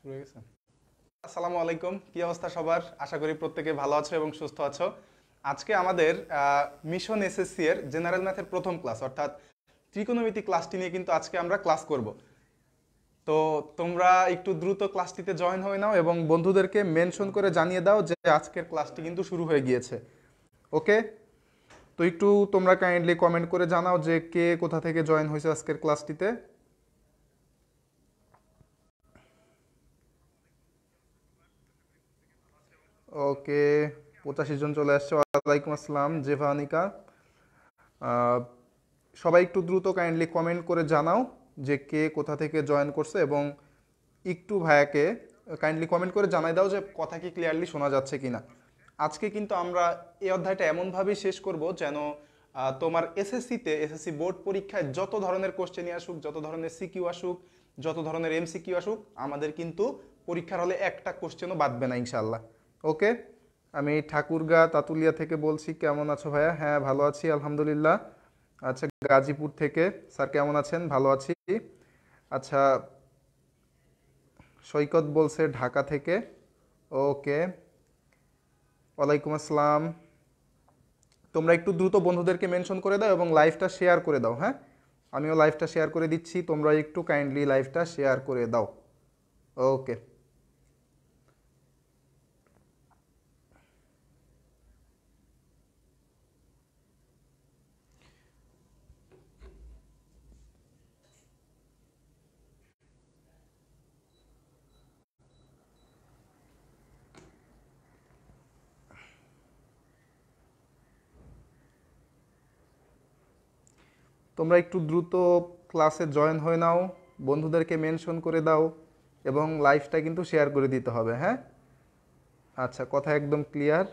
শুরু হয়ে গেছে আসসালামু আলাইকুম কি অবস্থা সবার আশা করি প্রত্যেকে ভালো আছো এবং সুস্থ আছো আজকে আমাদের মিশন এসএসসি এর জেনারেল ম্যাথের প্রথম ক্লাস অর্থাৎ ত্রিকোণমিতি ক্লাসটি নিয়ে কিন্তু আজকে আমরা ক্লাস করব তো তোমরা একটু দ্রুত ক্লাসটিতে জয়েন হয়ে নাও এবং বন্ধুদেরকে মেনশন করে জানিয়ে দাও যে আজকের ক্লাসটি কিন্তু শুরু হয়ে গিয়েছে ওকে তো একটু তোমরা কাইন্ডলি কমেন্ট করে জানাও যে কে কোথা থেকে জয়েন হয়েছে আজকের ক্লাসটিতে ওকে পঁচাশি জন চলে আসছে ওয়ালাইকুম আসসালাম জেভানিকা সবাই একটু দ্রুত কাইন্ডলি কমেন্ট করে জানাও যে কে কোথা থেকে জয়েন করছে এবং একটু ভায়াকে কাইন্ডলি কমেন্ট করে জানাই দাও যে কথা কি ক্লিয়ারলি শোনা যাচ্ছে কি না আজকে কিন্তু আমরা এই অধ্যায়টা এমনভাবেই শেষ করব যেন তোমার এসএসসিতে এসএসসি বোর্ড পরীক্ষায় যত ধরনের কোশ্চেনই আসুক যত ধরনের সিকিউ আসুক যত ধরনের এমসিকিউ আসুক আমাদের কিন্তু পরীক্ষার হলে একটা কোশ্চেনও বাদবে না ইনশাল্লাহ ওকে আমি ঠাকুরগা তাতুলিয়া থেকে বলছি কেমন আছো ভাইয়া হ্যাঁ ভালো আছি আলহামদুলিল্লাহ আচ্ছা গাজীপুর থেকে স্যার কেমন আছেন ভালো আছি আচ্ছা সৈকত বলছে ঢাকা থেকে ওকে ওয়ালাইকুম আসসালাম তোমরা একটু দ্রুত বন্ধুদেরকে মেনশন করে দাও এবং লাইভটা শেয়ার করে দাও হ্যাঁ আমিও লাইভটা শেয়ার করে দিচ্ছি তোমরা একটু কাইন্ডলি লাইভটা শেয়ার করে দাও ওকে তোমরা একটু দ্রুত ক্লাসে জয়েন হয়ে নাও বন্ধুদেরকে মেনশন করে দাও এবং লাইফটা কিন্তু শেয়ার করে দিতে হবে হ্যাঁ আচ্ছা কথা একদম ক্লিয়ার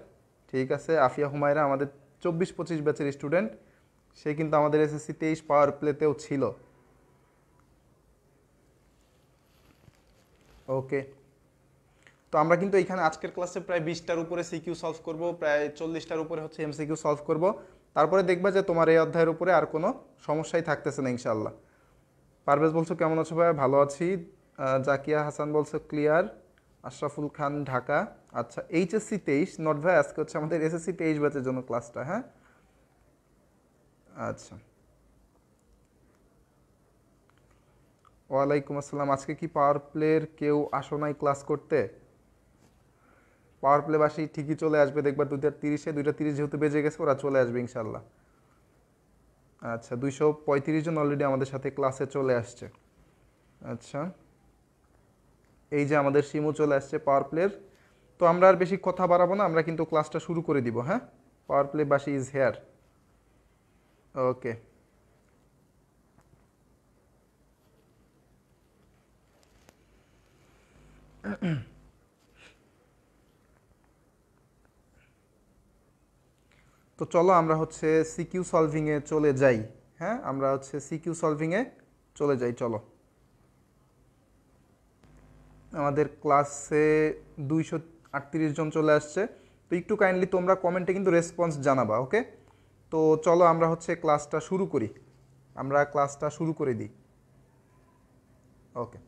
ঠিক আছে আফিয়া হুমায়রা আমাদের চব্বিশ পঁচিশ ব্যাচের স্টুডেন্ট সে কিন্তু আমাদের এসএসসি তেইশ পাওয়ার প্লেতেও ছিল ওকে তো আমরা কিন্তু এখানে আজকের ক্লাসে প্রায় বিশটার উপরে সিকিউ সলভ করব প্রায় চল্লিশটার উপরে হচ্ছে এমসিকিউ সলভ করব তারপরে দেখবা যে তোমার এই অধ্যায়ের উপরে আর কোনো সমস্যাই থাকতেছে না ইনশাল্লাহ পারভেজ বলছো কেমন আছো ভাই ভালো আছি জাকিয়া হাসান বলছো ক্লিয়ার আশরাফুল খান ঢাকা আচ্ছা এইচএসসি তেইশ নট ভাই আজকে হচ্ছে আমাদের এসএসসি তেইশ ব্যাচের জন্য ক্লাসটা হ্যাঁ আচ্ছা ওয়ালাইকুম আসসালাম আজকে কি পাওয়ার প্লেয়ের কেউ আসো নাই ক্লাস করতে পাওয়ার প্লে বাসি ঠিকই চলে আসবে দুই হাজার তিরিশে দুইটা তিরিশ যেহেতু বেজে গেছে ওরা চলে আসবে ইনশাল্লাহ আচ্ছা দুইশো পঁয়ত্রিশ জন অলরেডি আমাদের সাথে ক্লাসে চলে আসছে আচ্ছা এই যে আমাদের সিমও চলে আসছে পাওয়ার প্লের তো আমরা আর বেশি কথা বাড়াবো না আমরা কিন্তু ক্লাসটা শুরু করে দিব হ্যাঁ পাওয়ার প্লে বাসি ইজ হেয়ার ওকে mm তো চলো আমরা হচ্ছে সিকিউ সলভিংয়ে চলে যাই হ্যাঁ আমরা হচ্ছে সিকিউ সলভিংয়ে চলে যাই চলো আমাদের ক্লাসে দুইশো আটত্রিশ জন চলে আসছে তো একটু কাইন্ডলি তোমরা কমেন্টে কিন্তু রেসপন্স জানাবা ওকে তো চলো আমরা হচ্ছে ক্লাসটা শুরু করি আমরা ক্লাসটা শুরু করে দিই ওকে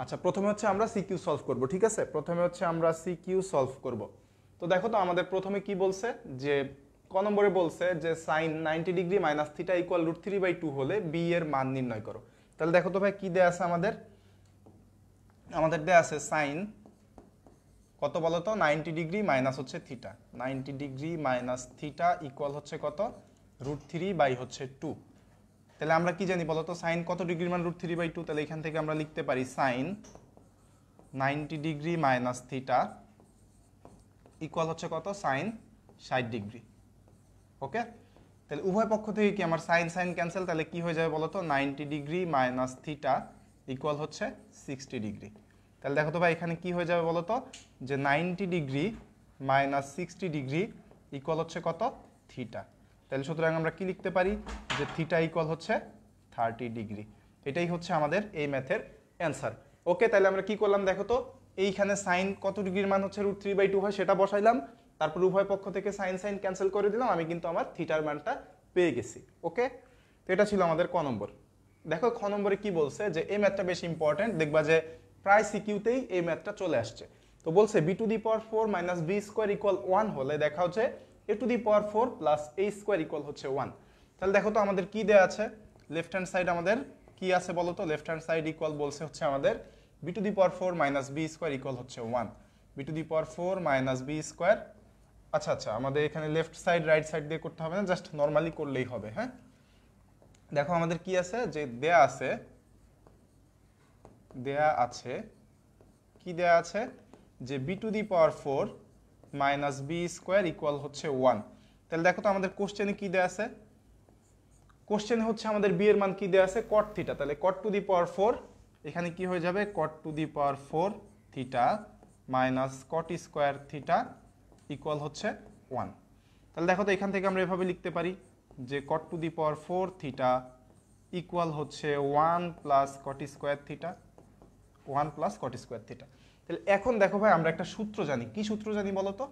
আচ্ছা প্রথমে হচ্ছে আমরা সিকিউ সলভ করব ঠিক আছে প্রথমে হচ্ছে আমরা সিকিউ সলভ করব তো দেখো তো আমাদের প্রথমে কি বলছে যে ক নম্বরে বলছে যে sine ninety degree minus theta equal root three by two হলে বি এর মান নির্ণয় করো তাহলে দেখো তো ভাই কী দেয়া আছে আমাদের আমাদের দেয়া আছে সাইন কত বলো তো নাইনটি ডিগ্রি মাইনাস হচ্ছে theta ninety degree minus theta equal হচ্ছে কত রুট থ্রি বাই হচ্ছে টু তাহলে আমরা কি জানি বলতো সাইন কত ডিগ্রি মান রুট থ্রি বাই টু তাহলে এখান থেকে আমরা লিখতে পারি sine ninety degree minus theta equal হচ্ছে কত সাইন ষাট ডিগ্রি ওকে তাহলে উভয় পক্ষ থেকে কি আমার সাইন সাইন ক্যান্সেল তাহলে কি হয়ে যাবে বলো তো ninety degree minus theta equal হচ্ছে সিক্সটি ডিগ্রি তাহলে দেখো তো ভাই এখানে কি হয়ে যাবে বলো তো যে ninety degree minus sixty degree equal হচ্ছে কত থিটা তাহলে সুতরাং আমরা কি লিখতে পারি যে থিটা ইকুয়াল হচ্ছে থার্টি ডিগ্রি এটাই হচ্ছে আমাদের এই ম্যাথের অ্যান্সার ওকে তাহলে আমরা কি করলাম দেখো তো এইখানে সাইন কত ডিগ্রির মান হচ্ছে রুট থ্রি বাই টু হয় সেটা বসাইলাম তারপর উভয় পক্ষ থেকে সাইন সাইন ক্যান্সেল করে দিলাম আমি কিন্তু আমার থিটার মানটা পেয়ে গেছি ওকে তো এটা ছিল আমাদের ক নম্বর দেখো খ নম্বরে কি বলছে যে এই ম্যাথটা বেশ ইম্পর্টেন্ট দেখবা যে প্রায় সিকিউতেই এই ম্যাথটা চলে আসছে তো বলছে B to the power four minus B square equal one হলে দেখা হচ্ছে A to the power four plus A square equal হচ্ছে ওয়ান তাহলে দেখো তো আমাদের কি দেওয়া আছে লেফট হ্যান্ড সাইড আমাদের কি আছে বলো তো লেফট হ্যান্ড সাইড ইকুয়াল বলছে হচ্ছে আমাদের B to the power four minus B square equal হচ্ছে one B to the power four minus B square আচ্ছা আচ্ছা আমাদের এখানে লেফট সাইড রাইট সাইড দিয়ে করতে হবে না জাস্ট নর্মালি করলেই হবে হ্যাঁ দেখো আমাদের কি আছে যে দেয়া আছে দেয়া আছে কি দেয়া আছে যে B to the power four minus B square equal হচ্ছে ওয়ান তাহলে দেখো তো আমাদের কোশ্চেনে কি দেয়া আছে কোশ্চেনে হচ্ছে আমাদের b এর মান কি দেয়া আছে cot থিটা তাহলে cot to the power four এখানে কি হয়ে যাবে cot to the power four theta minus cot square theta equal হচ্ছে ওয়ান তাহলে দেখো তো এখান থেকে আমরা এভাবে লিখতে পারি যে cot to the power four theta equal হচ্ছে one plus cot square theta one plus cot square theta তাহলে এখন দেখো ভাই আমরা একটা সূত্র জানি কি সূত্র জানি বলো তো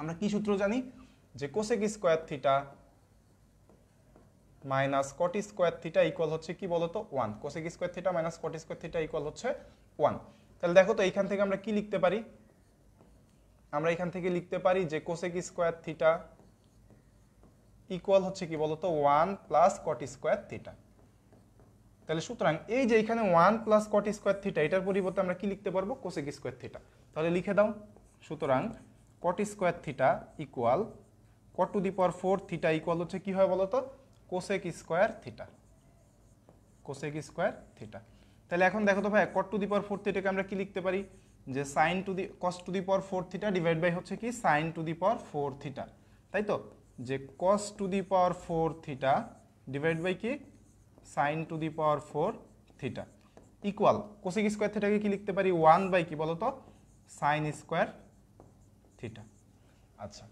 আমরা কি সূত্র জানি যে cosec square theta minus cot square theta equal হচ্ছে কি বলতো one cosec square theta minus cot square theta equal হচ্ছে ওয়ান তাহলে দেখো তো এইখান থেকে আমরা কি লিখতে পারি আমরা এখান থেকে লিখতে পারি যে কোসেক স্কোয়ার থিটা ইকুয়াল হচ্ছে কি বলতো one plus cot square theta তাহলে সুতরাং এই যে এখানে one plus cot square theta এটার পরিবর্তে আমরা কি লিখতে পারবো কোসেক স্কোয়ার থিটা তাহলে লিখে দাও সুতরাং cot square theta equal cot to the power four theta equal হচ্ছে কি হয় বলতো cosec square theta cosec square theta তাহলে এখন দেখো তো ভাই কট টু দি পাওয়ার ফোর থিটাকে আমরা কি লিখতে পারি যে sine to the cos to the power four theta divide by হচ্ছে কি sine to the power four theta তাই তো যে cos to the power four theta divide by কি sine to the power four theta equal cosec square থিটাকে কি লিখতে পারি ওয়ান বাই কি বলো তো সাইন স্কোয়ার থিটা আচ্ছা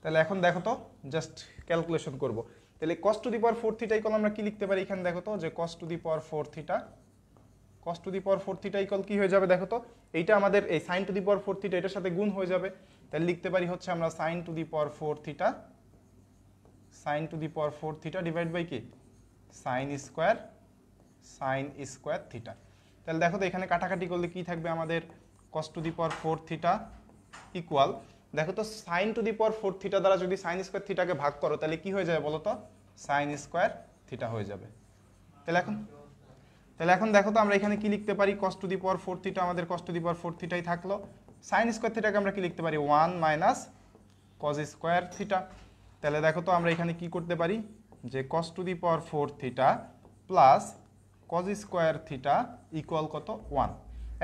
তাহলে এখন দেখো তো জাস্ট ক্যালকুলেশন করব তাহলে cos to the power four theta equal আমরা কি লিখতে পারি এখানে দেখো তো যে cos to the power four theta cos to the power four theta equal কী হয়ে যাবে দেখো তো এইটা আমাদের এই sine to the power four theta এটার সাথে গুণ হয়ে যাবে তাহলে লিখতে পারি হচ্ছে আমরা sine to the power four theta sine to the power four theta divide by কি sign square sine square theta তাহলে দেখো তো এখানে কাটাকাটি করলে কি থাকবে আমাদের cos to the power four theta equal দেখো তো sine to the power four theta দ্বারা যদি সাইন স্কোয়ার থিটাকে ভাগ করো তাহলে কি হয়ে যাবে বলতো সাইন স্কোয়ার থিটা হয়ে যাবে তাহলে এখন তাহলে এখন দেখো তো আমরা এখানে কি লিখতে পারি cos to the power four theta আমাদের cos to the power four থিটাই থাকলো সাইন স্কোয়ার থিটাকে আমরা কি লিখতে পারি one minus cos square theta তাহলে দেখো তো আমরা এখানে কি করতে পারি যে cos to the power four theta plus cos square theta equal কত ওয়ান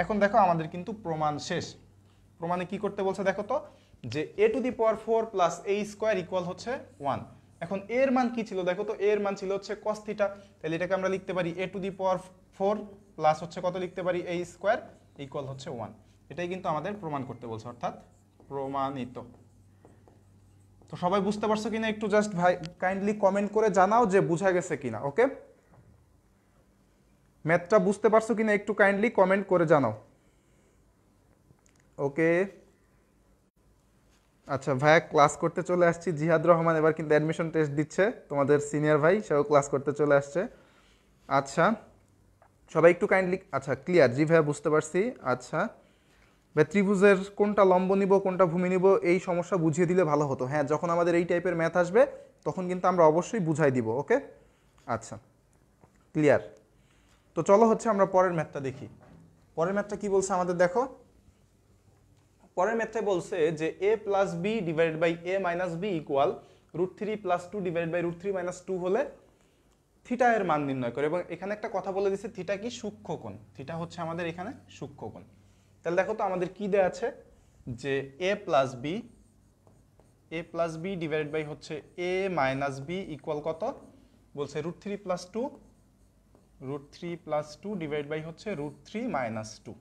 এখন দেখো আমাদের কিন্তু প্রমাণ শেষ প্রমাণে কি করতে বলছে দেখো তো যে A to the power four plus A square equal হচ্ছে ওয়ান এখন এর মান কি ছিল দেখো তো এর মান ছিল হচ্ছে কস্তিটা তাহলে এটাকে আমরা লিখতে পারি A to the power four plus হচ্ছে কত লিখতে পারি এ স্কোয়ার ইকুয়াল হচ্ছে ওয়ান এটাই কিন্তু আমাদের প্রমাণ করতে বলছে অর্থাৎ প্রমাণিত তো সবাই বুঝতে পারছো কিনা একটু জাস্ট ভাই কাইন্ডলি কমেন্ট করে জানাও যে বোঝা গেছে কিনা ওকে ম্যাথটা বুঝতে পারছো কিনা একটু কাইন্ডলি কমেন্ট করে জানাও ওকে আচ্ছা ভাইয়া ক্লাস করতে চলে আসছি জিহাদ রহমান এবার কিন্তু অ্যাডমিশন টেস্ট দিচ্ছে তোমাদের সিনিয়র ভাই সেও ক্লাস করতে চলে আসছে আচ্ছা সবাই একটু কাইন্ডলি আচ্ছা ক্লিয়ার জি ভাইয়া বুঝতে পারছি আচ্ছা ভাই ত্রিভুজের কোনটা লম্ব নিব কোনটা ভূমি নিব এই সমস্যা বুঝিয়ে দিলে ভালো হতো হ্যাঁ যখন আমাদের এই টাইপের ম্যাথ আসবে তখন কিন্তু আমরা অবশ্যই বুঝাই দিব ওকে আচ্ছা ক্লিয়ার তো চলো হচ্ছে আমরা পরের ম্যাথটা দেখি পরের ম্যাথটা কি বলছে আমাদের দেখো পরের ম্যাথে বলছে যে A plus B divide by A minus B equal root three plus two divide by root three minus two হলে থিটা এর মান নির্ণয় করে এবং এখানে একটা কথা বলে দিচ্ছে থিটা কি সূক্ষ্মকোণ থিটা হচ্ছে আমাদের এখানে সূক্ষ্মকোণ তাহলে দেখো তো আমাদের কি দেয়া আছে যে A plus B A plus B divide by হচ্ছে এ মাইনাস বি ইকুয়াল কত বলছে root three plus two root three plus two divide by হচ্ছে root three minus two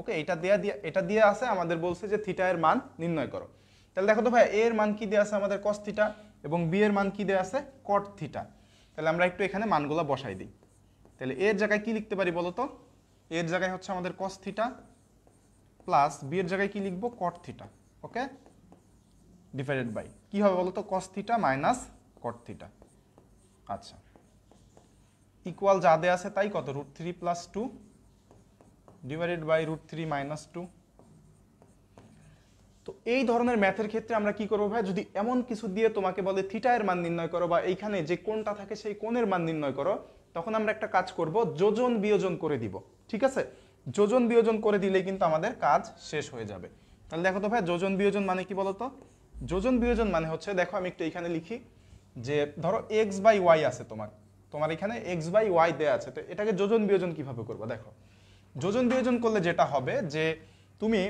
okay এটা দেয়া দিয়ে এটা দিয়ে আছে আমাদের বলছে যে থিটা এর মান নির্ণয় করো তাহলে দেখো তো ভাই এ এর মান কি দেওয়া আছে আমাদের কস থিটা এবং বি এর মান কি দেওয়া আছে কট থিটা তাহলে আমরা একটু এখানে মানগুলো বসাই দিই তাহলে এর জায়গায় কি লিখতে পারি বলো তো এর জায়গায় হচ্ছে আমাদের কস থিটা প্লাস বি এর জায়গায় কি লিখবো cot theta okay divided by কি হবে বলো তো cos theta minus cot theta আচ্ছা ইকুয়াল যা দেয়া আছে তাই কত root three plus two divided by root three minus two তো এই ধরনের ম্যাথের ক্ষেত্রে আমরা কি করবো ভাই যদি এমন কিছু দিয়ে তোমাকে বলে থিটা মান নির্ণয় করো বা এইখানে যে কোনটা থাকে সেই কোণের মান নির্ণয় করো তখন আমরা একটা কাজ করব যোজন বিয়োজন করে দিব ঠিক আছে যোজন বিয়োজন করে দিলেই কিন্তু আমাদের কাজ শেষ হয়ে যাবে তাহলে দেখো তো ভাই যোজন বিয়োজন মানে কি বলতো যোজন বিয়োজন মানে হচ্ছে দেখো আমি একটু এখানে লিখি যে ধরো এক্স বাই ওয়াই আছে তোমার তোমার এখানে এক্স বাই ওয়াই দেওয়া আছে তো এটাকে যোজন বিয়োজন কিভাবে করবো দেখো যোজন বিয়োজন করলে যেটা হবে যে তুমি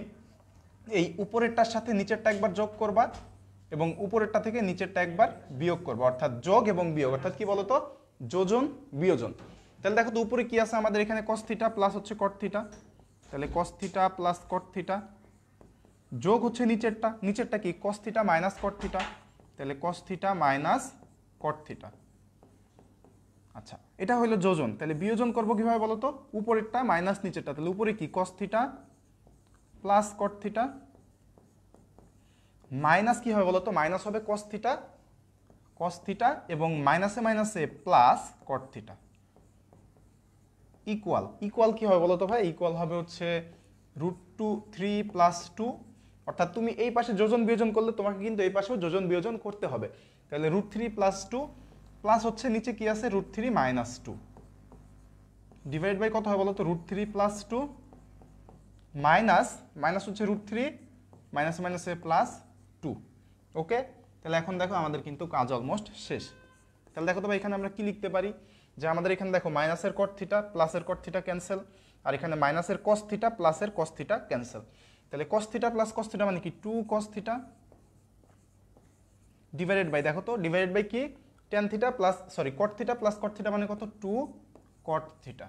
এই উপরেরটার সাথে নিচেরটা একবার যোগ করবা এবং উপরেরটা থেকে নিচেরটা একবার বিয়োগ করবা অর্থাৎ যোগ এবং বিয়োগ অর্থাৎ কি বলতো যোজন বিয়োজন তাহলে দেখো তো উপরে কি আছে আমাদের এখানে কস্থিটা প্লাস হচ্ছে কর্থিটা তাহলে কস্থিটা প্লাস কর্থিটা যোগ হচ্ছে নিচেরটা নিচেরটা কি কস্থিটা মাইনাস কর্থিটা তাহলে কস্থিটা মাইনাস কর্থিটা আচ্ছা এটা হলো যোজন তাহলে বিয়োজন করবো কীভাবে বলো তো উপরেরটা মাইনাস নিচেরটা তাহলে উপরে কি কস্থিটা প্লাস কর্থিটা মাইনাস কি হবে বলো তো মাইনাস হবে কস্থিটা কস্থিটা এবং মাইনাসে মাইনাসে প্লাস কর্থিটা ইকুয়াল ইকুয়াল কি হবে বলো তো ভাই ইকুয়াল হবে হচ্ছে root two three plus two অর্থাৎ তুমি এই পাশে যোজন বিয়োজন করলে তোমাকে কিন্তু এই পাশেও যোজন বিয়োজন করতে হবে তাহলে root three plus two plus হচ্ছে নিচে কি আছে root three minus two divide by কত হয় বলো তো root three plus two minus minus হচ্ছে রুট থ্রি মাইনাস মাইনাসে প্লাস টু ওকে তাহলে এখন দেখো আমাদের কিন্তু কাজ অলমোস্ট শেষ তাহলে দেখো তো ভাই এখানে আমরা কি লিখতে পারি যে আমাদের এখানে দেখো মাইনাসের কট থিটা প্লাসের কট থিটা ক্যান্সেল আর এখানে মাইনাসের কস থিটা প্লাসের কস থিটা ক্যান্সেল তাহলে cos theta plus cos theta মানে কি two cos theta divided by দেখো তো ডিভাইডেড বাই কি tan theta plus sorry cot theta plus cot theta মানে কত two cot theta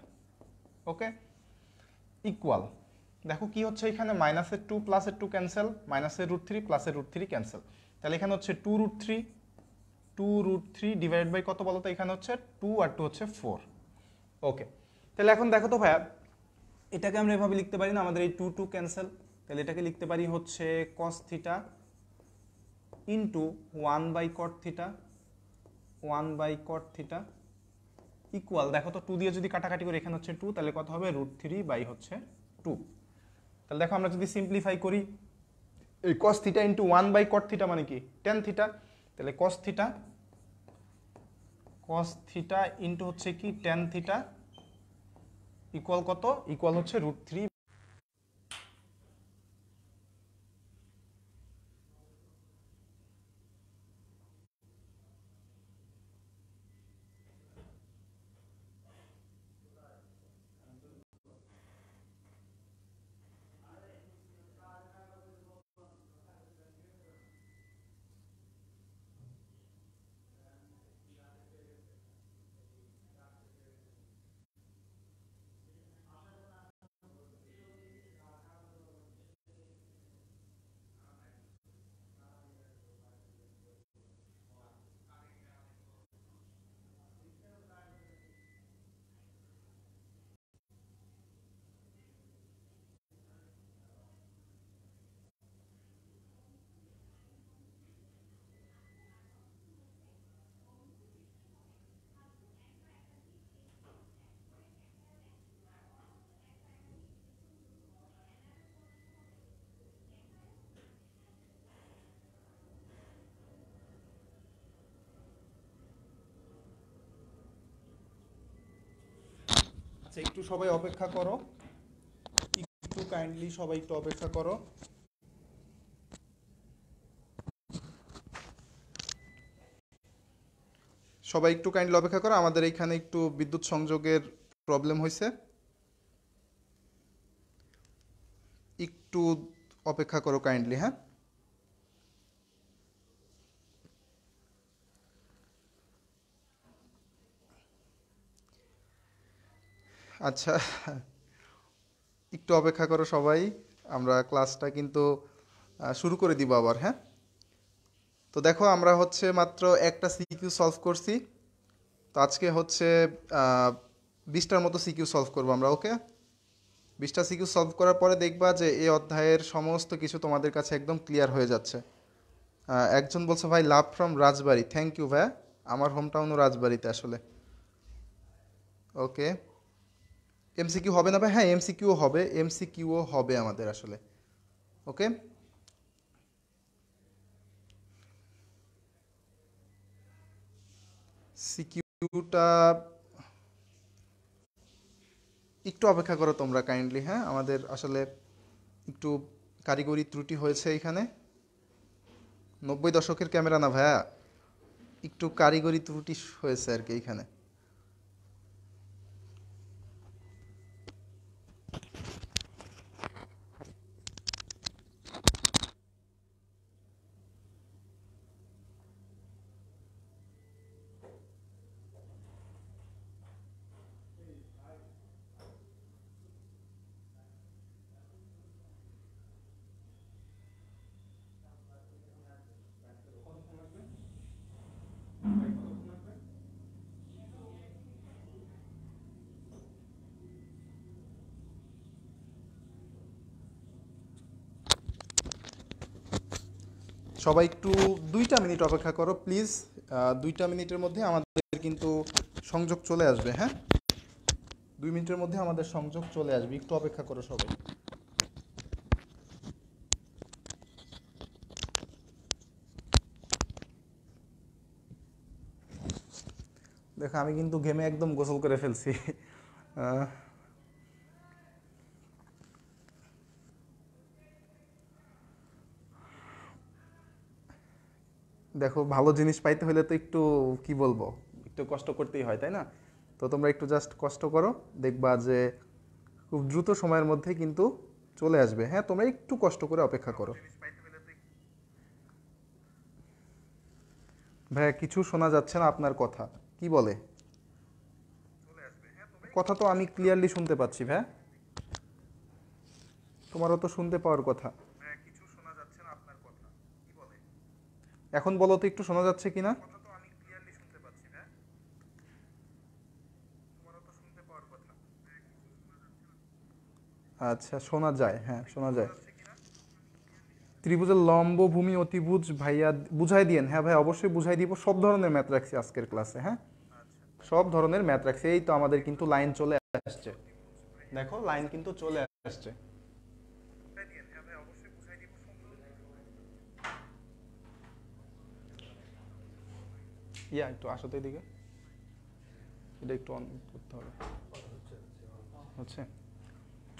okay equal দেখো কি হচ্ছে এখানে মাইনাসের টু প্লাসের টু ক্যান্সেল মাইনাসের রুট থ্রি প্লাসের রুট থ্রি ক্যান্সেল তাহলে এখানে হচ্ছে two root three two root three divide by কত বলো তো এখানে হচ্ছে টু আর টু হচ্ছে ফোর ওকে তাহলে এখন দেখো তো ভাইয়া এটাকে আমরা এভাবে লিখতে পারি না আমাদের এই টু টু ক্যান্সেল তাহলে এটাকে লিখতে পারি হচ্ছে cos theta into one by cot theta one by cot theta equal দেখো তো টু দিয়ে যদি কাটাকাটি করি এখানে হচ্ছে টু তাহলে কত হবে রুট থ্রি বাই হচ্ছে টু তাহলে দেখো আমরা যদি সিম্পলিফাই করি এই cos theta into one by cot theta মানে কি টেন থিটা তাহলে cos theta cos theta into হচ্ছে কি টেন থিটা ইকুয়াল কত ইকুয়াল হচ্ছে রুট থ্রি আচ্ছা একটু সবাই অপেক্ষা করো একটু কাইন্ডলি সবাই একটু অপেক্ষা করো সবাই একটু কাইন্ডলি অপেক্ষা করো আমাদের এইখানে একটু বিদ্যুৎ সংযোগের প্রবলেম হয়েছে একটু অপেক্ষা করো কাইন্ডলি হ্যাঁ আচ্ছা একটু অপেক্ষা করো সবাই আমরা ক্লাসটা কিন্তু শুরু করে দিব আবার হ্যাঁ তো দেখো আমরা হচ্ছে মাত্র একটা সিকিউ সলভ করছি তো আজকে হচ্ছে বিশটার মতো সিকিউ সলভ করবো আমরা ওকে বিশটা সিকিউ সলভ করার পরে দেখবা যে এই অধ্যায়ের সমস্ত কিছু তোমাদের কাছে একদম ক্লিয়ার হয়ে যাচ্ছে একজন বলছে ভাই love from Rajbari thank you ভাইয়া আমার হোম টাউনও রাজবাড়িতে আসলে ওকে এমসিকিউ হবে না ভাই হ্যাঁ এমসিকিউ হবে এমসিকিউও হবে আমাদের আসলে ওকে সিকিউটা একটু অপেক্ষা করো তোমরা কাইন্ডলি হ্যাঁ আমাদের আসলে একটু কারিগরি ত্রুটি হয়েছে এখানে নব্বই দশকের ক্যামেরা না ভাইয়া একটু কারিগরি ত্রুটি হয়েছে আর কি এইখানে সবাই একটু দুইটা মিনিট অপেক্ষা করো প্লিজ দুইটা মিনিটের মধ্যে আমাদের কিন্তু সংযোগ চলে আসবে হ্যাঁ দুই মিনিটের মধ্যে আমাদের সংযোগ চলে আসবে একটু অপেক্ষা করো সবাই দেখো আমি কিন্তু গেমে একদম গোসল করে ফেলছি দেখো ভালো জিনিস পাইতে হলে তো একটু কি বলবো একটু কষ্ট করতেই হয় তাই না তো তোমরা একটু জাস্ট কষ্ট করো দেখবা যে খুব দ্রুত সময়ের মধ্যে কিন্তু চলে আসবে হ্যাঁ তোমরা একটু কষ্ট করে অপেক্ষা করো ভাইয়া কিছু শোনা যাচ্ছে না আপনার কথা কি বলে কথা তো আমি ক্লিয়ারলি শুনতে পাচ্ছি ভাইয়া তোমারও তো শুনতে পাওয়ার কথা এখন বলো তো একটু শোনা যাচ্ছে কিনা হ্যাঁ? আচ্ছা শোনা যায় হ্যাঁ শোনা যায় ত্রিভুজের লম্ব ভূমি অতিভুজ ভাইয়া বুঝাই দিয়েন হ্যাঁ ভাই অবশ্যই বুঝাই দিব সব ধরনের ম্যাথ রাখছি আজকের ক্লাসে হ্যাঁ আচ্ছা। সব ধরনের ম্যাথ রাখছি এই তো আমাদের কিন্তু লাইন চলে আসছে দেখো লাইন কিন্তু চলে আসছে ইয়া একটু আসো তো এদিকে এটা একটু অন করতে হবে হচ্ছে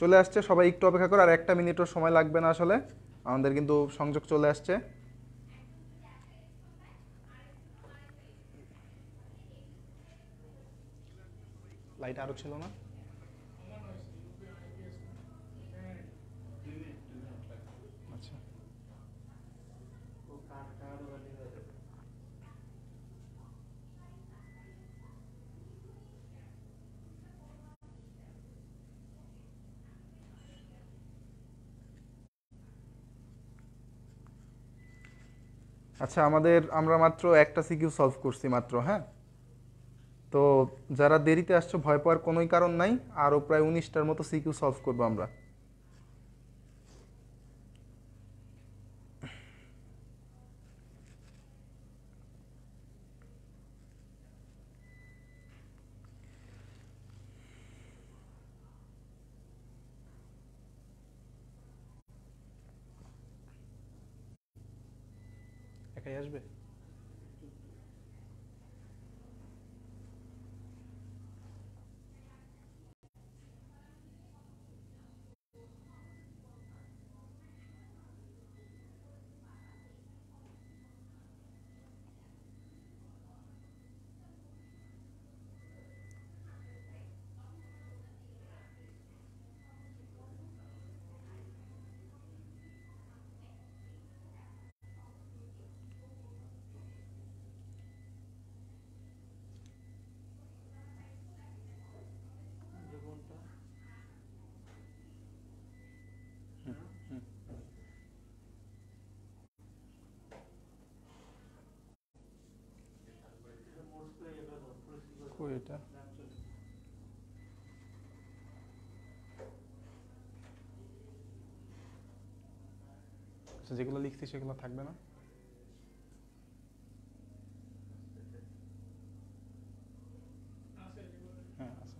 চলে আসছে সবাই একটু অপেক্ষা করো আর একটা মিনিটও সময় লাগবে না আসলে আমাদের কিন্তু সংযোগ চলে আসছে লাইট আরও ছিল না আচ্ছা আমাদের আমরা মাত্র একটা সিকিউ সলভ করছি মাত্র হ্যাঁ তো যারা দেরিতে আসছো ভয় পাওয়ার কোনোই কারণ নাই আরও প্রায় উনিশটার মতো সিকিউ সলভ করবো আমরা এটা আচ্ছা, যেগুলো লিখছি সেগুলো থাকবে না হ্যাঁ আছে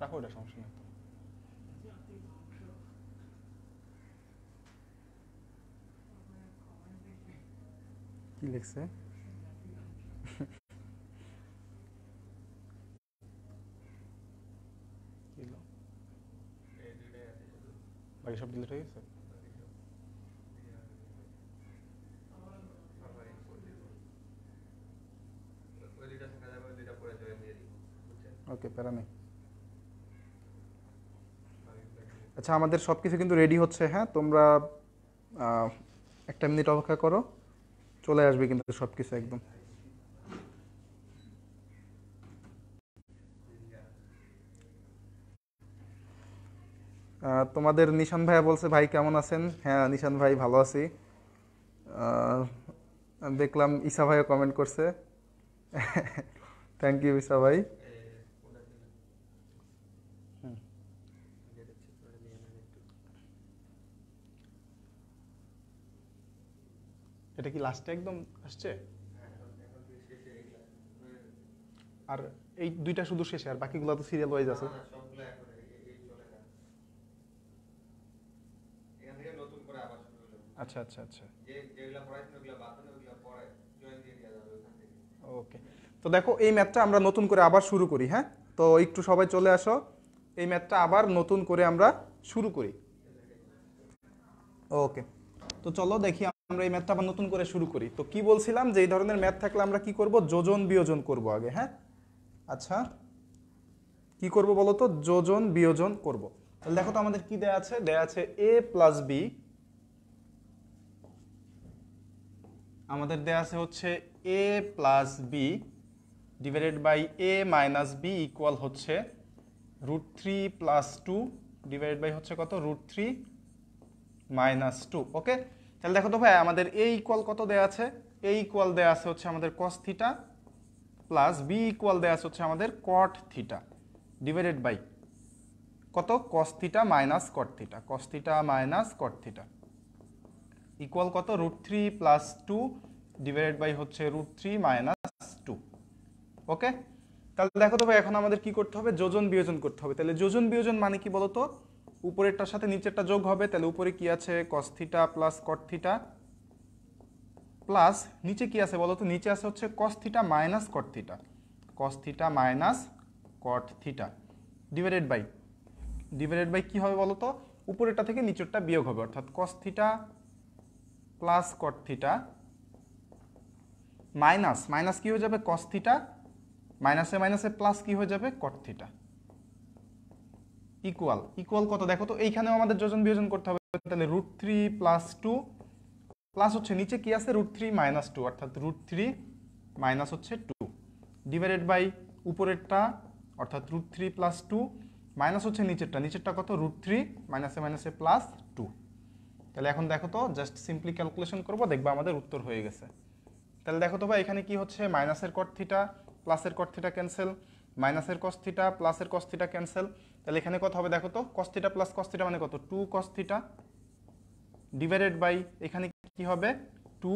রাখো এটা সমস্যা নেই কি লিখছে গাড়ি সব ডিলিট হয়ে গেছে ওকে প্যারা নেই আচ্ছা আমাদের সব কিছু কিন্তু রেডি হচ্ছে হ্যাঁ তোমরা একটা মিনিট অপেক্ষা করো চলে আসবে কিন্তু সব কিছু একদম তোমাদের নিশান ভাইয়া বলছে ভাই কেমন আছেন হ্যাঁ নিশান ভাই ভালো আছি দেখলাম ইসা ভাইও কমেন্ট করছে থ্যাংক ইউ ইসা ভাই এটা কি লাস্টে একদম আসছে আর এই দুইটা শুধু শেষে আর বাকিগুলো তো সিরিয়াল ওয়াইজ আছে আচ্ছা আচ্ছা আচ্ছা ওকে তো দেখো এই ম্যাথটা আমরা নতুন করে আবার শুরু করি হ্যাঁ তো একটু সবাই চলে আসো এই ম্যাথটা আবার নতুন করে আমরা শুরু করি ওকে তো চলো দেখি আমরা এই ম্যাথটা আবার নতুন করে শুরু করি তো কি বলছিলাম যে এই ধরনের ম্যাথ থাকলে আমরা কি করব যোজন বিয়োজন করব আগে হ্যাঁ আচ্ছা কি করব বলো তো যোজন বিয়োজন করব তাহলে দেখো তো আমাদের কি দেয়া আছে দেয়া আছে এ প্লাস বি আমাদের দেয়া আছে হচ্ছে A plus B divided by A minus B equal হচ্ছে root three plus two divided by হচ্ছে কত root three minus two okay তাহলে দেখো তো ভাই আমাদের এ ইকুয়াল কত দেয়া আছে এ ইকুয়াল দেয়া আছে হচ্ছে আমাদের cos theta plus B equal দেয়া আছে হচ্ছে আমাদের কট থিটা ডিভাইডেড বাই কত cos theta minus cot theta cos theta minus cot theta equal কত root three plus two divided by হচ্ছে root three minus two okay তাহলে দেখো তো ভাই এখন আমাদের কি করতে হবে যোজন বিয়োজন করতে হবে তাহলে যোজন বিয়োজন মানে কি বলতো উপরেরটার সাথে নিচেরটা যোগ হবে তাহলে উপরে কি আছে কস্থিটা প্লাস কর্থিটা প্লাস নিচে কি আছে বলতো নিচে আছে হচ্ছে cos theta minus cot theta cos theta minus cot theta divided by divided by কি হবে বলতো উপরেরটা থেকে নিচেরটা বিয়োগ হবে অর্থাৎ cos theta plus cot theta minus minus কী হয়ে যাবে কস থিটা মাইনাসে মাইনাসে প্লাস কী হয়ে যাবে কট থিটা ইকুয়াল ইকুয়াল কত দেখো তো এইখানেও আমাদের যোজন বিয়োজন করতে হবে তাহলে root three plus two plus হচ্ছে নিচে কী আছে রুট থ্রি মাইনাস টু অর্থাৎ রুট থ্রি মাইনাস হচ্ছে টু ডিভাইডেড বাই উপরেরটা অর্থাৎ root three plus two minus হচ্ছে নিচেরটা নিচেরটা কত রুট থ্রি মাইনাসে মাইনাসে প্লাস টু তাহলে এখন দেখো তো জাস্ট সিম্পলি ক্যালকুলেশন করবো দেখবা আমাদের উত্তর হয়ে গেছে তাহলে দেখো তো ভাই এখানে কি হচ্ছে মাইনাসের কট থিটা প্লাসের কট থিটা ক্যান্সেল মাইনাসের কস্তিটা প্লাসের কস্তিটা ক্যান্সেল তাহলে এখানে কত হবে দেখো তো কস্তিটা প্লাস কস্তিটা মানে কত two cos theta theta divided by এখানে কি হবে two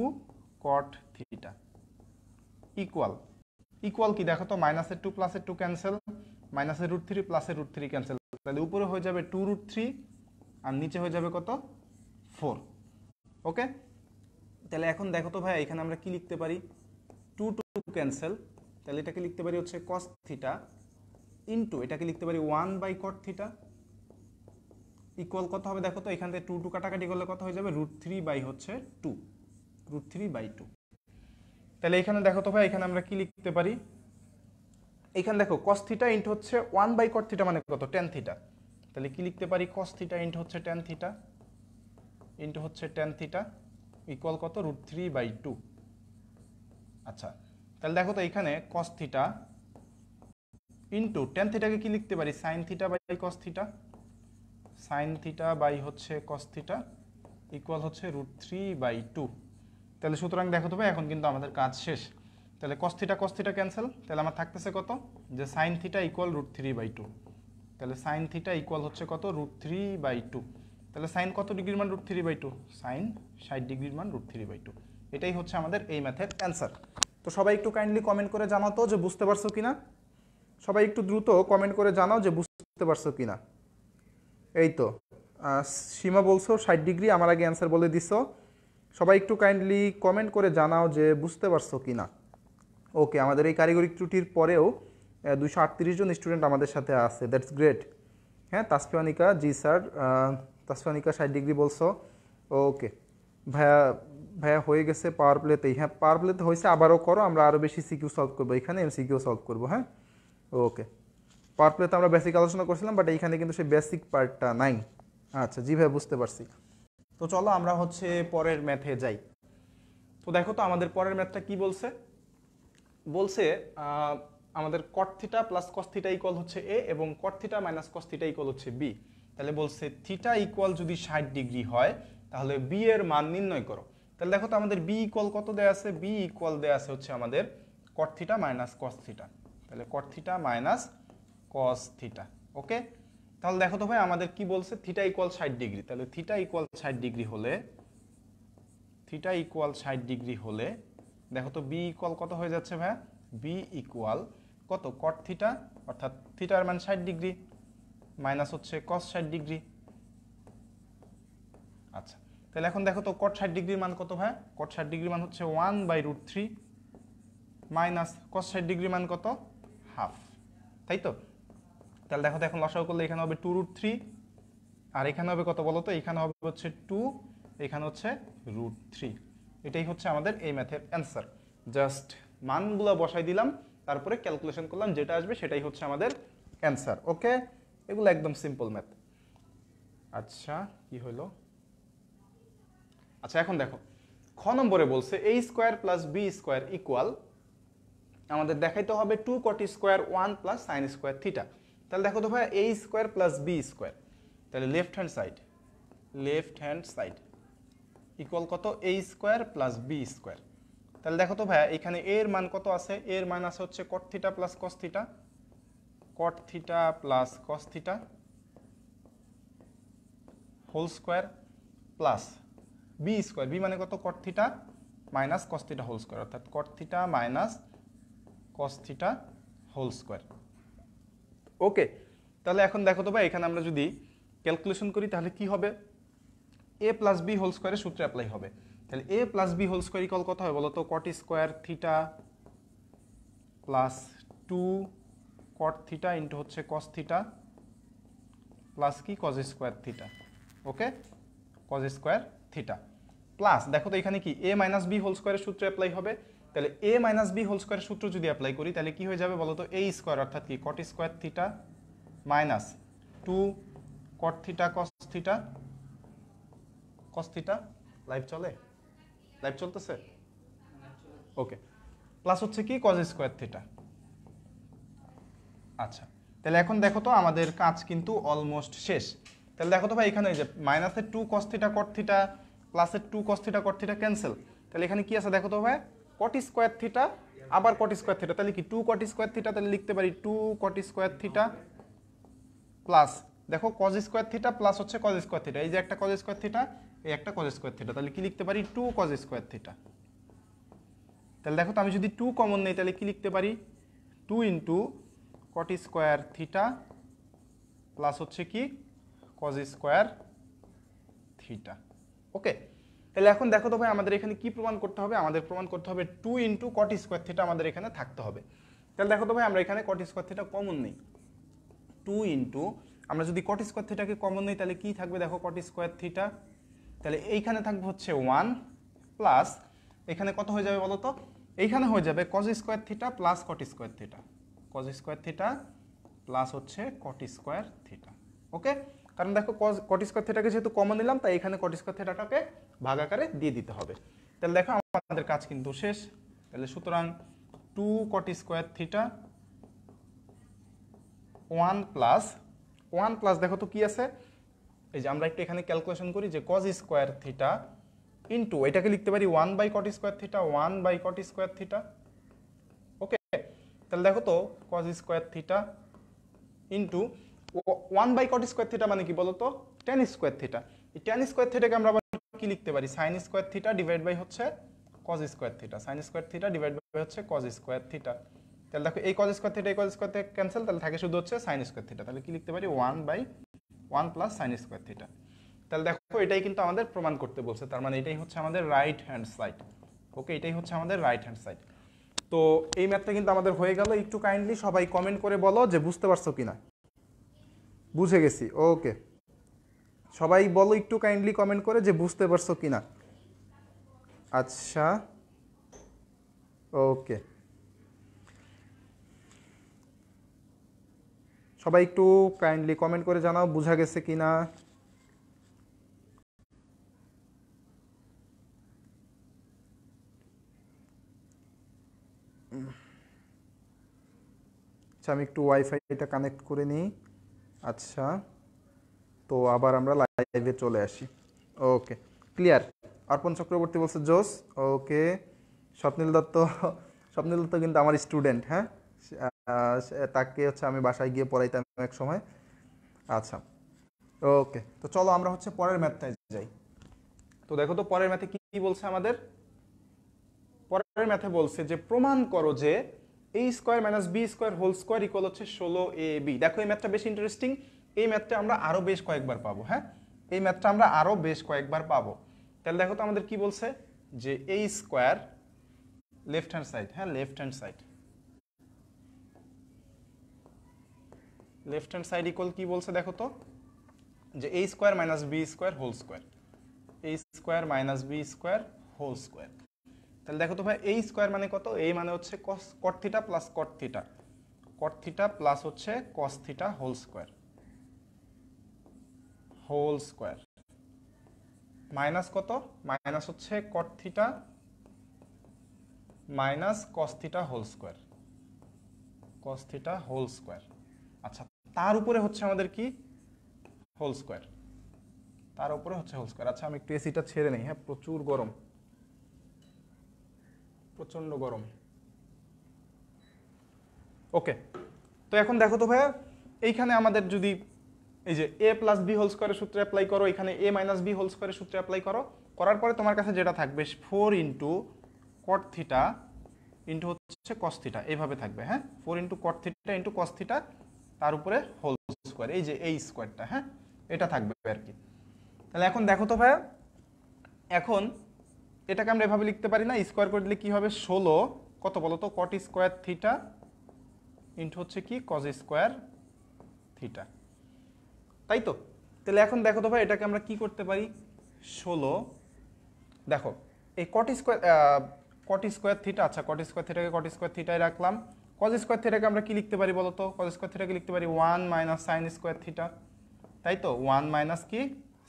cot theta equal equal কি দেখো তো মাইনাসের টু প্লাসের টু ক্যান্সেল মাইনাসের রুট থ্রি প্লাসের রুট থ্রি ক্যান্সেল তাহলে উপরে হয়ে যাবে টু রুট থ্রি আর নিচে হয়ে যাবে কত ফোর ওকে তাহলে এখন দেখো তো ভাই এখানে আমরা কি লিখতে পারি টু টু ক্যান্সেল তাহলে এটাকে লিখতে পারি হচ্ছে কস থিটা ইন্টু এটাকে লিখতে পারি one by cot theta equal কত হবে দেখো তো এখান থেকে টু টু কাটাকাটি করলে কত হয়ে যাবে রুট থ্রি বাই হচ্ছে two root three by two তাহলে এখানে দেখো তো ভাই এখানে আমরা কি লিখতে পারি এখানে দেখো কস থিটা ইন্ট হচ্ছে ওয়ান বাই কট থিটা মানে কত টেন থিটা তাহলে কি লিখতে পারি কস থিটা ইন্ট হচ্ছে টেন থিটা ইন্টু হচ্ছে টেন থিটা ইকুয়াল কত রুট থ্রি বাই টু আচ্ছা তাহলে দেখো তো এখানে কস থিটা ইন্টু টেন থিটাকে কী লিখতে পারি sine theta by cos theta sine theta by হচ্ছে কস থিটা ইকুয়াল হচ্ছে রুট থ্রি বাই টু তাহলে সুতরাং দেখো তো ভাই এখন কিন্তু আমাদের কাজ শেষ তাহলে cos theta cos theta cancel তাহলে আমার থাকতেছে কত যে sine theta equal root three by two তাহলে সাইন থিটা ইকুয়াল হচ্ছে কত রুট থ্রি বাই টু তাহলে সাইন কত ডিগ্রির মান root three by two sine ষাট ডিগ্রির মান রুট থ্রি বাই টু এটাই হচ্ছে আমাদের এই ম্যাথের অ্যান্সার তো সবাই একটু কাইন্ডলি কমেন্ট করে জানাতো যে বুঝতে পারছো কি না সবাই একটু দ্রুত কমেন্ট করে জানাও যে বুঝতে পারছো কি না এই তো সীমা বলছো ষাট ডিগ্রি আমার আগে অ্যান্সার বলে দিছো সবাই একটু কাইন্ডলি কমেন্ট করে জানাও যে বুঝতে পারছো কি না ওকে আমাদের এই কারিগরি ত্রুটির পরেও দুশো জন স্টুডেন্ট আমাদের সাথে আছে দ্যাটস গ্রেট হ্যাঁ তাসফিয়ানিকা জি স্যার তাসফানিকা ষাট ডিগ্রি বলছো ওকে ভাইয়া ভাইয়া হয়ে গেছে পাওয়ার প্লেতেই হ্যাঁ পাওয়ার প্লেতে হয়েছে আবারও করো আমরা আরও বেশি সিকিউ সলভ করবো এখানে এম সিকিউ সলভ করবো হ্যাঁ ওকে পাওয়ার প্লেতে আমরা বেসিক আলোচনা করছিলাম বাট এইখানে কিন্তু সেই বেসিক পার্টটা নাই আচ্ছা জি ভাই বুঝতে পারছি তো চলো আমরা হচ্ছে পরের ম্যাথে যাই তো দেখো তো আমাদের পরের ম্যাথটা কি বলছে বলছে আমাদের cot theta plus theta equal হচ্ছে এ এবং cot theta minus theta equal হচ্ছে বি তাহলে বলছে থিটা ইকুয়াল যদি ষাট ডিগ্রি হয় তাহলে বি এর মান নির্ণয় করো তাহলে দেখো তো আমাদের বি ইকুয়াল কত দেয়া আছে বি ইকুয়াল দেয়া আছে হচ্ছে আমাদের cot theta minus cos theta তাহলে cot theta minus cos theta okay তাহলে দেখো তো ভাই আমাদের কি বলছে থিটা ইকুয়াল ষাট ডিগ্রি তাহলে থিটা ইকুয়াল ষাট ডিগ্রি হলে থিটা ইকুয়াল ষাট ডিগ্রি হলে দেখো তো বি ইকুয়াল কত হয়ে যাচ্ছে ভাই বি ইকুয়াল কত কট থিটা অর্থাৎ থিটার মান ষাট ডিগ্রি মাইনাস হচ্ছে কস ষাট ডিগ্রি আচ্ছা তাহলে এখন দেখো তো কট ষাট ডিগ্রির মান কত ভাই কট ষাট ডিগ্রির মান হচ্ছে one by root three minus cos ষাট ডিগ্রির মান কত হাফ তাই তো তাহলে দেখো তো এখন লসাও করলে এখানে হবে টু রুট থ্রি আর এখানে হবে কত বলো তো এখানে হবে হচ্ছে টু এখানে হচ্ছে রুট থ্রি এটাই হচ্ছে আমাদের এই ম্যাথের অ্যান্সার জাস্ট মানগুলো বসাই দিলাম তারপরে ক্যালকুলেশন করলাম যেটা আসবে সেটাই হচ্ছে আমাদের অ্যান্সার ওকে এগুলো একদম সিম্পল ম্যাথ আচ্ছা কি হলো আচ্ছা এখন দেখো খ নম্বরে বলছে A square plus B square equal আমাদের দেখাইতে হবে two cot square one plus sine square theta তাহলে দেখো তো ভাই A square plus B square তাহলে left hand side left hand side equal কত A square plus B square তাহলে দেখো তো ভাইয়া এখানে এর মান কত আছে এর মান আছে হচ্ছে cot theta plus cos theta cot theta plus cos theta whole square plus B square B মানে কত cot theta minus cos theta whole square অর্থাৎ cot theta minus cos theta whole square okay তাহলে এখন দেখো তো ভাই এখানে আমরা যদি ক্যালকুলেশন করি তাহলে কি হবে এ প্লাস বি হোল স্কোয়ারের সূত্রে অ্যাপ্লাই হবে তাহলে A plus B whole square equal কত হয় বলো তো cot square theta plus two cot theta into হচ্ছে কস থিটা প্লাস কি cos square theta okay cos square theta plus দেখো তো এখানে কি এ মাইনাস বি হোল স্কোয়ারের সূত্র অ্যাপ্লাই হবে তাহলে এ মাইনাস বি হোল স্কোয়ারের সূত্র যদি অ্যাপ্লাই করি তাহলে কি হয়ে যাবে বলো তো এ স্কোয়ার অর্থাৎ কি cot square theta minus two cot theta cos theta cos theta live চলে লাইভ চলতেছে ওকে প্লাস হচ্ছে কি কজ স্কোয়ার থিটা আচ্ছা তাহলে এখন দেখো তো আমাদের কাজ কিন্তু অলমোস্ট শেষ তাহলে দেখো তো ভাই এখানে যে মাইনাসের টু কস্থিটা কর্থিটা প্লাসের টু কস্থিটা কর্থিটা ক্যান্সেল তাহলে এখানে কি আছে দেখো তো ভাই কট স্কোয়ার থিটা আবার কট স্কোয়ার থিটা তাহলে কি টু কট স্কোয়ার থিটা তাহলে লিখতে পারি two cot square theta plus দেখো কজ স্কোয়ার থিটা প্লাস হচ্ছে কজ স্কোয়ার থিটা এই যে একটা কজ স্কোয়ার থিটা এই একটা কজ স্কোয়ার থিটা তাহলে কি লিখতে পারি টু কজ স্কোয়ার থিটা তাহলে দেখো তো আমি যদি টু কমন নেই তাহলে কি লিখতে পারি two into cot square theta plus হচ্ছে কি কজ স্কোয়ার থিটা ওকে তাহলে এখন দেখো তো ভাই আমাদের এখানে কি প্রমাণ করতে হবে আমাদের প্রমাণ করতে হবে two into cot square theta আমাদের এখানে থাকতে হবে তাহলে দেখো তো ভাই আমরা এখানে কটি স্কোয়ার থিটা কমন নেই টু ইন্টু আমরা যদি কটি স্কোয়ার থিটাকে কমন নেই তাহলে কি থাকবে দেখো কটি স্কোয়ার থিটা তাহলে এইখানে থাকবে হচ্ছে ওয়ান প্লাস এখানে কত হয়ে যাবে বলো তো এইখানে হয়ে যাবে cos square theta plus cot square theta cos square theta plus হচ্ছে কটি স্কোয়ার থিটা ওকে কারণ দেখো কজ কটি স্কোয়ার থিটাকে যেহেতু কমন নিলাম তাই এখানে কট স্কোয়ার থিটাটাকে আকারে দিয়ে দিতে হবে তাহলে দেখো আমাদের কাজ কিন্তু শেষ তাহলে সুতরাং two cot square theta one plus one plus দেখো তো কি আছে এই যে আমরা একটু এখানে ক্যালকুলেশন করি যে কজ স্কোয়ার থিটা ইন্টু এটাকে লিখতে পারি one by cot square theta one by cot square theta তাহলে দেখো তো cos square theta into one by cot square theta মানে কি বলতো টেন স্কোয়ার থিটা এই টেন স্কোয়ার থিটাকে আমরা আবার কি লিখতে পারি sine square theta divide by হচ্ছে cos square theta sine square theta divide by হচ্ছে কজ স্কোয়ার থিটা তাহলে দেখো এই কজ স্কোয়ার থিটা এই কজ স্কোয়ার থেকে ক্যান্সেল তাহলে থাকে শুধু হচ্ছে সাইন স্কোয়ার থিটা তাহলে কি লিখতে পারি one by one plus sine square theta তাহলে দেখো এটাই কিন্তু আমাদের প্রমাণ করতে বলছে তার মানে এটাই হচ্ছে আমাদের রাইট হ্যান্ড সাইড ওকে এটাই হচ্ছে আমাদের রাইট হ্যান্ড সাইড তো এই ম্যাথটা কিন্তু আমাদের হয়ে গেল একটু কাইন্ডলি সবাই কমেন্ট করে বলো যে বুঝতে পারছো কি না বুঝে গেছি ওকে সবাই বলো একটু কাইন্ডলি কমেন্ট করে যে বুঝতে পারছো কি না আচ্ছা ওকে সবাই একটু কাইন্ডলি কমেন্ট করে জানাও বোঝা গেছে কি না আচ্ছা আমি একটু ওয়াইফাইটা কানেক্ট করে নিই আচ্ছা তো আবার আমরা লাইভে চলে আসি ওকে ক্লিয়ার অর্পণ চক্রবর্তী বলছে জোস ওকে স্বপ্নীল দত্ত স্বপ্নীল দত্ত কিন্তু আমার স্টুডেন্ট হ্যাঁ তাকে হচ্ছে আমি বাসায় গিয়ে পড়াইতাম এক সময় আচ্ছা ওকে তো চলো আমরা হচ্ছে পরের ম্যাথটায় যাই তো দেখো তো পরের ম্যাথে কি বলছে আমাদের পরের ম্যাথে বলছে যে প্রমাণ করো যে A square minus B square whole square equal হচ্ছে ষোলো এ বি দেখো এই ম্যাথটা বেশ ইন্টারেস্টিং এই ম্যাথটা আমরা আরও বেশ কয়েকবার পাবো হ্যাঁ এই ম্যাথটা আমরা আরও বেশ কয়েকবার পাবো তাহলে দেখো তো আমাদের কি বলছে যে A square left hand side হ্যাঁ left hand side left hand side equal কী বলছে দেখো তো যে A square minus B square whole square A square minus B square whole square তাহলে দেখো তো ভাই এই স্কোয়ার মানে কত এই মানে হচ্ছে কস কর্থিটা প্লাস কর্থিটা কর্থিটা প্লাস হচ্ছে cos theta whole square whole square minus কত মাইনাস হচ্ছে cot theta minus cos theta whole square cos theta whole square আচ্ছা তার উপরে হচ্ছে আমাদের কি হোল স্কোয়ার তার উপরে হচ্ছে হোল স্কোয়ার আচ্ছা আমি একটু এসিটা ছেড়ে নিই হ্যাঁ প্রচুর গরম প্রচণ্ড গরম ওকে তো এখন দেখো তো ভাইয়া এইখানে আমাদের যদি এই যে এ প্লাস বি হোল স্কোয়ারের সূত্রে অ্যাপ্লাই করো এখানে এ মাইনাস বি হোল স্কোয়ারের সূত্রে অ্যাপ্লাই করো করার পরে তোমার কাছে যেটা থাকবে four into cot theta into হচ্ছে কস্থিটা এইভাবে থাকবে হ্যাঁ four into cot theta into cos theta তার উপরে হোল স্কোয়ার এই যে এই স্কোয়ারটা হ্যাঁ এটা থাকবে আর কি তাহলে এখন দেখো তো ভাইয়া এখন এটাকে আমরা এভাবে লিখতে পারি না স্কোয়ার করে দিলে কী হবে ষোলো কত বলো তো কট স্কোয়ার থিটা ইন্টু হচ্ছে কি কজ স্কোয়ার থিটা তাই তো তাহলে এখন দেখো তো ভাই এটাকে আমরা কি করতে পারি ষোলো দেখো এই cot square cot square theta আচ্ছা কট স্কোয়ার থিটাকে কট স্কোয়ার থিটায় রাখলাম কজ স্কোয়ার থিটাকে আমরা কি লিখতে পারি বলো তো কজ স্কোয়ার থিটাকে লিখতে পারি one minus sign square theta তাই তো ওয়ান মাইনাস কি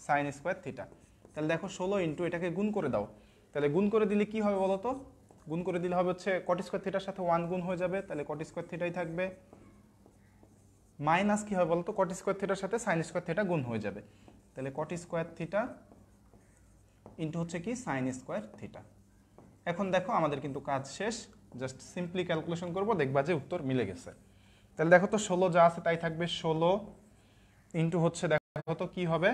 সাইন স্কোয়ার থিটা তাহলে দেখো ষোলো ইন্টু এটাকে গুণ করে দাও তাহলে গুণ করে দিলে কি হবে বলো তো গুণ করে দিলে হবে হচ্ছে কটি স্কোয়ার থিটার সাথে ওয়ান গুণ হয়ে যাবে তাহলে কটি স্কোয়ার থিটাই থাকবে মাইনাস কি হবে বলতো কটি স্কোয়ার থিটার সাথে সাইন স্কোয়ার থিটা গুণ হয়ে যাবে তাহলে কটি স্কোয়ার থিটা ইন্টু হচ্ছে কি সাইন স্কোয়ার থিটা এখন দেখো আমাদের কিন্তু কাজ শেষ জাস্ট সিম্পলি ক্যালকুলেশন করব দেখবা যে উত্তর মিলে গেছে তাহলে দেখো তো ষোলো যা আছে তাই থাকবে ষোলো ইন্টু হচ্ছে দেখো তো কি হবে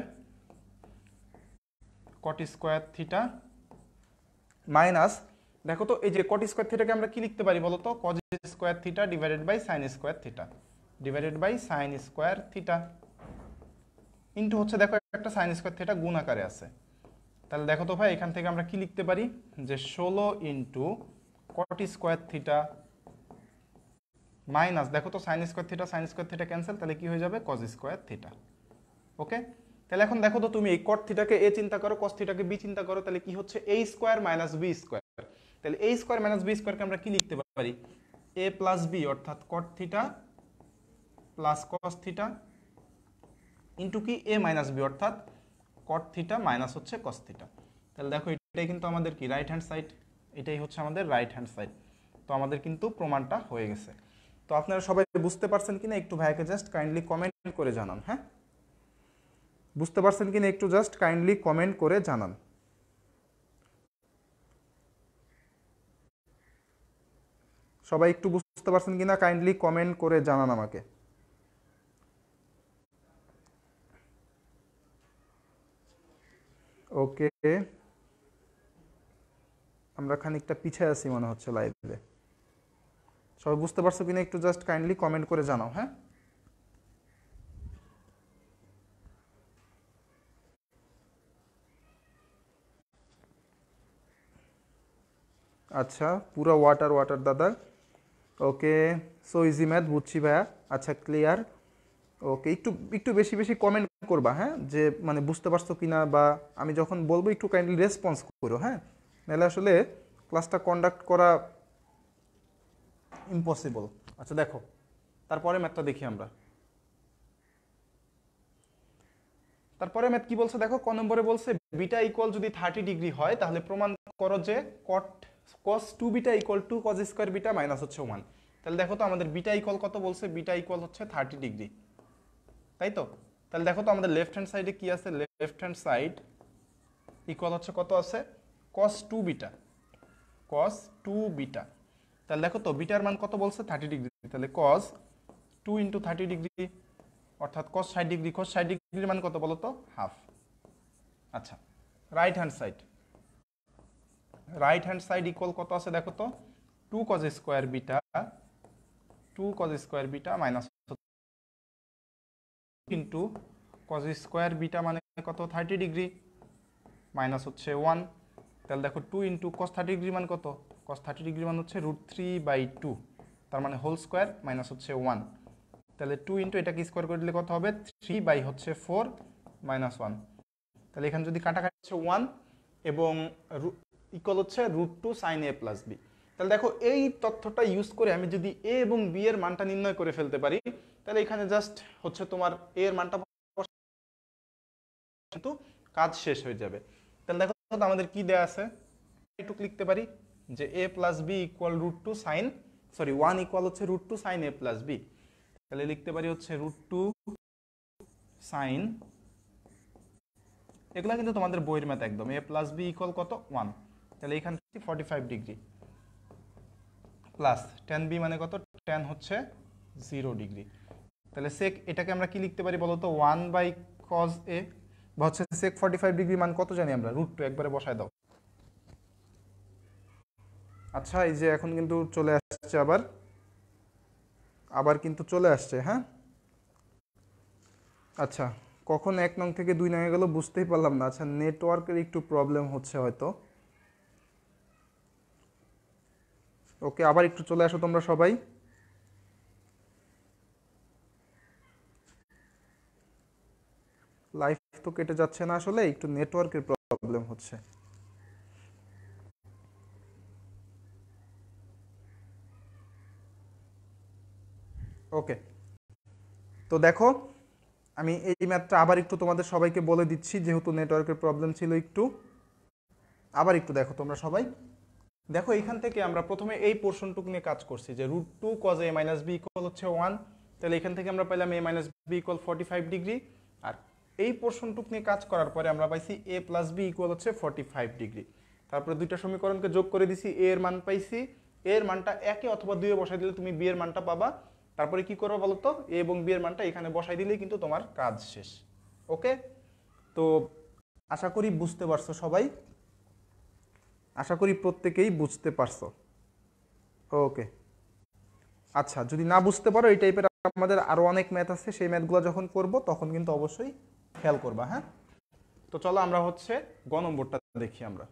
কটি স্কোয়ার থিটা মাইনাস দেখো তো এই যে কট স্কোয়ার থিটাকে আমরা কি লিখতে পারি বলতো cos square theta divided by sine square theta divided by sine square theta into হচ্ছে দেখো একটা সাইন স্কোয়ার থিটা গুণ আকারে আছে তাহলে দেখো তো ভাই এখান থেকে আমরা কি লিখতে পারি যে ষোলো into cot square theta minus দেখো তো sine square theta sine square theta cancel তাহলে কি হয়ে যাবে কজ স্কোয়ার থিটা ওকে তাহলে এখন দেখো তো তুমি এই কট থিটাকে এ চিন্তা করো কস থিটাকে বি চিন্তা করো তাহলে কি হচ্ছে A square minus B square তাহলে এ স্কোয়ার মাইনাস বি স্কোয়ারকে আমরা কি লিখতে পারি এ প্লাস বি অর্থাৎ cot theta plus cos theta into কি এ মাইনাস বি অর্থাৎ কট থিটা মাইনাস হচ্ছে কস থিটা তাহলে দেখো এটাই কিন্তু আমাদের কি রাইট হ্যান্ড সাইড এটাই হচ্ছে আমাদের রাইট হ্যান্ড সাইড তো আমাদের কিন্তু প্রমাণটা হয়ে গেছে তো আপনারা সবাই বুঝতে পারছেন কিনা একটু ভাইকে জাস্ট কাইন্ডলি কমেন্ট করে জানান হ্যাঁ বুঝতে পারছেন কিনা একটু জাস্ট কাইন্ডলি কমেন্ট করে জানান সবাই একটু বুঝতে পারছেন কিনা কাইন্ডলি কমেন্ট করে জানান আমাকে ওকে আমরা খানিকটা পিছিয়ে আছি মনে হচ্ছে লাইভে সবাই বুঝতে পারছো কিনা একটু জাস্ট কাইন্ডলি কমেন্ট করে জানাও হ্যাঁ আচ্ছা পুরো ওয়াটার ওয়াটার দাদা ওকে সো ইজি ম্যাথ বুঝছি ভাইয়া আচ্ছা ক্লিয়ার ওকে একটু একটু বেশি বেশি কমেন্ট করবা হ্যাঁ যে মানে বুঝতে পারছো কি না বা আমি যখন বলবো একটু কাইন্ডলি রেসপন্স করো হ্যাঁ নাহলে আসলে ক্লাসটা কন্ডাক্ট করা ইম্পসিবল আচ্ছা দেখো তারপরে ম্যাথটা দেখি আমরা তারপরে ম্যাথ কি বলছে দেখো ক নম্বরে বলছে বিটা ইকুয়াল যদি থার্টি ডিগ্রি হয় তাহলে প্রমাণ করো যে cot cos two beta equal two cos square beta minus হচ্ছে ওয়ান তাহলে দেখো তো আমাদের বিটা ইকুয়াল কত বলছে বিটা ইকুয়াল হচ্ছে থার্টি ডিগ্রি তাই তো তাহলে দেখো তো আমাদের লেফট হ্যান্ড সাইডে কী আছে লেফট হ্যান্ড সাইড ইকুয়াল হচ্ছে কত আছে cos two beta cos two beta তাহলে দেখো তো বিটার মান কত বলছে থার্টি ডিগ্রি তাহলে cos two into thirty degree অর্থাৎ কস ষাট ডিগ্রি কস ষাট ডিগ্রির মান কত বলো তো হাফ আচ্ছা right hand side right hand side equal কত আছে দেখো তো two cos square beta two cos square beta minus কিন্তু কজ স্কোয়ার বিটা মানে কত থার্টি ডিগ্রি মাইনাস হচ্ছে ওয়ান তাহলে দেখো two into cos thirty degree মানে কত কস থার্টি ডিগ্রি মানে হচ্ছে রুট থ্রি বাই টু তার মানে হোল স্কোয়ার মাইনাস হচ্ছে ওয়ান তাহলে টু ইন্টু এটাকে স্কোয়ার করে দিলে কত হবে থ্রি বাই হচ্ছে ফোর মাইনাস ওয়ান তাহলে এখানে যদি কাটাকাটি হচ্ছে ওয়ান এবং ইকল হচ্ছে root two sine A plus B তাহলে দেখো এই তথ্যটা ইউজ করে আমি যদি এ এবং বি এর মানটা নির্ণয় করে ফেলতে পারি তাহলে এখানে জাস্ট হচ্ছে তোমার এ এর মানটা কিন্তু কাজ শেষ হয়ে যাবে তাহলে দেখো আমাদের কি দেয়া আছে একটু লিখতে পারি যে A plus B equal root two sine sorry one equal হচ্ছে root two sine A plus B তাহলে লিখতে পারি হচ্ছে রুট টু সাইন এগুলা কিন্তু তোমাদের বইয়ের ম্যাথ একদম এ প্লাস বি ইকুয়াল কত ওয়ান তাহলে এইখান থেকে forty five degree plus tan B মানে কত টেন হচ্ছে জিরো ডিগ্রি তাহলে সেক এটাকে আমরা কি লিখতে পারি বলতো ওয়ান বাই কজ এ বা হচ্ছে সেক ফর্টি ফাইভ ডিগ্রি মান কত জানি আমরা রুট টু একবারে বসায় দাও আচ্ছা এই যে এখন কিন্তু চলে আসছে আবার আবার কিন্তু চলে আসছে হ্যাঁ আচ্ছা কখন এক নং থেকে দুই নং গেল বুঝতেই পারলাম না আচ্ছা নেটওয়ার্কের একটু প্রবলেম হচ্ছে হয়তো ওকে আবার একটু চলে আসো তোমরা সবাই লাইফ তো কেটে যাচ্ছে না আসলে একটু নেটওয়ার্কের প্রবলেম হচ্ছে ওকে তো দেখো আমি এই ম্যাথটা আবার একটু তোমাদের সবাইকে বলে দিচ্ছি যেহেতু নেটওয়ার্কের প্রবলেম ছিল একটু আবার একটু দেখো তোমরা সবাই দেখো এখান থেকে আমরা প্রথমে এই পোর্শনটুক নিয়ে কাজ করছি যে রুট টু কজ এ মাইনাস বি ইকুয়াল হচ্ছে ওয়ান তাহলে এখান থেকে আমরা পাইলাম A minus B equal forty five degree আর এই পোর্শনটুক নিয়ে কাজ করার পরে আমরা পাইছি এ প্লাস বি ইকুয়াল হচ্ছে ফর্টি ফাইভ ডিগ্রি তারপরে দুইটা সমীকরণকে যোগ করে দিছি এ এর মান পাইছি এ এর মানটা একে অথবা দুয়ে বসাই দিলে তুমি বি এর মানটা পাবা তারপরে কি করবো বলো তো এ এবং বি এর মানটা এখানে বসাই দিলেই কিন্তু তোমার কাজ শেষ ওকে তো আশা করি বুঝতে পারছো সবাই আশা করি প্রত্যেকেই বুঝতে পারছো ওকে আচ্ছা যদি না বুঝতে পারো এই টাইপের আমাদের আরও অনেক ম্যাথ আছে সেই ম্যাথগুলো যখন করব তখন কিন্তু অবশ্যই খেয়াল করবা হ্যাঁ তো চলো আমরা হচ্ছে গ নম্বরটা দেখি আমরা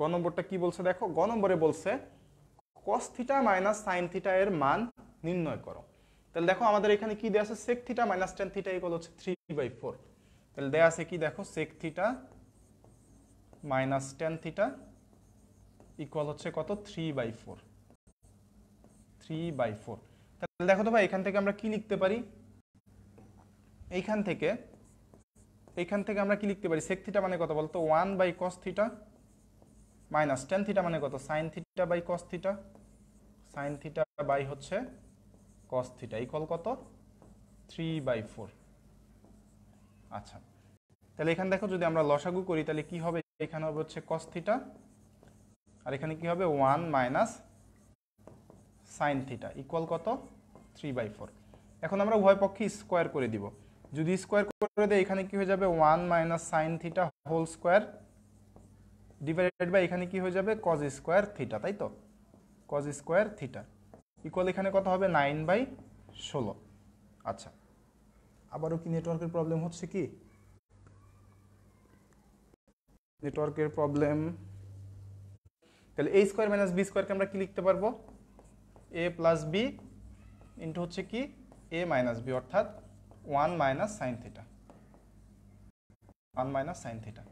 গ নম্বরটা কী বলছে দেখো গ নম্বরে বলছে cos theta theta minus sine theta এর মান নির্ণয় করো তাহলে দেখো আমাদের এখানে কি দেওয়া আছে sec theta minus tan theta এগুলো হচ্ছে থ্রি বাই ফোর তাহলে দেওয়া আছে কি দেখো sec theta minus tan theta equal হচ্ছে কত three by four three by four তাহলে দেখো তো ভাই এখান থেকে আমরা কি লিখতে পারি এইখান থেকে এইখান থেকে আমরা কি লিখতে পারি সেক থিটা মানে কত বলতো one by cos theta minus tan theta মানে কত sine theta by cos theta sine theta by হচ্ছে কস থিটা ইকল কত থ্রি বাই ফোর আচ্ছা তাহলে এখান দেখো যদি আমরা লসাগু করি তাহলে কি হবে এখানে হবে হচ্ছে কস থিটা আর এখানে কি হবে one minus sine theta equal কত থ্রি বাই ফোর এখন আমরা উভয় পক্ষে স্কোয়ার করে দিব যদি স্কোয়ার করে দেয় এখানে কি হয়ে যাবে one minus sine theta whole square divided by এখানে কি হয়ে যাবে কজ স্কোয়ার থিটা তাই তো কজ স্কোয়ার থিটা ইকুয়াল এখানে কত হবে নাইন বাই ষোলো আচ্ছা আবারও কি নেটওয়ার্কের প্রবলেম হচ্ছে কি নেটওয়ার্কের প্রবলেম তাহলে এ স্কোয়ার মাইনাস বি স্কোয়ারকে আমরা কি লিখতে পারবো এ প্লাস বি ইন্টু হচ্ছে কি এ মাইনাস বি অর্থাৎ one minus sine theta one minus sine theta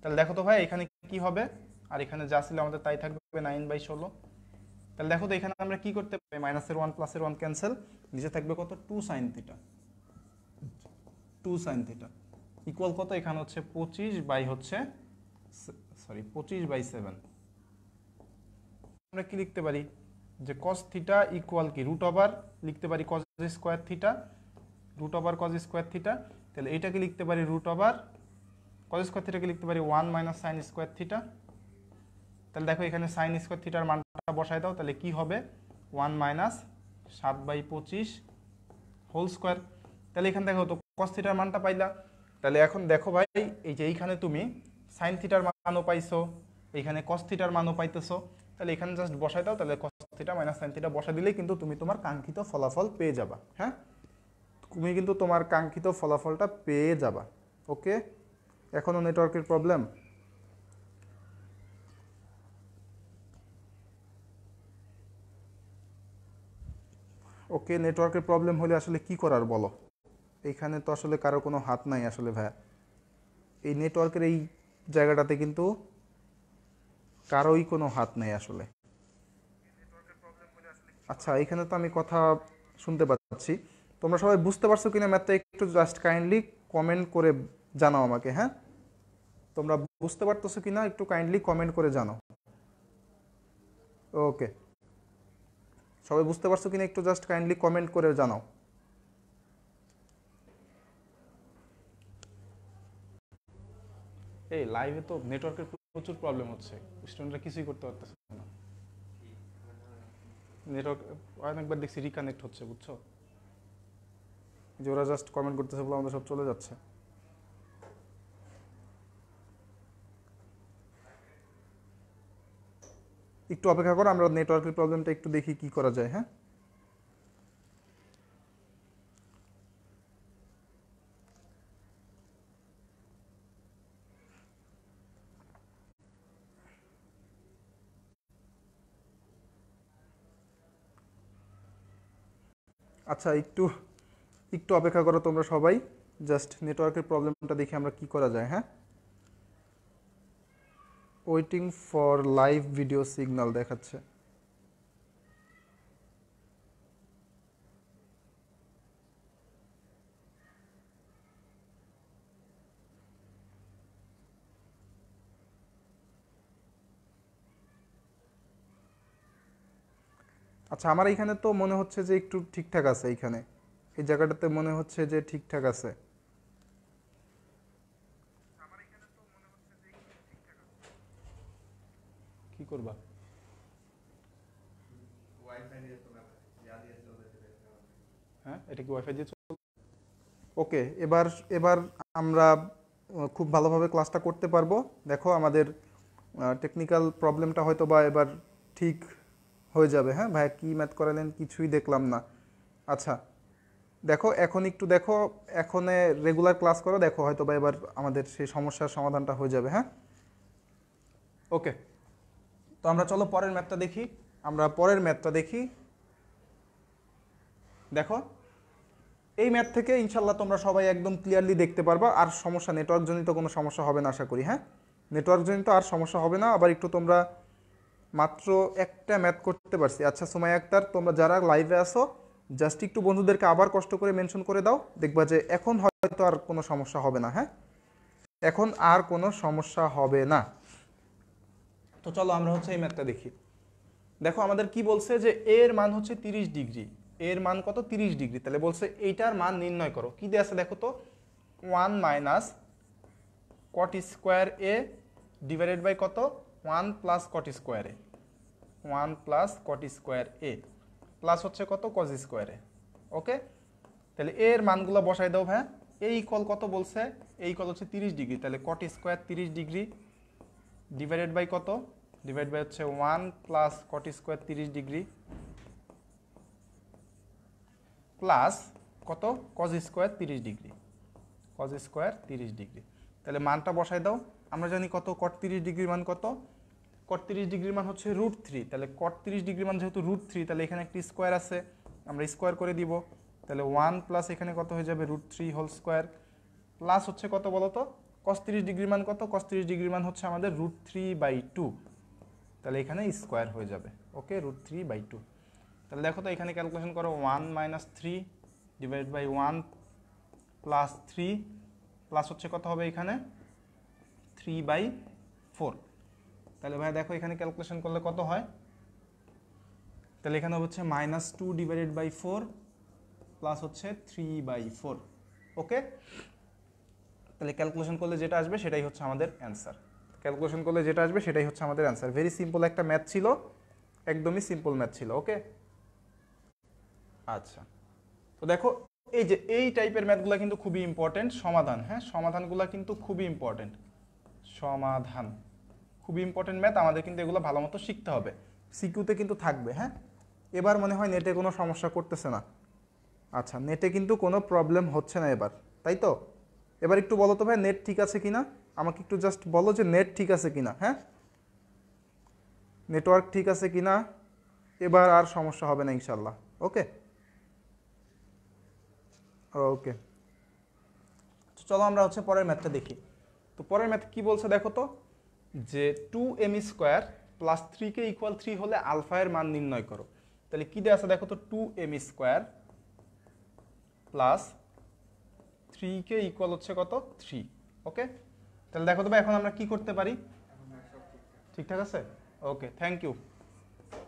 তাহলে দেখো তো ভাই এখানে কি হবে আর এখানে যা ছিল আমাদের তাই থাকবে নাইন বাই ষোলো তাহলে দেখো তো এখানে আমরা কি করতে পারি মাইনাসের ওয়ান প্লাসের ওয়ান ক্যান্সেল নিচে থাকবে কত two sine theta two sine theta equal কত এখানে হচ্ছে পঁচিশ বাই হচ্ছে সরি পঁচিশ বাই সেভেন আমরা কি লিখতে পারি যে কস থিটা ইকুয়াল কি রুট ওভার লিখতে পারি cos square theta root over cos square theta তাহলে এটাকে লিখতে পারি রুট ওভার কজ স্কোয়ার থিটাকে লিখতে পারি one minus sign square theta তাহলে দেখো এখানে সাইন স্কোয়ার থিটার মানটা বসায় দাও তাহলে কি হবে ওয়ান মাইনাস সাত বাই পঁচিশ হোল স্কোয়ার তাহলে এখান থেকে হতো কস থিটার মানটা পাইলা তাহলে এখন দেখো ভাই এই যে এইখানে তুমি সাইন থিটার মানও পাইছো এখানে কস থিটার মানও পাইতেছো তাহলে এখানে জাস্ট বসাই দাও তাহলে cos theta minus sine theta বসা দিলেই কিন্তু তুমি তোমার কাঙ্ক্ষিত ফলাফল পেয়ে যাবা হ্যাঁ তুমি কিন্তু তোমার কাঙ্ক্ষিত ফলাফলটা পেয়ে যাবা ওকে এখনও নেটওয়ার্কের প্রবলেম ওকে নেটওয়ার্কের প্রবলেম হলে আসলে কি করার বলো এখানে তো আসলে কারো কোনো হাত নাই আসলে ভাইয়া এই নেটওয়ার্কের এই জায়গাটাতে কিন্তু কারোই কোনো হাত নেই আসলে আচ্ছা এখানে তো আমি কথা শুনতে পাচ্ছি তোমরা সবাই বুঝতে পারছো কিনা ম্যাথটা একটু জাস্ট কাইন্ডলি কমেন্ট করে জানাও আমাকে হ্যাঁ তোমরা বুঝতে পারতেছো কিনা একটু কাইন্ডলি কমেন্ট করে জানাও ওকে সবাই বুঝতে পারছো কিনা একটু জাস্ট কাইন্ডলি কমেন্ট করে জানাও এই লাইভে তো নেটওয়ার্কের প্রচুর প্রবলেম হচ্ছে স্টুডেন্টরা কিছুই করতে পারতেছে না নেটওয়ার্ক অনেকবার দেখছি রিকানেক্ট হচ্ছে বুঝছো যে ওরা জাস্ট কমেন্ট করতেছে বলে আমাদের সব চলে যাচ্ছে একটু অপেক্ষা করো আমরা নেটওয়ার্কের প্রবলেমটা একটু দেখি কি করা যায় হ্যাঁ আচ্ছা একটু একটু অপেক্ষা করো তোমরা সবাই জাস্ট নেটওয়ার্কের প্রবলেমটা দেখে আমরা কি করা যায় হ্যাঁ waiting for live video signal দেখাচ্ছে আচ্ছা আমার এখানে তো মনে হচ্ছে যে একটু ঠিকঠাক আছে এইখানে এই জায়গাটাতে মনে হচ্ছে যে ঠিকঠাক আছে কি করবা হ্যাঁ এটা কি ওয়াইফাই ওকে এবার এবার আমরা খুব ভালোভাবে ক্লাসটা করতে পারবো দেখো আমাদের টেকনিক্যাল প্রবলেমটা হয়তো বা এবার ঠিক হয়ে যাবে হ্যাঁ ভাইয়া কী ম্যাথ করালেন কিছুই দেখলাম না আচ্ছা দেখো এখন একটু দেখো এখন রেগুলার ক্লাস করো দেখো হয়তো বা এবার আমাদের সেই সমস্যার সমাধানটা হয়ে যাবে হ্যাঁ ওকে তো আমরা চলো পরের ম্যাথটা দেখি আমরা পরের ম্যাথটা দেখি দেখো এই ম্যাথ থেকে ইনশাল্লাহ তোমরা সবাই একদম ক্লিয়ারলি দেখতে পারবা আর সমস্যা নেটওয়ার্কজনিত কোনো সমস্যা হবে না আশা করি হ্যাঁ নেটওয়ার্কজনিত আর সমস্যা হবে না আবার একটু তোমরা মাত্র একটা ম্যাথ করতে পারছি আচ্ছা সোমাই আক্তার তোমরা যারা লাইভে আসো জাস্ট একটু বন্ধুদেরকে আবার কষ্ট করে মেনশন করে দাও দেখবা যে এখন হয়তো আর কোনো সমস্যা হবে না হ্যাঁ এখন আর কোনো সমস্যা হবে না তো চলো আমরা হচ্ছে এই ম্যাথটা দেখি দেখো আমাদের কি বলছে যে এর মান হচ্ছে তিরিশ ডিগ্রি এর মান কত তিরিশ ডিগ্রি তাহলে বলছে এইটার মান নির্ণয় করো কী দিয়ে আছে দেখো তো one minus cot square A divided by কত one plus cot square A one plus cot square A plus হচ্ছে কত কজ স্কোয়ারে ওকে তাহলে এর মানগুলো বসাই দাও হ্যাঁ এই ইকল কত বলছে এই কল হচ্ছে তিরিশ ডিগ্রি তাহলে কট স্কোয়ার তিরিশ ডিগ্রি ডিভাইডেড বাই কত ডিভাইড বাই হচ্ছে ওয়ান প্লাস কট স্কোয়ার তিরিশ ডিগ্রি প্লাস কত কজ স্কোয়ার তিরিশ ডিগ্রি কজ স্কোয়ার তিরিশ ডিগ্রি তাহলে মানটা বসাই দাও আমরা জানি কত কট তিরিশ ডিগ্রির মান কত কট তিরিশ ডিগ্রির মান হচ্ছে রুট থ্রি তাহলে কট তিরিশ ডিগ্রির মান যেহেতু রুট থ্রি তাহলে এখানে একটি স্কোয়ার আছে আমরা স্কোয়ার করে দিব তাহলে ওয়ান প্লাস এখানে কত হয়ে যাবে root three whole square plus হচ্ছে কত বলতো কস তিরিশ ডিগ্রি মান কত কস তিরিশ মান হচ্ছে আমাদের রুট থ্রি বাই টু তাহলে এখানে স্কোয়ার হয়ে যাবে okay root three by two তাহলে দেখো তো এখানে ক্যালকুলেশন করো one minus three divide by one plus three plus হচ্ছে কত হবে এখানে থ্রি বাই ফোর তাহলে ভাই দেখো এখানে ক্যালকুলেশন করলে কত হয় তাহলে এখানে হচ্ছে minus two divided by four plus হচ্ছে থ্রি বাই ফোর ওকে তাহলে ক্যালকুলেশন করলে যেটা আসবে সেটাই হচ্ছে আমাদের অ্যান্সার ক্যালকুলেশন করলে যেটা আসবে সেটাই হচ্ছে আমাদের অ্যান্সার ভেরি সিম্পল একটা ম্যাথ ছিল একদমই সিম্পল ম্যাথ ছিল ওকে আচ্ছা তো দেখো এই যে এই টাইপের ম্যাথগুলো কিন্তু খুবই ইম্পর্টেন্ট সমাধান হ্যাঁ সমাধানগুলো কিন্তু খুবই ইম্পর্টেন্ট সমাধান খুবই ইম্পর্টেন্ট ম্যাথ আমাদের কিন্তু এগুলো ভালো মতো শিখতে হবে সিকিউতে কিন্তু থাকবে হ্যাঁ এবার মনে হয় নেটে কোনো সমস্যা করতেছে না আচ্ছা নেটে কিন্তু কোনো প্রবলেম হচ্ছে না এবার তাই তো এবার একটু বলো তো ভাই নেট ঠিক আছে কি না আমাকে একটু জাস্ট বলো যে নেট ঠিক আছে কি না হ্যাঁ নেটওয়ার্ক ঠিক আছে কি না এবার আর সমস্যা হবে না ইনশাল্লাহ ওকে ওকে চলো আমরা হচ্ছে পরের ম্যাথটা দেখি তো পরের ম্যাথ কি বলছে দেখো তো যে টু এম স্কোয়ার প্লাস থ্রিকে ইকুয়াল থ্রি হলে আলফায়ের মান নির্ণয় করো তাহলে কী দেওয়া আছে দেখো তো টু এম স্কোয়ার প্লাস থ্রিকে ইকুয়াল হচ্ছে কত থ্রি ওকে তাহলে দেখো তো ভাই এখন আমরা কি করতে পারি ঠিকঠাক আছে ওকে থ্যাংক ইউ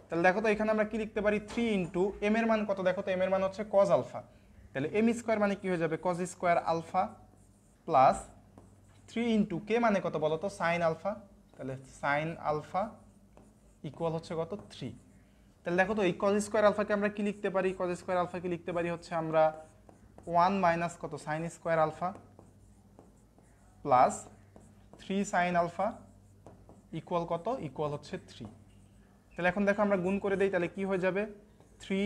তাহলে দেখো তো এখানে আমরা কি লিখতে পারি থ্রি ইন্টু এম এর মান কত দেখো তো এম এর মান হচ্ছে কজ আলফা তাহলে এম স্কোয়ার মানে কি হয়ে যাবে cos square alpha plus three into K মানে কত বলো তো সাইন আলফা তাহলে সাইন আলফা ইকুয়াল হচ্ছে কত থ্রি তাহলে দেখো তো এই কজ স্কোয়ার আলফাকে আমরা কি লিখতে পারি কজ স্কোয়ার আলফাকে লিখতে পারি হচ্ছে আমরা ওয়ান মাইনাস কত sign square alpha plus three sine alpha equal কত ইকুয়াল হচ্ছে থ্রি তাহলে এখন দেখো আমরা গুণ করে দিই তাহলে কি হয়ে যাবে three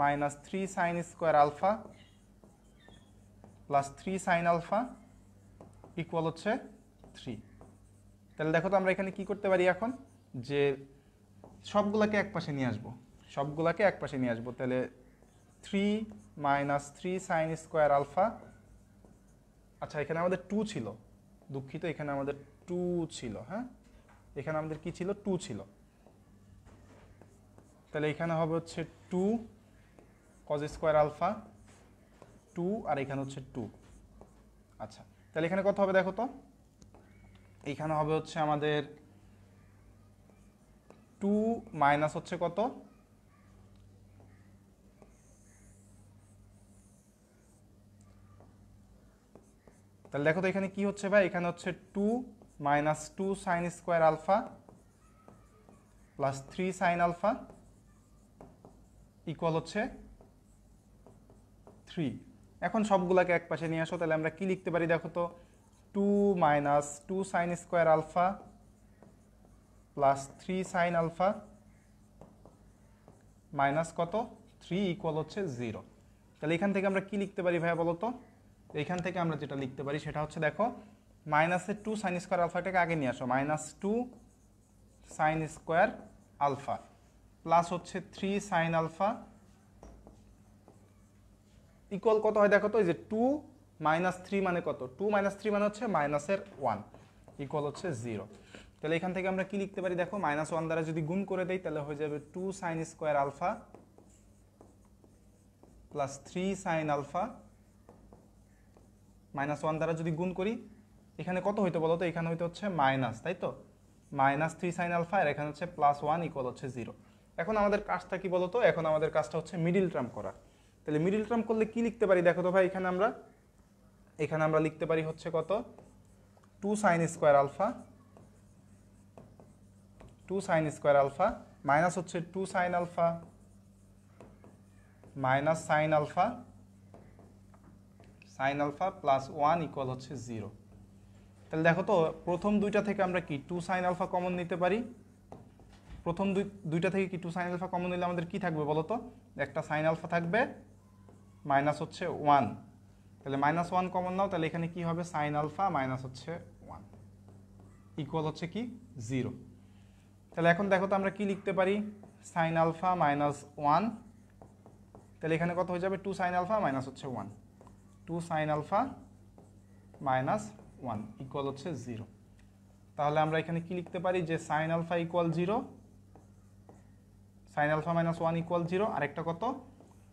minus three sine square alpha plus three sine alpha equal হচ্ছে থ্রি তাহলে দেখো তো আমরা এখানে কি করতে পারি এখন যে সবগুলোকে একপাশে নিয়ে আসবো সবগুলোকে একপাশে নিয়ে আসবো তাহলে three minus three sine square alpha আচ্ছা এখানে আমাদের টু ছিল দুঃখিত এখানে আমাদের টু ছিল হ্যাঁ এখানে আমাদের কি ছিল টু ছিল তাহলে এখানে হবে হচ্ছে two cos square alpha two আর এখানে হচ্ছে টু আচ্ছা তাহলে এখানে কত হবে দেখো তো এইখানে হবে হচ্ছে আমাদের টু মাইনাস হচ্ছে কত তাহলে দেখো তো এখানে কি হচ্ছে ভাই এখানে হচ্ছে two minus two sine square alpha plus three sine alpha equal হচ্ছে থ্রি এখন সবগুলোকে এক পাশে নিয়ে আসো তাহলে আমরা কি লিখতে পারি দেখো তো two minus two sine square alpha plus three sine alpha minus কত থ্রি ইকুয়াল হচ্ছে জিরো তাহলে এখান থেকে আমরা কি লিখতে পারি ভাইয়া বলতো এখান থেকে আমরা যেটা লিখতে পারি সেটা হচ্ছে দেখো মাইনাসের টু সাইন স্কোয়ার আলফাটাকে আগে নিয়ে আসো minus two sine square alpha plus হচ্ছে থ্রি সাইন আলফা ইকুয়াল কত হয় দেখো তো এই যে টু মাইনাস থ্রি মানে কত টু মাইনাস থ্রি মানে হচ্ছে মাইনাসের ওয়ান ইকুয়াল হচ্ছে জিরো তাহলে এখান থেকে আমরা কি লিখতে পারি দেখো মাইনাস ওয়ান দ্বারা যদি গুণ করে দেই তাহলে হয়ে যাবে two sine square alpha plus three sine alpha minus one দ্বারা যদি গুণ করি এখানে কত হইতে বলো তো এখানে হইতে হচ্ছে মাইনাস তাই তো মাইনাস থ্রি সাইন আলফা আর এখানে হচ্ছে প্লাস ওয়ান ইকুয়াল হচ্ছে জিরো এখন আমাদের কাজটা কি বলতো এখন আমাদের কাজটা হচ্ছে মিডিল টার্ম করা তাহলে মিডিল টার্ম করলে কি লিখতে পারি দেখো তো ভাই এখানে আমরা এখানে আমরা লিখতে পারি হচ্ছে কত two sine square alpha two sine square alpha minus হচ্ছে two sine alpha minus sine alpha sine alpha plus one equal হচ্ছে জিরো তাহলে দেখো তো প্রথম দুইটা থেকে আমরা কি টু সাইন আলফা কমন নিতে পারি প্রথম দুই দুইটা থেকে কি টু সাইন আলফা কমন নিলে আমাদের কি থাকবে বলো তো একটা সাইন আলফা থাকবে মাইনাস হচ্ছে ওয়ান তাহলে মাইনাস ওয়ান কমন নাও তাহলে এখানে কি হবে সাইন আলফা মাইনাস হচ্ছে ওয়ান ইকুয়াল হচ্ছে কি জিরো তাহলে এখন দেখো তো আমরা কি লিখতে পারি সাইন আলফা মাইনাস ওয়ান তাহলে এখানে কত হয়ে যাবে টু সাইন আলফা মাইনাস হচ্ছে one two sine alpha minus one equal হচ্ছে জিরো তাহলে আমরা এখানে কি লিখতে পারি যে sine alpha equal zero sine alpha minus one equal zero আরেকটা কত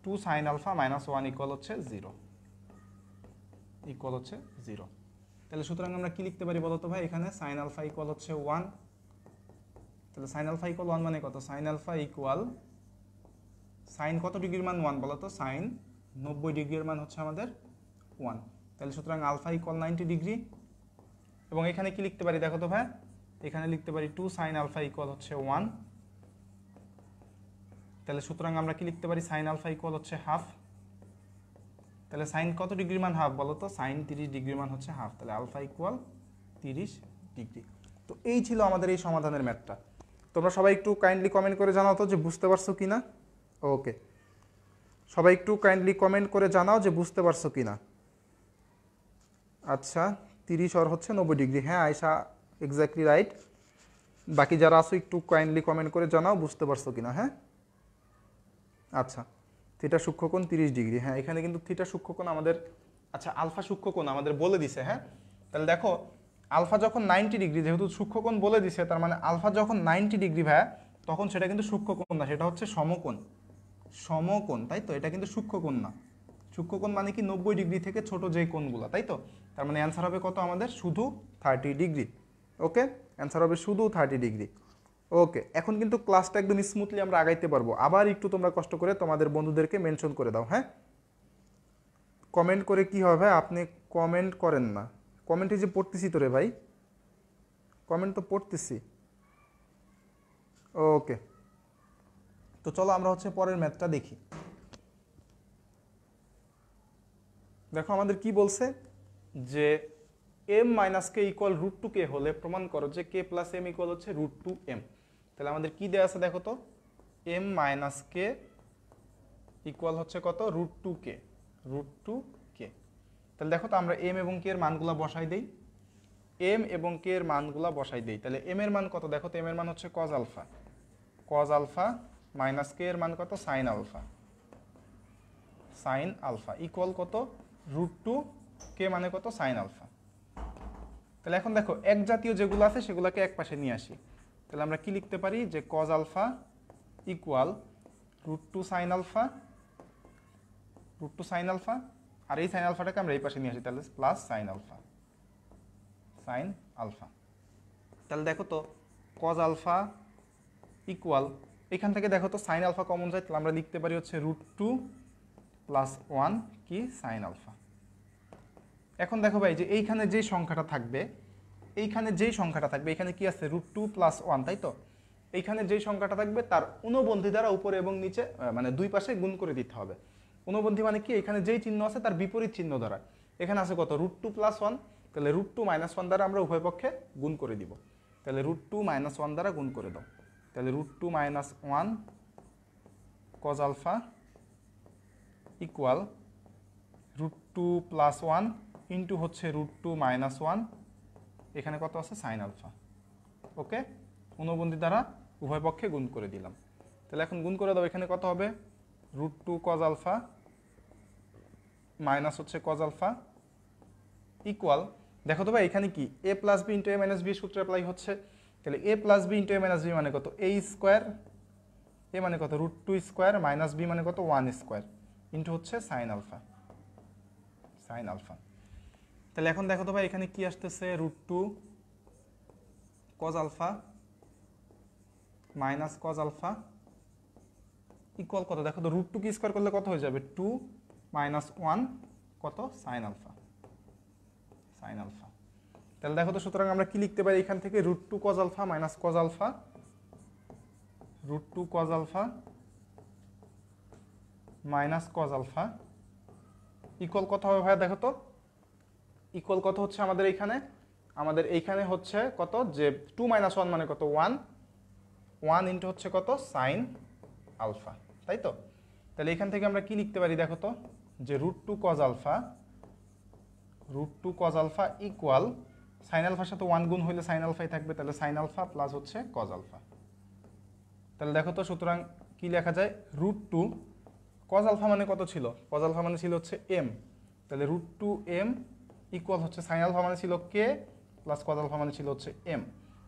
two sine alpha minus one equal হচ্ছে জিরো ইকুয়াল হচ্ছে জিরো তাহলে সুতরাং আমরা কি লিখতে পারি বলতো ভাই এখানে সাইন আলফা ইকুয়াল হচ্ছে ওয়ান তাহলে সাইন আলফা ইকুয়াল ওয়ান মানে কত সাইন আলফা ইকুয়াল সাইন কত ডিগ্রির মান ওয়ান বলতো সাইন নব্বই ডিগ্রির মান হচ্ছে আমাদের ওয়ান তাহলে সুতরাং আলফা ইকুয়াল নাইনটি ডিগ্রি এবং এখানে কি লিখতে পারি দেখো তো ভাই এখানে লিখতে পারি টু সাইন আলফা ইকুয়াল হচ্ছে ওয়ান তাহলে সুতরাং আমরা কি লিখতে পারি সাইন আলফা ইকুয়াল হচ্ছে হাফ তাহলে সাইন কত ডিগ্রি মান হাফ বলো তো সাইন তিরিশ ডিগ্রি মান হচ্ছে হাফ তাহলে আলফা ইকুয়াল তিরিশ ডিগ্রি তো এই ছিল আমাদের এই সমাধানের ম্যাথটা তোমরা সবাই একটু কাইন্ডলি কমেন্ট করে জানাও তো যে বুঝতে পারছো কি না ওকে সবাই একটু কাইন্ডলি কমেন্ট করে জানাও যে বুঝতে পারছো কি না আচ্ছা তিরিশ আর হচ্ছে নব্বই ডিগ্রি হ্যাঁ আয়সা এক্স্যাক্টলি রাইট বাকি যারা আসো একটু কাইন্ডলি কমেন্ট করে জানাও বুঝতে পারছো কি না হ্যাঁ আচ্ছা থিটা সূক্ষ্মকোণ তিরিশ ডিগ্রি হ্যাঁ এখানে কিন্তু থিটা সূক্ষ্মকোণ আমাদের আচ্ছা আলফা সূক্ষ্মকোণ আমাদের বলে দিছে হ্যাঁ তাহলে দেখো আলফা যখন নাইনটি ডিগ্রি যেহেতু সূক্ষ্মকোণ বলে দিছে তার মানে আলফা যখন নাইনটি ডিগ্রি ভাইয়া তখন সেটা কিন্তু সূক্ষ্মকোণ না সেটা হচ্ছে সমকোণ সমকোণ তাই তো এটা কিন্তু সূক্ষ্মকোণ না সূক্ষ্মকোণ মানে কি নব্বই ডিগ্রি থেকে ছোট যে কোণগুলো তাই তো তার মানে অ্যান্সার হবে কত আমাদের শুধু থার্টি ডিগ্রি ওকে অ্যান্সার হবে শুধু থার্টি ডিগ্রি ওকে এখন কিন্তু ক্লাসটা একদম স্মুথলি আমরা আগাইতে পারবো আবার একটু তোমরা কষ্ট করে তোমাদের বন্ধুদেরকে মেনশন করে দাও হ্যাঁ কমেন্ট করে কি হবে আপনি কমেন্ট করেন না কমেন্টে যে পড়তেছি তো রে ভাই কমেন্ট তো পড়তেছি ওকে তো চলো আমরা হচ্ছে পরের ম্যাথটা দেখি দেখো আমাদের কি বলছে যে M minus K equal root two K হলে প্রমাণ করো যে কে প্লাস এম ইকুয়াল হচ্ছে রুট টু এম তাহলে আমাদের কি দেওয়া আছে দেখো তো এম মাইনাস কে ইকুয়াল হচ্ছে কত root two K root two K তাহলে দেখো তো আমরা এম এবং কে এর মানগুলা বসাই দেই এম এবং কে এর মানগুলা বসাই দেই তাহলে এম এর মান কত দেখো তো এম এর মান হচ্ছে cos alpha cos alpha minus K এর মান কত sine alpha sine alpha equal কত রুট টু কে মানে কত সাইন আলফা তাহলে এখন দেখো এক জাতীয় যেগুলো আছে সেগুলোকে এক পাশে নিয়ে আসি তাহলে আমরা কি লিখতে পারি যে cos alpha equal root two sine alpha root two sine alpha আর এই সাইন আলফাটাকে আমরা এই পাশে নিয়ে আসি তাহলে plus sine alpha sine alpha তাহলে দেখো তো কজ আলফা ইকুয়াল এখান থেকে দেখো তো সাইন আলফা কমন যায় তাহলে আমরা লিখতে পারি হচ্ছে রুট টু প্লাস ওয়ান কি সাইন আলফা এখন দেখো ভাই যে এইখানে যে সংখ্যাটা থাকবে এইখানে যেই সংখ্যাটা থাকবে এখানে কি আছে রুট টু প্লাস ওয়ান তাই তো এইখানে যেই সংখ্যাটা থাকবে তার অনুবন্ধি দ্বারা উপরে এবং নিচে মানে দুই পাশে গুণ করে দিতে হবে অনুবন্ধি মানে কি এখানে যেই চিহ্ন আছে তার বিপরীত চিহ্ন দ্বারা এখানে আছে কত রুট টু প্লাস ওয়ান তাহলে রুট টু মাইনাস ওয়ান দ্বারা আমরা উভয় পক্ষে গুণ করে দিব তাহলে রুট টু মাইনাস ওয়ান দ্বারা গুণ করে দাও তাহলে root two minus one cos alpha equal root two plus one into হচ্ছে রুট টু মাইনাস ওয়ান এখানে কত আছে সাইন আলফা ওকে অনুবন্ধী দ্বারা উভয় পক্ষে গুণ করে দিলাম তাহলে এখন গুণ করে দাও এখানে কত হবে root two cos alpha minus হচ্ছে কজ আলফা ইকুয়াল দেখো তো ভাই এখানে কি A plus B into A minus B সূত্র অ্যাপ্লাই হচ্ছে তাহলে A plus B into A minus B মানে কত এ স্কোয়ার এ মানে কত root two square minus B মানে কত ওয়ান স্কোয়ার ইন্টু হচ্ছে সাইন আলফা সাইন আলফা তাহলে এখন দেখো তো ভাই এখানে কি আসতেছে root two cos alpha minus cos alpha equal কত দেখো তো রুট টু কি স্কোয়ার করলে কত হয়ে যাবে টু মাইনাস ওয়ান কত সাইন আলফা সাইন আলফা তাহলে দেখো তো সুতরাং আমরা কি লিখতে পারি এখান থেকে root two cos alpha minus cos alpha root two cos alpha minus cos alpha equal কত হবে ভাই দেখো তো ইকুয়াল কত হচ্ছে আমাদের এইখানে আমাদের এইখানে হচ্ছে কত যে টু মাইনাস ওয়ান মানে কত ওয়ান ওয়ান ইন্টু হচ্ছে কত সাইন আলফা তাই তো তাহলে এখান থেকে আমরা কি লিখতে পারি দেখো তো যে root two cos alpha root two cos alpha equal sine আলফার সাথে ওয়ান গুণ হইলে সাইন আলফাই থাকবে তাহলে সাইন আলফা প্লাস হচ্ছে কজ আলফা তাহলে দেখো তো সুতরাং কি লেখা যায় রুট টু কজ আলফা মানে কত ছিল কজ আলফা মানে ছিল হচ্ছে এম তাহলে রুট টু এম ইকুয়াল হচ্ছে সাইন আলফা মানে ছিল কে প্লাস কজ আলফা মানে ছিল হচ্ছে এম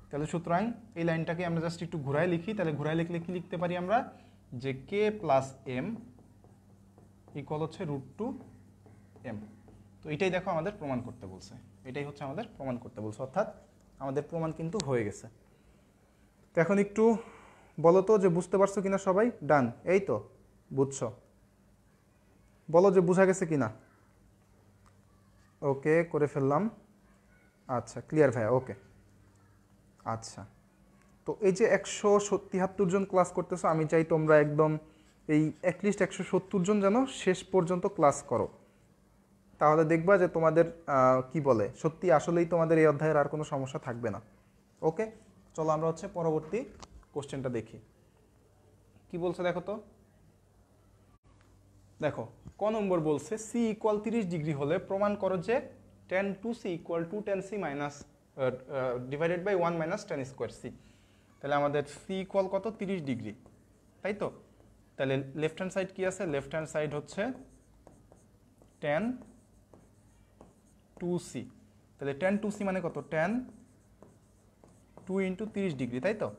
তাহলে সুতরাং এই লাইনটাকে আমরা জাস্ট একটু ঘুরায় লিখি তাহলে ঘুরায় লিখলে কি লিখতে পারি আমরা যে কে প্লাস এম ইকুয়াল হচ্ছে রুট টু এম তো এটাই দেখো আমাদের প্রমাণ করতে বলছে এটাই হচ্ছে আমাদের প্রমাণ করতে বলছে অর্থাৎ আমাদের প্রমাণ কিন্তু হয়ে গেছে তো এখন একটু বলো তো যে বুঝতে পারছো কিনা সবাই ডান এই তো বুঝছো বলো যে বোঝা গেছে কিনা ওকে করে ফেললাম আচ্ছা ক্লিয়ার ভাইয়া ওকে আচ্ছা তো এই যে একশো তিয়াত্তর জন ক্লাস করতেছো আমি চাই তোমরা একদম এই অ্যাটলিস্ট একশো সত্তর জন যেন শেষ পর্যন্ত ক্লাস করো তাহলে দেখবা যে তোমাদের কি বলে সত্যি আসলেই তোমাদের এই অধ্যায়ের আর কোনো সমস্যা থাকবে না ওকে চলো আমরা হচ্ছে পরবর্তী কোশ্চেনটা দেখি কি বলছে দেখো তো দেখো ক নম্বর বলছে সি ইকুয়াল তিরিশ ডিগ্রি হলে প্রমাণ করো যে tan two C equal two tan C minus divided by one minus tan square C তাহলে আমাদের সি ইকুয়াল কত তিরিশ ডিগ্রি তাই তো তাহলে লেফট হ্যান্ড সাইড কি আছে লেফট হ্যান্ড সাইড হচ্ছে টেন টু সি তাহলে টেন টু সি মানে কত টেন টু ইন্টু তিরিশ ডিগ্রি তাই তো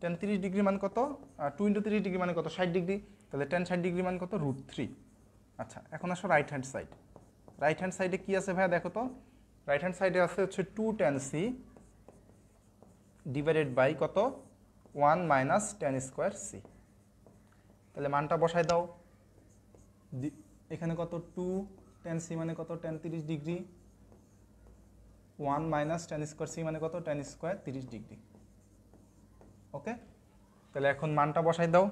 টেন তিরিশ ডিগ্রি মানে কত আর টু ইন্টু তিরিশ ডিগ্রি মানে কত ষাট ডিগ্রি তাহলে টেন ষাট ডিগ্রি মান কত রুট থ্রি আচ্ছা এখন আসো right hand side right hand সাইডে কী আছে ভাইয়া দেখো তো রাইট হ্যান্ড সাইডে আছে হচ্ছে two tan C divided by কত one minus tan square C তাহলে মানটা বসাই দাও এখানে কত টু টেন সি মানে কত টেন তিরিশ degree one minus tan square C মানে কত টেন স্কোয়ার তিরিশ ডিগ্রি ওকে তাহলে এখন মানটা বসাই দাও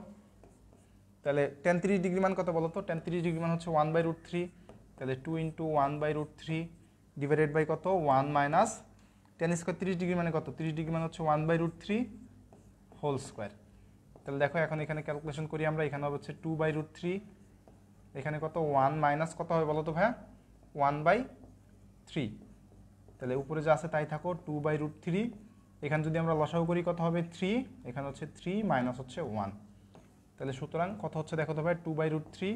তাহলে টেন তিরিশ ডিগ্রি মান কত বলো তো টেন তিরিশ ডিগ্রি মান হচ্ছে ওয়ান বাই রুট থ্রি তাহলে two into one by root three divided by কত ওয়ান মাইনাস টেন স্কোয়ার ত্রিশ ডিগ্রি মানে কত তিরিশ ডিগ্রি মানে হচ্ছে one by root three whole square তাহলে দেখো এখন এখানে ক্যালকুলেশন করি আমরা এখানে হচ্ছে টু বাই রুট থ্রি এখানে কত ওয়ান মাইনাস কত হবে বলো তো ভাইয়া ওয়ান বাই থ্রি তাহলে উপরে যা আছে তাই থাকো টু বাই রুট থ্রি এখানে যদি আমরা লসাও করি কত হবে থ্রি এখানে হচ্ছে থ্রি মাইনাস হচ্ছে ওয়ান তাহলে সুতরাং কত হচ্ছে দেখো তো ভাই two by root three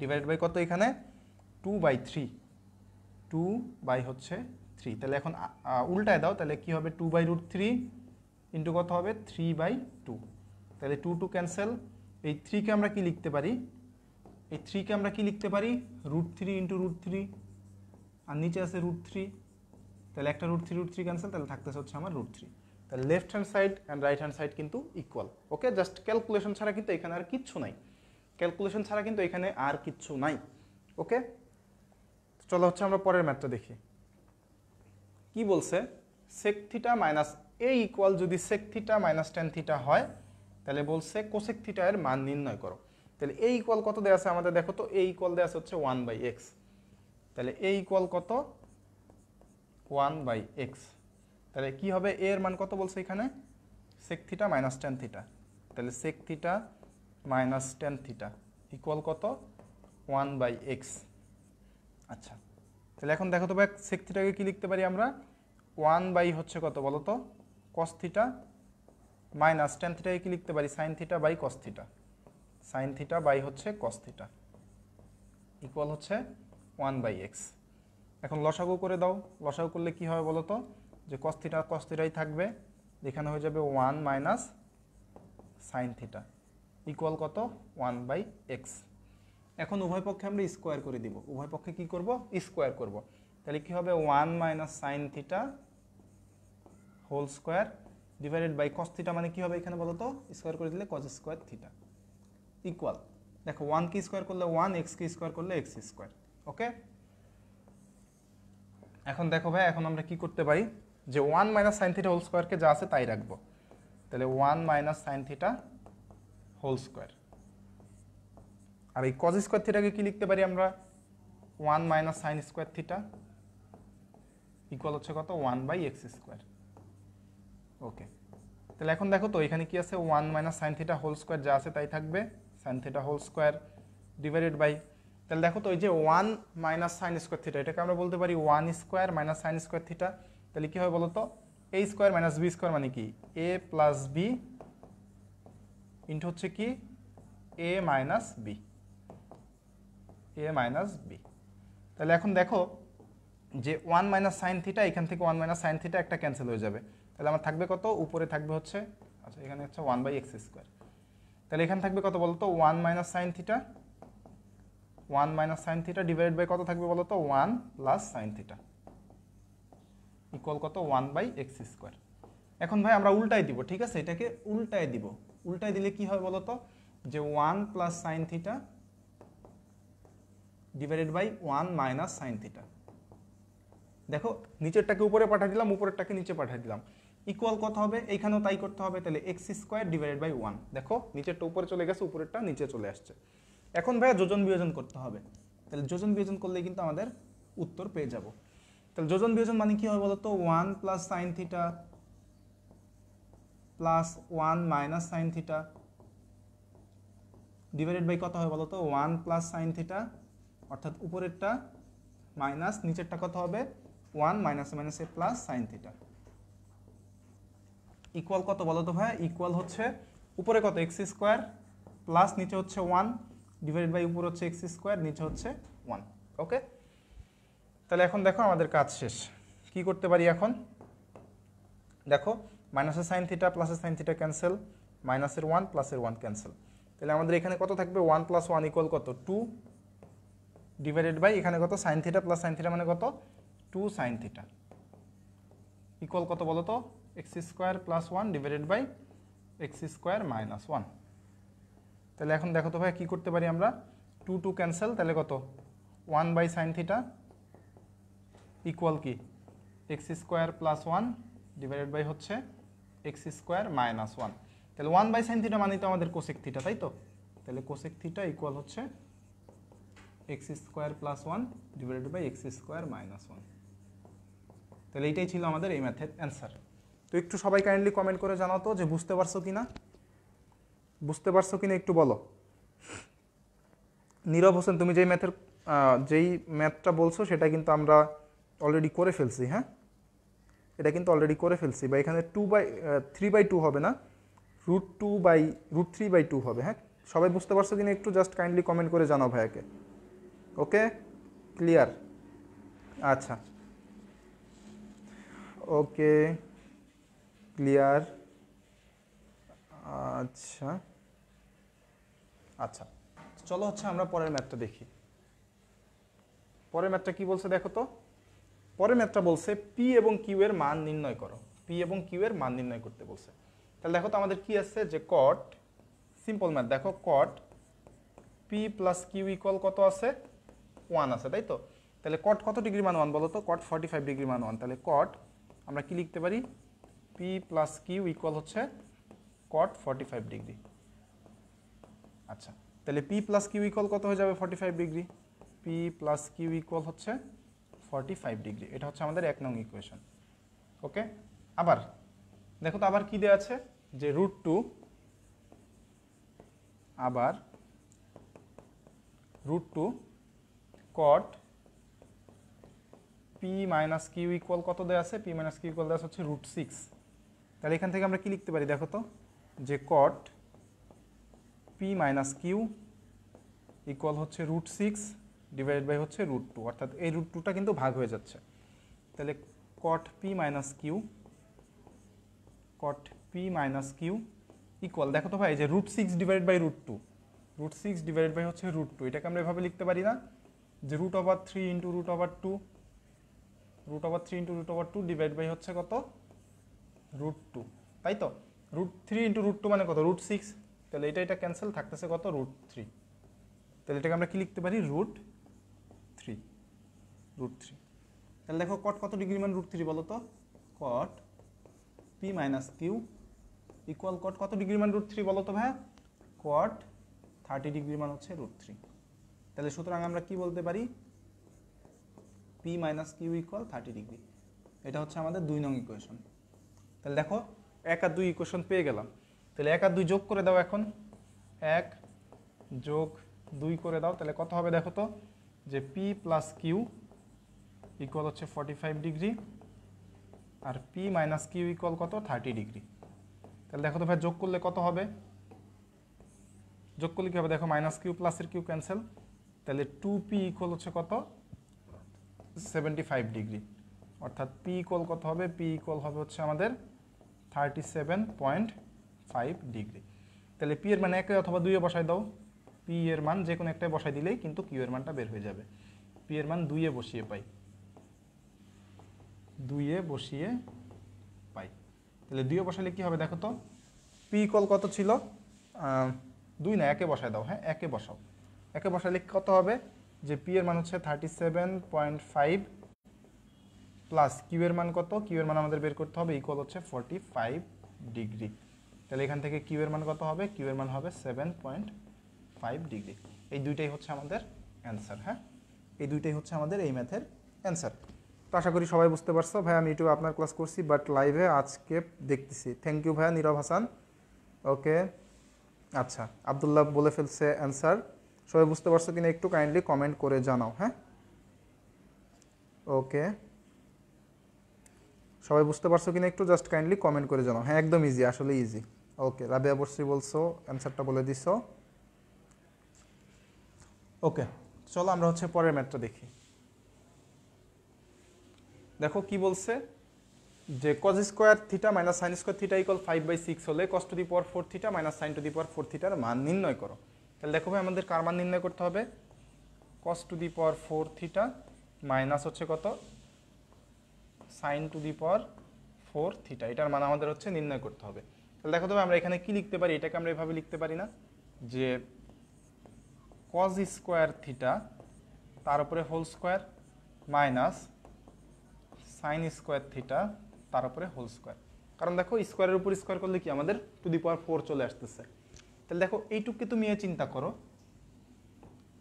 divide by কত এখানে two by three two by হচ্ছে থ্রি তাহলে এখন উল্টায় দাও তাহলে কি হবে two by root three into কত হবে থ্রি বাই টু তাহলে টু টু ক্যান্সেল এই থ্রিকে আমরা কি লিখতে পারি এই থ্রিকে আমরা কি লিখতে পারি root three into root three আর নিচে আছে রুট থ্রি তাহলে একটা root three root three cancel তাহলে থাকতেছে হচ্ছে আমার রুট থ্রি তাহলে left hand side and right hand side কিন্তু ইকুয়াল ওকে জাস্ট ক্যালকুলেশন ছাড়া কিন্তু এখানে আর কিচ্ছু নাই ক্যালকুলেশন ছাড়া কিন্তু এখানে আর কিচ্ছু নাই ওকে চলো হচ্ছে আমরা পরের ম্যাথটা দেখি কি বলছে sec theta minus A equal যদি sec theta minus tan theta হয় তাহলে বলছে কোসেক থিটা এর মান নির্ণয় করো তাহলে এ ইকুয়াল কত দেওয়া আছে আমাদের দেখো তো এ ইকুয়াল দেওয়া আছে হচ্ছে ওয়ান বাই এক্স তাহলে এ ইকুয়াল কত ওয়ান বাই এক্স তাহলে কি হবে এর মান কত বলছে এখানে sec theta minus tan theta তাহলে sec theta minus tan theta equal কত ওয়ান বাই এক্স আচ্ছা তাহলে এখন দেখো তো ভাই সেক থিটাকে কী লিখতে পারি আমরা ওয়ান বাই হচ্ছে কত বলো তো কস থিটা মাইনাস টেন থিটাকে কী লিখতে পারি sine theta by cos theta sine theta by হচ্ছে কস থিটা ইকুয়াল হচ্ছে ওয়ান বাই এক্স এখন লসাগু করে দাও লসাগু করলে কি হবে বলো তো যে কস থিটা কস থিটাই থাকবে এখানে হয়ে যাবে one minus sine theta equal কত ওয়ান বাই এক্স এখন উভয় পক্ষে আমরা স্কোয়ার করে দিব উভয় পক্ষে কি করব স্কোয়ার করব তাহলে কি হবে one minus sine theta whole square divided by cos theta মানে কি হবে এখানে বলো তো স্কোয়ার করে দিলে কজ স্কোয়ার থিটা ইকুয়াল দেখো ওয়ানকে স্কোয়ার করলে ওয়ান এক্সকে স্কোয়ার করলে এক্স স্কোয়ার ওকে এখন দেখো ভাই এখন আমরা কি করতে পারি যে one minus sine theta whole স্কোয়ারকে যা আছে তাই রাখবো তাহলে one minus sine theta whole square আর এই কজ স্কোয়ার থিটাকে কী লিখতে পারি আমরা one minus sign square theta equal হচ্ছে কত one by x square okay তাহলে এখন দেখো তো এখানে কি আছে one minus sine theta whole square যা আছে তাই থাকবে sine theta whole square divided by তাহলে দেখো তো ওই যে one minus sign square theta এটাকে আমরা বলতে পারি one square minus sign square theta তাহলে কী হবে বলো তো A square minus B square মানে কি এ প্লাস বি ইন্টু হচ্ছে কি A minus B A minus B তাহলে এখন দেখো যে ওয়ান মাইনাস সাইন থিটা এখান থেকে ওয়ান মাইনাস সাইন থিটা একটা ক্যান্সেল হয়ে যাবে তাহলে আমার থাকবে কত উপরে থাকবে হচ্ছে আচ্ছা এখানে হচ্ছে ওয়ান বাই এক্স স্কোয়ার তাহলে এখানে থাকবে কত বলতো one minus sine theta one minus sine theta divide by কত থাকবে বলতো one plus sine theta equal কত ওয়ান বাই এক্স স্কোয়ার এখন ভাই আমরা উল্টায় দিব ঠিক আছে এটাকে উল্টায় দিব উল্টায় দিলে কি হয় বলতো যে one plus sine theta divided by one minus sine theta দেখো নিচেরটাকে উপরে পাঠিয়ে দিলাম উপরেরটাকে নিচে পাঠিয়ে দিলাম ইকুয়াল কত হবে এইখানেও তাই করতে হবে তাহলে X square divided by one দেখো নিচেরটা উপরে চলে গেছে উপরেরটা নিচে চলে আসছে এখন ভাইয়া যোজন বিয়োজন করতে হবে তাহলে যোজন বিয়োজন করলে কিন্তু আমাদের উত্তর পেয়ে যাবো তাহলে যোজন বিয়োজন মানে কি হয় বলতো one plus sine theta plus one minus sine theta divided by কত হয় বলতো ওয়ান প্লাস সাইন থিটা অর্থাৎ উপরেরটা মাইনাস নিচেরটা কত হবে one minus A plus sine theta equal কত বলো তো ভাই ইকুয়াল হচ্ছে উপরে কত এক্স স্কোয়ার প্লাস নিচে হচ্ছে ওয়ান ডিভাইডেড বাই উপর হচ্ছে এক্স স্কোয়ার নিচে হচ্ছে ওয়ান ওকে তাহলে এখন দেখো আমাদের কাজ শেষ কি করতে পারি এখন দেখো মাইনাসের সাইন থিটা প্লাসের সাইন থিটা ক্যান্সেল মাইনাসের ওয়ান প্লাসের ওয়ান ক্যান্সেল তাহলে আমাদের এখানে কত থাকবে ওয়ান প্লাস ওয়ান ইকুয়াল কত টু ডিভাইডেড বাই এখানে কত sine theta plus sine theta মানে কত টু সাইন থিটা ইকুয়াল কত বলো তো X square plus one divided by x square minus one তাহলে এখন দেখো তো ভাই কী করতে পারি আমরা টু টু ক্যান্সেল তাহলে কত one by sine theta equal কি X square plus one divided by হচ্ছে এক্স স্কোয়ার মাইনাস ওয়ান তাহলে ওয়ান বাই সাইন থিটা মানে তো আমাদের কোসেক থিটা তাই তো তাহলে কোসেক থিটা ইকুয়াল হচ্ছে X square plus one divided by x square minus one তাহলে এইটাই ছিল আমাদের এই ম্যাথের অ্যান্সার তো একটু সবাই কাইন্ডলি কমেন্ট করে জানাতো যে বুঝতে পারছো কি না বুঝতে পারছো কি না একটু বলো নীরব হোসেন তুমি যেই ম্যাথের যেই ম্যাথটা বলছো সেটা কিন্তু আমরা অলরেডি করে ফেলছি হ্যাঁ এটা কিন্তু অলরেডি করে ফেলছি বা এখানে two by three by two হবে না root two by root three by two হবে হ্যাঁ সবাই বুঝতে পারছো কিনা একটু জাস্ট কাইন্ডলি কমেন্ট করে জানাও ভাইয়াকে ওকে ক্লিয়ার আচ্ছা ওকে ক্লিয়ার আচ্ছা আচ্ছা চলো হচ্ছে আমরা পরের ম্যাথটা দেখি পরের ম্যাথটা কি বলছে দেখো তো পরের ম্যাথটা বলছে পি এবং কিউ এর মান নির্ণয় করো পি এবং কিউ এর মান নির্ণয় করতে বলছে তাহলে দেখো তো আমাদের কি আছে যে কট সিম্পল ম্যাথ দেখো cot P plus Q equal কত আছে ওয়ান আছে তাই তো তাহলে কট কত ডিগ্রি মান ওয়ান বলো তো কট ফর্টি ফাইভ ডিগ্রি মান ওয়ান তাহলে কট আমরা কি লিখতে পারি পি প্লাস কিউ ইকুয়াল হচ্ছে কট ফর্টি ফাইভ ডিগ্রি আচ্ছা তাহলে পি প্লাস কিউ ইকুয়াল কত হয়ে যাবে forty five degree P plus Q equal হচ্ছে ফর্টি ফাইভ ডিগ্রি এটা হচ্ছে আমাদের এক নং ইকুয়েশন ওকে আবার দেখো তো আবার কী দেওয়া আছে যে রুট টু আবার root two cot P minus Q equal কত দেওয়া আছে পি মাইনাস কিউ ইকুয়াল দেওয়া হচ্ছে রুট সিক্স তাহলে এখান থেকে আমরা কি লিখতে পারি দেখো তো যে cot P minus Q equal হচ্ছে রুট সিক্স ডিভাইডেড বাই হচ্ছে রুট টু অর্থাৎ এই রুট টুটা কিন্তু ভাগ হয়ে যাচ্ছে তাহলে cot P minus Q cot P minus Q equal দেখো তো ভাই যে root six divide by root two root six divide by হচ্ছে রুট টু এটাকে আমরা এভাবে লিখতে পারি না যে root over three into root over two root over three into root over two divide by হচ্ছে কত রুট টু তাই তো root three into root two মানে কত রুট সিক্স তাহলে এটা এটা ক্যান্সেল থাকতেছে কত রুট থ্রি তাহলে এটাকে আমরা কি লিখতে পারি রুট রুট থ্রি তাহলে দেখো কট কত ডিগ্রি মান রুট থ্রি বলো তো cot P minus Q equal cot কত ডিগ্রি মান রুট থ্রি বলো তো ভাই কট থার্টি ডিগ্রি মান হচ্ছে রুট থ্রি তাহলে সুতরাং আমরা কি বলতে পারি P minus Q equal thirty degree এটা হচ্ছে আমাদের দুই নং ইকুয়েশন তাহলে দেখো এক আর দুই ইকুয়েশন পেয়ে গেলাম তাহলে এক আর দুই যোগ করে দাও এখন এক যোগ দুই করে দাও তাহলে কত হবে দেখো তো যে পি প্লাস কিউ ইকুয়াল হচ্ছে ফর্টি ফাইভ ডিগ্রি আর পি মাইনাস কিউ ইকুয়াল কত থার্টি ডিগ্রি তাহলে দেখো তো ভাই যোগ করলে কত হবে যোগ করলে কী হবে দেখো মাইনাস কিউ প্লাসের কিউ ক্যান্সেল তাহলে টু পি ইকুয়াল হচ্ছে কত সেভেন্টি ফাইভ ডিগ্রি অর্থাৎ পি ইকুয়াল কত হবে পি ইকুয়াল হবে হচ্ছে আমাদের thirty seven point five degree তাহলে পি এর মান একে অথবা দুইয়ে বসাই দাও পি এর মান যে কোনো একটাই বসাই দিলেই কিন্তু কিউ এর মানটা বের হয়ে যাবে পি এর মান দুইয়ে বসিয়ে পাই দুইয়ে বসিয়ে পাই তাহলে দুইয়ে বসালে কি হবে দেখো তো পি কল কত ছিল দুই না একে বসায় দাও হ্যাঁ একে বসাও একে বসালে কত হবে যে পি এর মান হচ্ছে thirty seven point five plus Q এর মান কত কিউ এর মান আমাদের বের করতে হবে ইকুয়াল হচ্ছে ফর্টি ফাইভ ডিগ্রি তাহলে এখান থেকে কিউ এর মান কত হবে কিউ এর মান হবে সেভেন পয়েন্ট ফাইভ ডিগ্রি এই দুইটাই হচ্ছে আমাদের অ্যান্সার হ্যাঁ এই দুইটাই হচ্ছে আমাদের এই ম্যাথের অ্যান্সার তো আশা করি সবাই বুঝতে পারছো ভাই আমি ইউটিউবে আপনার ক্লাস করছি বাট লাইভে আজকে দেখতেছি থ্যাংক ইউ ভাইয়া নীরব হাসান ওকে আচ্ছা আবদুল্লাহ বলে ফেলছে অ্যান্সার সবাই বুঝতে পারছো কিনা একটু কাইন্ডলি কমেন্ট করে জানাও হ্যাঁ ওকে সবাই বুঝতে পারছো কিনা একটু জাস্ট কাইন্ডলি কমেন্ট করে জানাও হ্যাঁ একদম ইজি আসলে ইজি ওকে রাবিয়া বর্ষি বলছো অ্যান্সারটা বলে দিছ ওকে চলো আমরা হচ্ছে পরের ম্যাথটা দেখি দেখো কি বলছে যে cos square theta minus sign square theta equal five by six হলে cos to the power four theta minus sine to the power four থিটার মান নির্ণয় করো তাহলে দেখো ভাই আমাদের কার মান নির্ণয় করতে হবে cos to the power four theta minus হচ্ছে কত sine to the power four theta এটার মান আমাদের হচ্ছে নির্ণয় করতে হবে তাহলে দেখো তবে আমরা এখানে কি লিখতে পারি এটাকে আমরা এভাবে লিখতে পারি না যে কজ স্কোয়ার থিটা তার উপরে whole square minus sign square theta তার উপরে হোল স্কোয়ার কারণ দেখো স্কোয়ারের উপর স্কোয়ার করলে কি আমাদের টু দি পাওয়ার ফোর চলে আসতেছে তাহলে দেখো এইটুকুকে তুমি এ চিন্তা করো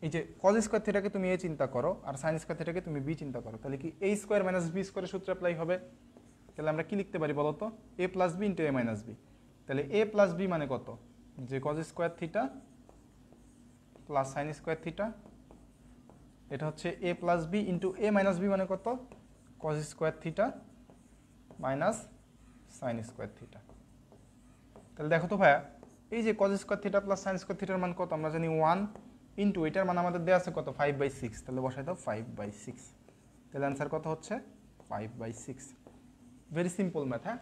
এই যে কজ স্কোয়ার থিটাকে তুমি এ চিন্তা করো আর সাইন স্কোয়ার থিটাকে তুমি বি চিন্তা করো তাহলে কি এ স্কোয়ার মাইনাস বি স্কোয়ারের সূত্রে অ্যাপ্লাই হবে তাহলে আমরা কি লিখতে পারি বলো তো A plus B into A minus B তাহলে এ প্লাস বি মানে কত যে cos square theta plus sine square theta এটা হচ্ছে A plus B into A minus B মানে কত cos square theta minus sign square theta তাহলে দেখো তো ভাইয়া এই যে cos square theta plus sine square থিটার মান কত আমরা জানি ওয়ান ইনটু এটার মান আমাদের দেওয়া আছে কত ফাইভ বাই সিক্স তাহলে বসাই দাও ফাইভ বাই সিক্স তাহলে অ্যান্সার কত হচ্ছে five by six very simple math হ্যাঁ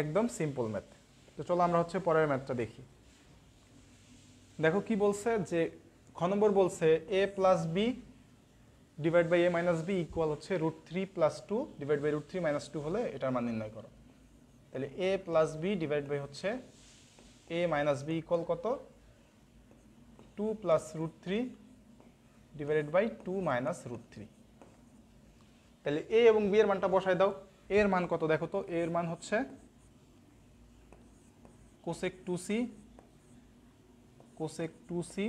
একদম সিম্পল ম্যাথ তো চলো আমরা হচ্ছে পরের ম্যাথটা দেখি দেখো কি বলছে যে খ নম্বর বলছে A plus B divide by A minus B equal হচ্ছে root three plus two divide by root three minus two হলে এটার মান নির্ণয় করো তাহলে A plus B divide by হচ্ছে এ মাইনাস বি ইকুয়াল কত two plus root three divided by two minus root three তাহলে এ এবং বি এর মানটা বসায় দাও এর মান কত দেখো তো এর মান হচ্ছে cosec two C cosec two C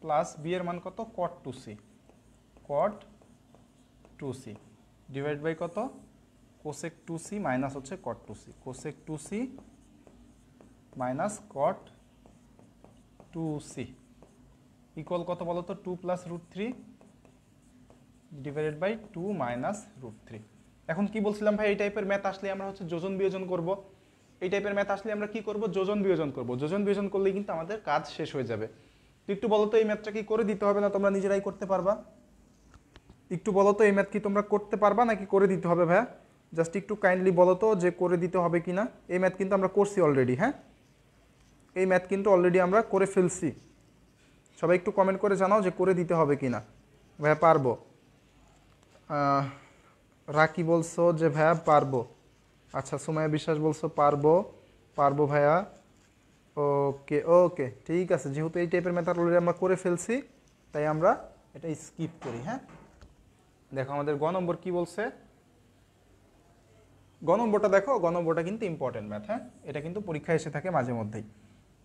plus B এর মান কত cot two C cot two C divide by কত কোসেক টু সি মাইনাস হচ্ছে cot two C cosec two C minus cot two C equal কত বলো তো two plus root three divided by two minus root three এখন কি বলছিলাম ভাই এই টাইপের ম্যাথ আসলে আমরা হচ্ছে যোজন বিয়োজন করব এই টাইপের ম্যাথ আসলে আমরা কি করব যোজন বিয়োজন করব যোজন বিয়োজন করলেই কিন্তু আমাদের কাজ শেষ হয়ে যাবে একটু বলো তো এই ম্যাথটা কি করে দিতে হবে না তোমরা নিজেরাই করতে পারবা একটু বলো তো এই ম্যাথ কি তোমরা করতে পারবা নাকি করে দিতে হবে ভাইয়া জাস্ট একটু কাইন্ডলি বলো তো যে করে দিতে হবে কি না এই ম্যাথ কিন্তু আমরা করছি অলরেডি হ্যাঁ এই ম্যাথ কিন্তু অলরেডি আমরা করে ফেলছি সবাই একটু কমেন্ট করে জানাও যে করে দিতে হবে কি না ভাইয়া পারবো রাকি বলছো যে ভাইয়া পারবো আচ্ছা সুমায়া বিশ্বাস বলছো পারবো পারবো ভাইয়া ওকে ওকে ঠিক আছে যেহেতু এই টাইপের ম্যাথ অলরেডি আমরা করে ফেলছি তাই আমরা এটা স্কিপ করি হ্যাঁ দেখো আমাদের গ নম্বর কী বলছে গ নম্বরটা দেখো গ নম্বরটা কিন্তু ইম্পর্টেন্ট ম্যাথ হ্যাঁ এটা কিন্তু পরীক্ষায় এসে থাকে মাঝে মধ্যেই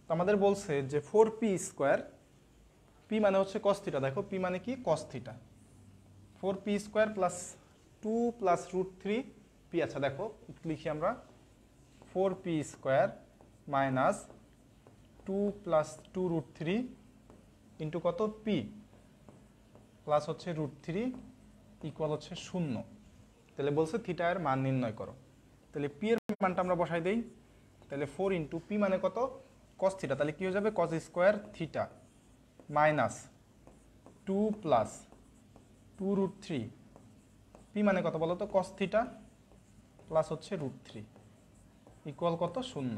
তো আমাদের বলছে যে ফোর পি স্কোয়ার পি মানে হচ্ছে কস্থিটা দেখো পি মানে কি cos theta four P square plus two plus root three P আচ্ছা দেখো লিখি আমরা four P square minus two plus two root three into কত পি প্লাস হচ্ছে রুট থ্রি ইকুয়াল হচ্ছে শূন্য তাহলে বলছে থিটা এর মান নির্ণয় করো তাহলে পি এর মানটা আমরা বসাই দিই তাহলে ফোর ইন্টু পি মানে কত কস থিটা তাহলে কী হয়ে যাবে cos square theta minus two plus two root three P মানে কত বলো তো কস থিটা প্লাস হচ্ছে রুট থ্রি ইকুয়াল কত শূন্য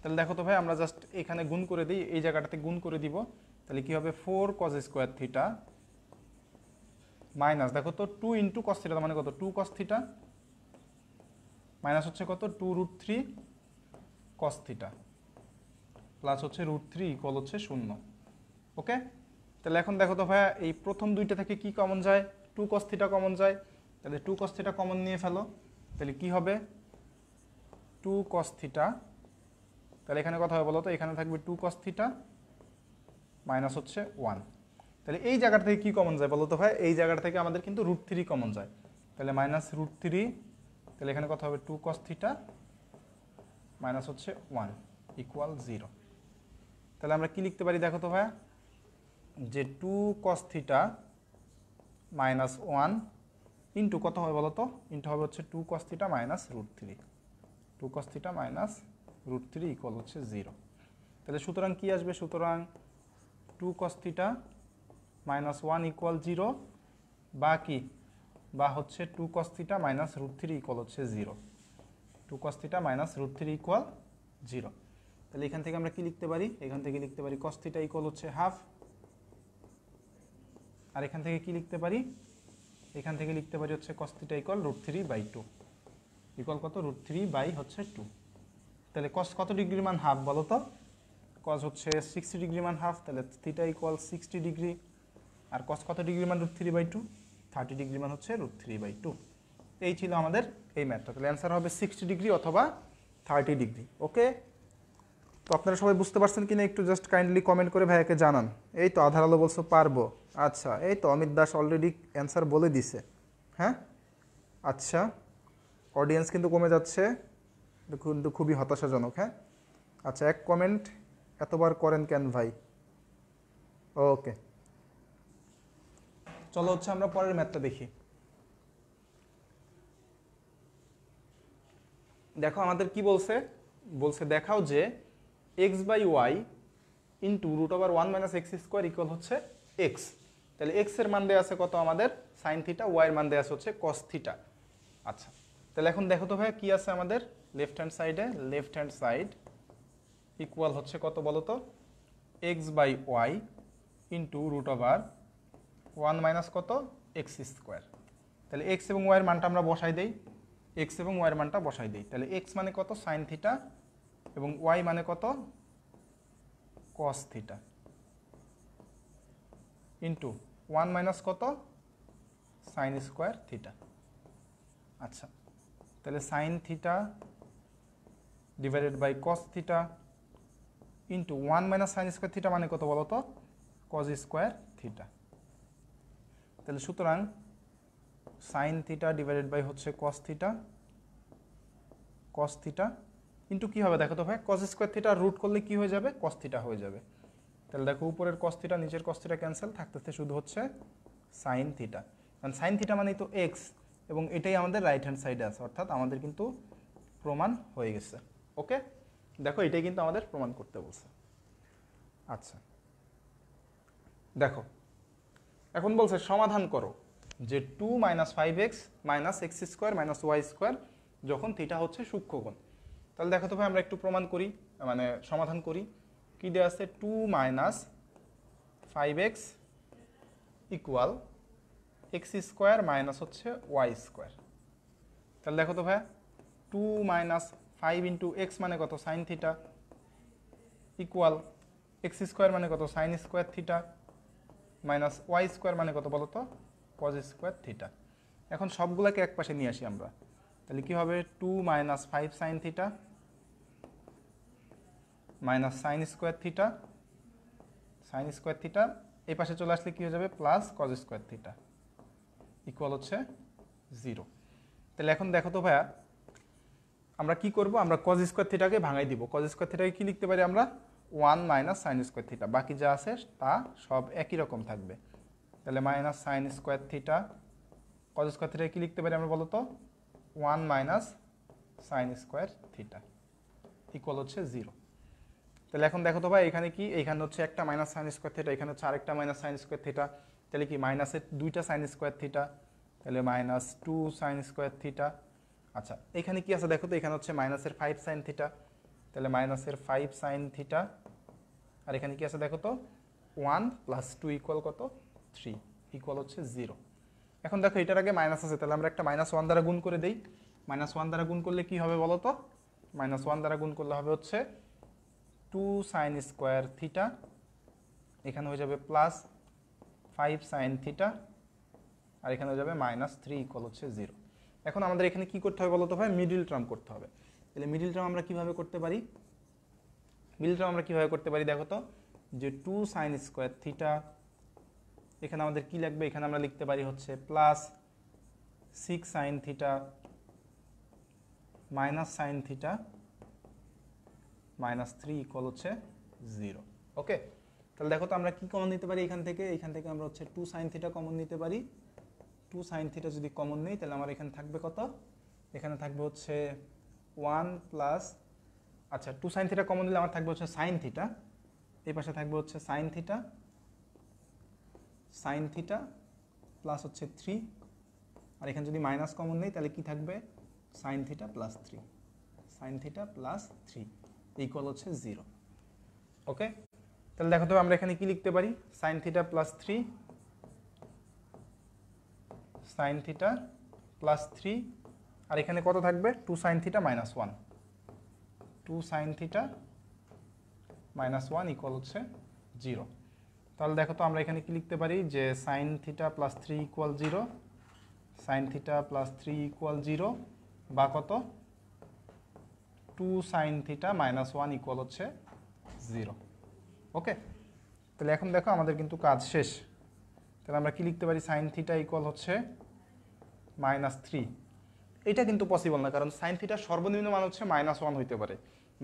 তাহলে দেখো তো ভাই আমরা জাস্ট এখানে গুণ করে দিই এই জায়গাটাতে গুণ করে দিব তাহলে কি হবে four cos square theta minus দেখো তো টু ইন্টু কস থিটা মানে কত টু কস থিটা মাইনাস হচ্ছে কত two root three cos theta plus হচ্ছে রুট থ্রি ইকল হচ্ছে শূন্য ওকে তাহলে এখন দেখো তো ভাইয়া এই প্রথম দুইটা থেকে কি কমন যায় টু কস থিটা কমন যায় তাহলে টু কস থিটা কমন নিয়ে ফেলো তাহলে কি হবে টু কস থিটা তাহলে এখানে কথা হবে বলো তো এখানে থাকবে টু কস থিটা মাইনাস হচ্ছে ওয়ান তাহলে এই জায়গা থেকে কী কমন যায় বলো তো ভাই এই জায়গাটা থেকে আমাদের কিন্তু রুট থ্রি কমন যায় তাহলে মাইনাস রুট থ্রি তাহলে এখানে কথা হবে টু কস থিটা মাইনাস হচ্ছে ওয়ান ইকুয়াল জিরো তাহলে আমরা কী লিখতে পারি দেখো তো ভাই যে two cos theta minus one into কত হবে বলো তো ইন্টু হবে হচ্ছে two cos theta minus root three two cos theta minus root three equal হচ্ছে জিরো তাহলে সুতরাং কী আসবে সুতরাং two cos theta minus one equal zero বা কি বা হচ্ছে two cos theta minus root three equal হচ্ছে zero two cos theta minus root three equal zero তাহলে এখান থেকে আমরা কি লিখতে পারি এখান থেকে লিখতে পারি কস্তিটা ইকুয়াল হচ্ছে হাফ আর এখান থেকে কি লিখতে পারি এখান থেকে লিখতে পারি হচ্ছে cos theta equal root three by two equal কত রুট থ্রি বাই হচ্ছে টু তাহলে কস কত ডিগ্রি মান হাফ বলো তো কজ হচ্ছে সিক্সটি ডিগ্রি মান হাফ তাহলে থিটা ইকুয়াল সিক্সটি ডিগ্রি আর কস কত ডিগ্রি মান root three by two thirty degree মান হচ্ছে রুট থ্রি বাই টু এই ছিল আমাদের এই ম্যাথটা তাহলে অ্যান্সার হবে সিক্সটি ডিগ্রি অথবা থার্টি ডিগ্রি ওকে তো আপনারা সবাই বুঝতে পারছেন কিনা একটু জাস্ট কাইন্ডলি কমেন্ট করে ভাইয়াকে জানান এই তো আধার আলো বলছো পারবো আচ্ছা এই তো অমিত দাস অলরেডি অ্যান্সার বলে দিছে হ্যাঁ আচ্ছা অডিয়েন্স কিন্তু কমে যাচ্ছে কিন্তু খুবই হতাশাজনক হ্যাঁ আচ্ছা এক কমেন্ট এতবার করেন কেন ভাই ওকে চলো হচ্ছে আমরা পরের ম্যাথটা দেখি দেখো আমাদের কি বলছে বলছে দেখাও যে X by Y into root over one minus X square equal হচ্ছে এক্স তাহলে এক্সের মান দেওয়া আছে কত আমাদের সাইন থিটা এর মান দেওয়া আছে হচ্ছে কস থিটা আচ্ছা তাহলে এখন দেখো তো ভাইয়া কী আছে আমাদের লেফট হ্যান্ড সাইডে লেফট হ্যান্ড সাইড ইকুয়াল হচ্ছে কত বলো তো X by Y into root over one minus কত এক্স স্কোয়ার তাহলে এক্স এবং ওয়াইয়ের মানটা আমরা বসাই দিই এক্স এবং ওয়াইয়ের মানটা বসাই দিই তাহলে এক্স মানে কত সাইন থিটা এবং ওয়াই মানে কত cos theta into one minus কত সাইন স্কোয়ার থিটা আচ্ছা তাহলে sign theta divided by cos theta into one minus sign square theta মানে কত বলো তো কজ স্কোয়ার থিটা তাহলে সুতরাং সাইন থিটা ডিভাইডেড বাই হচ্ছে cos theta cos theta into কী হবে দেখো তো ভাই কস স্কোয়ার থিটা রুট করলে কি হয়ে যাবে কস থিটা হয়ে যাবে তাহলে দেখো উপরের কস থিটা নিচের কস থিটা ক্যান্সেল থাকতেছে শুধু হচ্ছে সাইন থিটা কারণ সাইন থিটা মানেই তো এক্স এবং এটাই আমাদের রাইট হ্যান্ড সাইডে আছে অর্থাৎ আমাদের কিন্তু প্রমাণ হয়ে গেছে ওকে দেখো এটাই কিন্তু আমাদের প্রমাণ করতে বলছে আচ্ছা দেখো এখন বলছে সমাধান করো যে two minus five X minus X square minus Y square যখন থিটা হচ্ছে সূক্ষ্মগুণ তাহলে দেখো তো ভাই আমরা একটু প্রমাণ করি মানে সমাধান করি কি দেওয়া আছে two minus five X equal X square minus হচ্ছে ওয়াই স্কোয়ার তাহলে দেখো তো ভাই two minus five into X মানে কত sine theta equal X square মানে কত sign square theta minus Y square মানে কত বলো তো কজ স্কোয়ার থিটা এখন সবগুলোকে এক পাশে নিয়ে আসি আমরা তাহলে কী হবে two minus five sine theta minus sign square theta sine square theta এই পাশে চলে আসলে কী হয়ে যাবে plus cos square theta equal হচ্ছে জিরো তাহলে এখন দেখো তো ভাইয়া আমরা কি করব আমরা কজ স্কোয়ার থিটাকে ভাঙাই দিব কজ স্কোয়ার থিটাকে কী লিখতে পারি আমরা one minus sign square theta বাকি যা আছে তা সব একই রকম থাকবে তাহলে মাইনাস সাইন স্কোয়ার থিটা কত স্কোয়ার থিটা কী লিখতে পারি আমরা বলতো one minus sign square theta equal হচ্ছে জিরো তাহলে এখন দেখো তো ভাই এখানে কি এখানে হচ্ছে একটা মাইনাস সাইন স্কোয়ার থিটা এখানে হচ্ছে আরেকটা মাইনাস সাইন স্কোয়ার থিটা তাহলে কি মাইনাসের দুইটা সাইন স্কোয়ার থিটা তাহলে minus two sine square theta আচ্ছা এখানে কি আছে দেখো তো এখানে হচ্ছে মাইনাসের ফাইভ সাইন থিটা তাহলে মাইনাসের ফাইভ সাইন থিটা আর এখানে কি আছে দেখো তো ওয়ান প্লাস টু ইকুয়াল কত থ্রি ইকুয়াল হচ্ছে জিরো এখন দেখো এটার আগে মাইনাস আছে তাহলে আমরা একটা মাইনাস ওয়ান দ্বারা গুণ করে দিই মাইনাস ওয়ান দ্বারা গুণ করলে কি হবে বলো তো মাইনাস ওয়ান দ্বারা গুণ করলে হবে হচ্ছে টু সাইন স্কোয়ার থিটা এখানে হয়ে যাবে প্লাস ফাইভ সাইন থিটা আর এখানে হয়ে যাবে মাইনাস থ্রি ইকুয়াল হচ্ছে জিরো এখন আমাদের এখানে কি করতে হবে বলো তো ভাই মিডিল টার্ম করতে হবে তাহলে মিডিল টার্ম আমরা কিভাবে করতে পারি মিলটা আমরা কীভাবে করতে পারি দেখো তো যে টু সাইন স্কোয়ার থিটা এখানে আমাদের কি লাগবে এখানে আমরা লিখতে পারি হচ্ছে plus six sine theta minus sine theta minus three equal হচ্ছে জিরো ওকে তাহলে দেখো তো আমরা কি কমন নিতে পারি এখান থেকে এখান থেকে আমরা হচ্ছে টু সাইন থিটা কমন নিতে পারি টু সাইন থিটা যদি কমন নেই তাহলে আমার এখানে থাকবে কত এখানে থাকবে হচ্ছে ওয়ান প্লাস আচ্ছা টু সাইন থিটা কমন দিলে আমার থাকবে হচ্ছে সাইন থিটা এই পাশে থাকবে হচ্ছে sine theta sine theta plus হচ্ছে থ্রি আর এখানে যদি মাইনাস কমন নেই তাহলে কি থাকবে sine theta plus three sine theta plus three equal হচ্ছে জিরো ওকে তাহলে দেখো তো আমরা এখানে কি লিখতে পারি sine theta plus three sine theta plus three আর এখানে কত থাকবে two sine theta minus one two sine theta minus one equal হচ্ছে জিরো তাহলে দেখো তো আমরা এখানে কি লিখতে পারি যে sine theta plus three equal zero sine theta plus three equal zero বা কত two sine theta minus one equal হচ্ছে জিরো ওকে তাহলে এখন দেখো আমাদের কিন্তু কাজ শেষ তাহলে আমরা কি লিখতে পারি সাইন থিটা ইকুয়াল হচ্ছে মাইনাস থ্রি এটা কিন্তু পসিবল না কারণ সাইন থিটা সর্বনিম্ন মান হচ্ছে মাইনাস ওয়ান হইতে পারে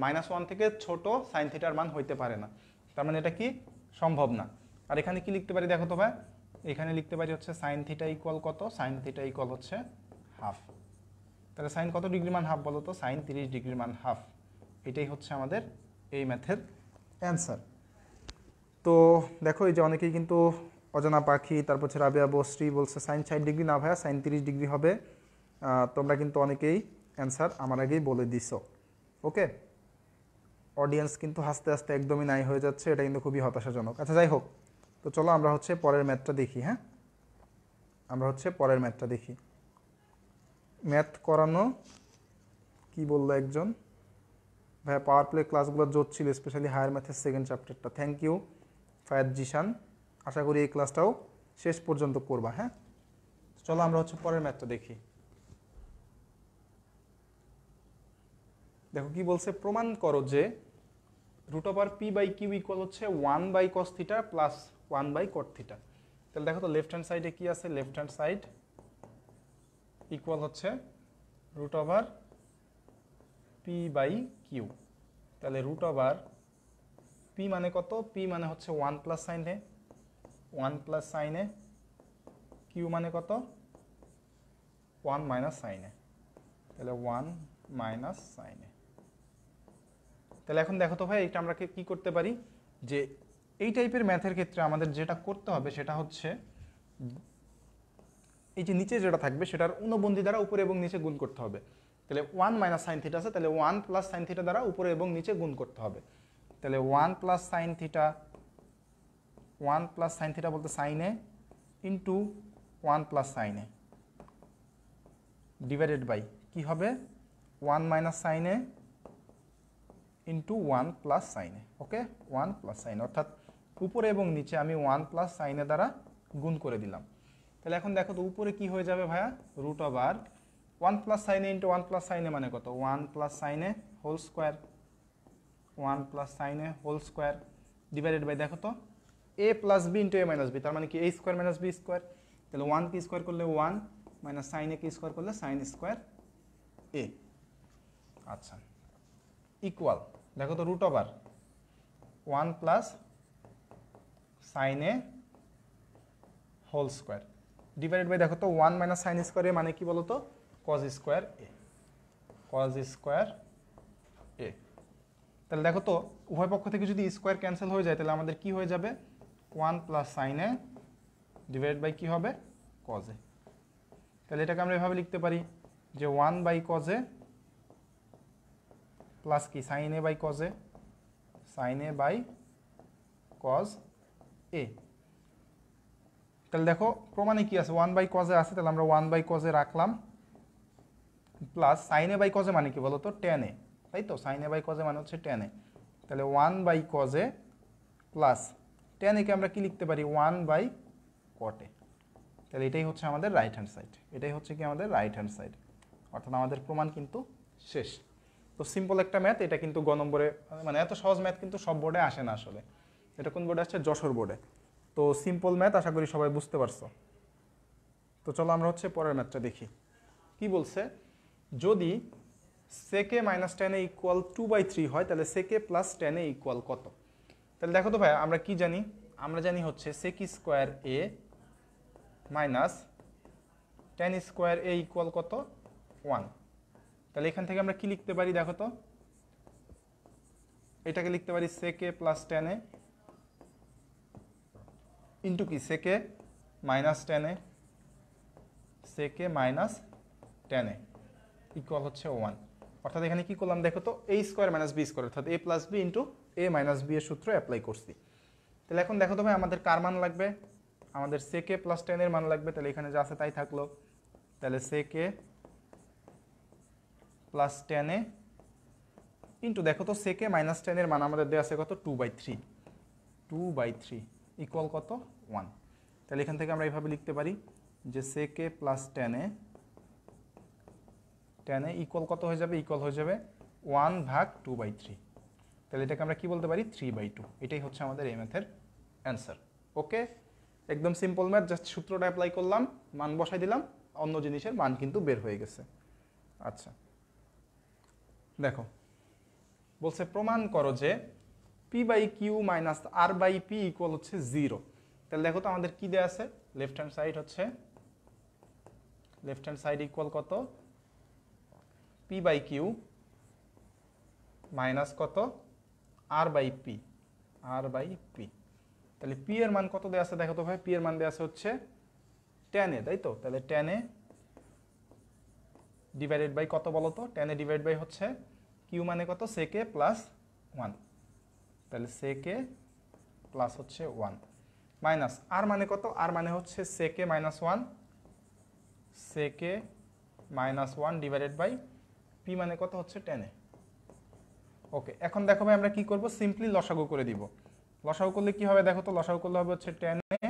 মাইনাস ওয়ান থেকে ছোট সাইন থিটার মান হইতে পারে না তার মানে এটা কি সম্ভব না আর এখানে কি লিখতে পারি দেখো তো ভাই এখানে লিখতে পারি হচ্ছে সাইন থিটা ইকুয়াল কত সাইন থিটা ইকুয়াল হচ্ছে হাফ তাহলে সাইন কত ডিগ্রি মান হাফ বলো তো সাইন তিরিশ ডিগ্রি মান হাফ এটাই হচ্ছে আমাদের এই ম্যাথের অ্যান্সার তো দেখো এই যে অনেকেই কিন্তু অজানা পাখি তারপর হচ্ছে রাবিয়া বশ্রী বলছে সাইন ষাট ডিগ্রি না ভাইয়া সাইন তিরিশ ডিগ্রি হবে তোমরা কিন্তু অনেকেই অ্যান্সার আমার আগেই বলে দিছ ওকে অডিয়েন্স কিন্তু আস্তে আস্তে একদমই নাই হয়ে যাচ্ছে এটা কিন্তু খুবই হতাশাজনক আচ্ছা যাই হোক তো চলো আমরা হচ্ছে পরের ম্যাথটা দেখি হ্যাঁ আমরা হচ্ছে পরের ম্যাথটা দেখি ম্যাথ করানো কি বললো একজন ভাই পাওয়ার প্লে ক্লাসগুলো জোর ছিল স্পেশালি হায়ার ম্যাথের সেকেন্ড চ্যাপ্টারটা থ্যাংক ইউ ফায়ার জিশান আশা করি এই ক্লাসটাও শেষ পর্যন্ত করবা হ্যাঁ চলো আমরা হচ্ছে পরের ম্যাথটা দেখি দেখো কি বলছে প্রমাণ করো যে root over p by q equal হচ্ছে one by cos theta plus one by cot theta তাহলে দেখো তো লেফট হ্যান্ড সাইডে কি আছে লেফট হ্যান্ড সাইড ইকুয়াল হচ্ছে root over p by q তাহলে রুট ওভার পি মানে কত পি মানে হচ্ছে one plus sine A one plus sine A q মানে কত ওয়ান মাইনাস সাইনে তাহলে ওয়ান মাইনাস সাইনে তাহলে এখন দেখো তো ভাই এটা আমরা কি করতে পারি যে এই টাইপের ম্যাথের ক্ষেত্রে আমাদের যেটা করতে হবে সেটা হচ্ছে এই যে নিচে যেটা থাকবে সেটার ঊনবন্দি দ্বারা উপরে এবং নিচে গুণ করতে হবে তাহলে ওয়ান মাইনাস সাইন থিটা আছে তাহলে ওয়ান প্লাস সাইন থিটা দ্বারা উপরে এবং নিচে গুণ করতে হবে তাহলে one plus sine theta one plus sine theta বলতে sine A into one plus sine A divided by কী হবে one minus sine A into one plus sine A okay one plus sign অর্থাৎ উপরে এবং নিচে আমি ওয়ান প্লাস সাইনে দ্বারা গুণ করে দিলাম তাহলে এখন দেখো তো উপরে কি হয়ে যাবে ভাইয়া root over one plus sine A into one plus sine A মানে কত one plus sine A whole square one plus sine A whole square divided by দেখো তো A plus B into A minus B তার মানে কি A square minus B square তাহলে one কি square করলে one minus sine A square করলে sine square A আচ্ছা ইকুয়াল দেখো তো root over one plus sine A whole square divided by দেখো তো ওয়ান মাইনাস সাইন স্কোয়ারে মানে কি বলতো cos square A cos square A তাহলে দেখো তো উভয় পক্ষ থেকে যদি স্কোয়ার ক্যান্সেল হয়ে যায় তাহলে আমাদের কি হয়ে যাবে one plus sine A divide by কী হবে কজে তাহলে এটাকে আমরা এভাবে লিখতে পারি যে ওয়ান বাই কজে প্লাস কি sine A by cos A sine A by cos A তাহলে দেখো প্রমাণে কি আছে ওয়ান বাই কজে আছে তাহলে আমরা ওয়ান বাই কজে রাখলাম plus sine A by cos A মানে কি বলতো তো টেন এ তাই তো সাইন এ বাই কজে মানে হচ্ছে টেন এ তাহলে one by cos A plus tan একে আমরা কি লিখতে পারি ওয়ান বাই কটে তাহলে এটাই হচ্ছে আমাদের রাইট হ্যান্ড সাইড এটাই হচ্ছে কি আমাদের রাইট হ্যান্ড সাইড অর্থাৎ আমাদের প্রমাণ কিন্তু শেষ তো সিম্পল একটা ম্যাথ এটা কিন্তু গ নম্বরে মানে এত সহজ ম্যাথ কিন্তু সব বোর্ডে আসে না আসলে এটা কোন বোর্ডে আসছে যশোর বোর্ডে তো সিম্পল ম্যাথ আশা করি সবাই বুঝতে পারছো তো চলো আমরা হচ্ছে পরের ম্যাথটা দেখি কি বলছে যদি সেকে মাইনাস টেনে ইকুয়াল টু বাই থ্রি হয় তাহলে সেকে প্লাস টেনে ইকুয়াল কত তাহলে দেখো তো ভাই আমরা কি জানি আমরা জানি হচ্ছে sec square A minus tan square A equal কত ওয়ান তাহলে এখান থেকে আমরা কি লিখতে পারি দেখো তো এটাকে লিখতে পারি সেকে প্লাস টেনে ইন্টু কি সেকে মাইনাস টেনে সেকে মাইনাস টেনে ইকুয়াল হচ্ছে ওয়ান অর্থাৎ এখানে কি করলাম দেখো তো A square minus B square অর্থাৎ A plus B into A minus B এর সূত্র অ্যাপ্লাই করছি তাহলে এখন দেখো তো ভাই আমাদের কার মান লাগবে আমাদের সেকে প্লাস টেনের মান লাগবে তাহলে এখানে যা আছে তাই থাকলো তাহলে সেকে প্লাস টেনে ইন্টু দেখো তো সেকে মাইনাস টেনের মান আমাদের দেওয়া আছে কত two by three two by three equal কত ওয়ান তাহলে এখান থেকে আমরা এইভাবে লিখতে পারি যে সেকে প্লাস টেনে টেনে ইকুয়াল কত হয়ে যাবে ইকুয়াল হয়ে যাবে ওয়ান ভাগ টু বাই থ্রি তাহলে এটাকে আমরা কি বলতে পারি থ্রি বাই টু এটাই হচ্ছে আমাদের এই ম্যাথের অ্যান্সার ওকে একদম সিম্পল ম্যাথ জাস্ট সূত্রটা অ্যাপ্লাই করলাম মান বসাই দিলাম অন্য জিনিসের মান কিন্তু বের হয়ে গেছে আচ্ছা দেখো বলছে প্রমাণ করো যে p by q minus r by p equal হচ্ছে জিরো তাহলে দেখো তো আমাদের কী দেওয়া আছে লেফট হ্যান্ড সাইড হচ্ছে লেফট হ্যান্ড সাইড ইকুয়াল কত পি বাই কিউ মাইনাস কত r by p r by p তাহলে পি এর মান কত দেওয়া আছে দেখো তো ভাই পি এর মান দেওয়া আছে হচ্ছে টেনে তাই তো তাহলে টেনে ডিভাইডেড বাই কত বলো তো টেনে ডিভাইড বাই হচ্ছে কিউ মানে কত সেকে প্লাস ওয়ান তাহলে সেকে প্লাস হচ্ছে ওয়ান মাইনাস আর মানে কত আর মানে হচ্ছে sec A minus one sec A minus one divided by p মানে কত হচ্ছে টেনে ওকে এখন দেখো ভাই আমরা কি করব সিম্পলি লসাগু করে দিব লসাগু করলে কি হবে দেখো তো লসাগু করলে হবে হচ্ছে tan A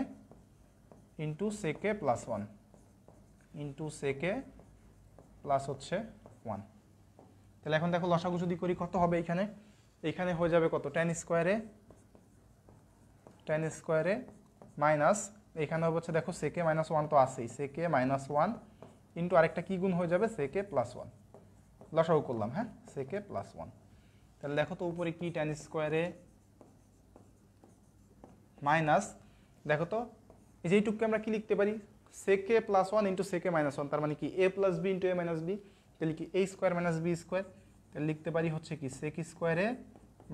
into sec A plus one into sec A plus হচ্ছে ওয়ান তাহলে এখন দেখো লসাগু যদি করি কত হবে এখানে এখানে হয়ে যাবে কত টেন স্কোয়ারে টেন স্কোয়ারে মাইনাস এখানে হচ্ছে দেখো সেকে মাইনাস ওয়ান তো আসেই সেকে মাইনাস ওয়ান ইন্টু আরেকটা কী গুণ হয়ে যাবে সেকে প্লাস ওয়ান লসাগু করলাম হ্যাঁ সেকে প্লাস ওয়ান তাহলে দেখো তো উপরে কি টেন স্কোয়ারে মাইনাস দেখো তো এই যেইটুককে আমরা কি লিখতে পারি sec A plus one into sec A minus one তার মানে কি A plus B into A minus B তাহলে কি A square minus B square তাহলে লিখতে পারি হচ্ছে কি সেক স্কোয়ারে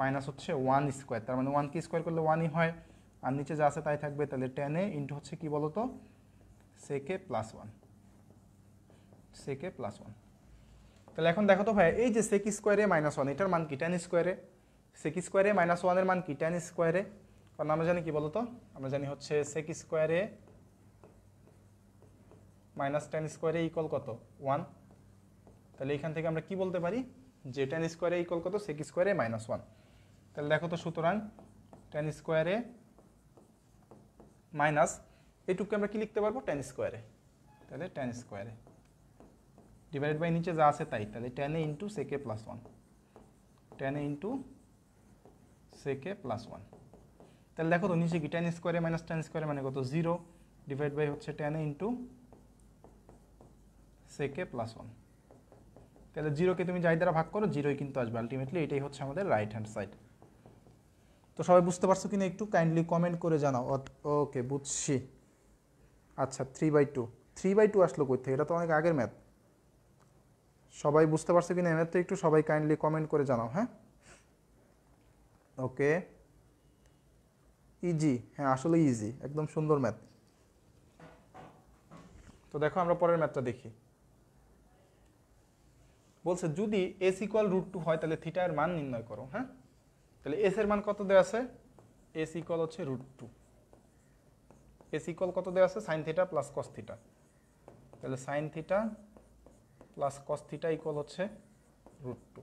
মাইনাস হচ্ছে ওয়ান স্কোয়ার তার মানে ওয়ানকে স্কোয়ার করলে ওয়ানই হয় আর নিচে যা আছে তাই থাকবে তাহলে টেন এ ইন্টু হচ্ছে কি বলতো sec A plus one sec A plus one তাহলে এখন দেখো তো ভাই এই যে সেক স্কোয়ারে মাইনাস ওয়ান এটার মান কি টেন স্কোয়ারে সেক স্কোয়ারে মাইনাস ওয়ানের মান কি টেন স্কোয়ারে কারণ আমরা জানি কি বলতো আমরা জানি হচ্ছে sec square A minus tan square A equal কত ওয়ান তাহলে এখান থেকে আমরা কি বলতে পারি যে টেন স্কোয়ারে ইকল কত সেক স্কোয়ারে মাইনাস ওয়ান তাহলে দেখো তো সুতরাং টেন স্কোয়ারে মাইনাস এটুকু আমরা কি লিখতে পারবো টেন স্কোয়ারে তাহলে টেন স্কোয়ারে ডিভাইড বাই নিচে যা আছে তাই তাহলে tan A into sec A plus one tan A into sec A plus one তাহলে দেখো তো নিচে কি টেন স্কোয়ারে মাইনাস টেন স্কোয়ারে মানে কত জিরো ডিভাইড বাই হচ্ছে tan A into sec A plus one তাহলে জিরোকে তুমি যাই দ্বারা ভাগ করো জিরোই কিন্তু আসবে আলটিমেটলি এটাই হচ্ছে আমাদের রাইট হ্যান্ড সাইড তো সবাই বুঝতে পারছো কিনা একটু কাইন্ডলি কমেন্ট করে জানাও ওকে বুঝছি আচ্ছা three by two three by two আসলো কই থেকে এটা তো অনেক আগের ম্যাথ সবাই বুঝতে পারছো কিনা এমএতে একটু সবাই কাইন্ডলি কমেন্ট করে জানাও হ্যাঁ ওকে ইজি হ্যাঁ আসলে ইজি একদম সুন্দর ম্যাথ তো দেখো আমরা পরের ম্যাথটা দেখি বলছে যদি এস ইকুয়াল রুট টু হয় তাহলে থিটা এর মান নির্ণয় করো হ্যাঁ তাহলে এস এর মান কত দেওয়া আছে এস ইকুয়াল হচ্ছে রুট টু এস ইকুয়াল কত দেওয়া আছে sine theta plus cos theta তাহলে sign theta plus cos theta equal হচ্ছে রুট টু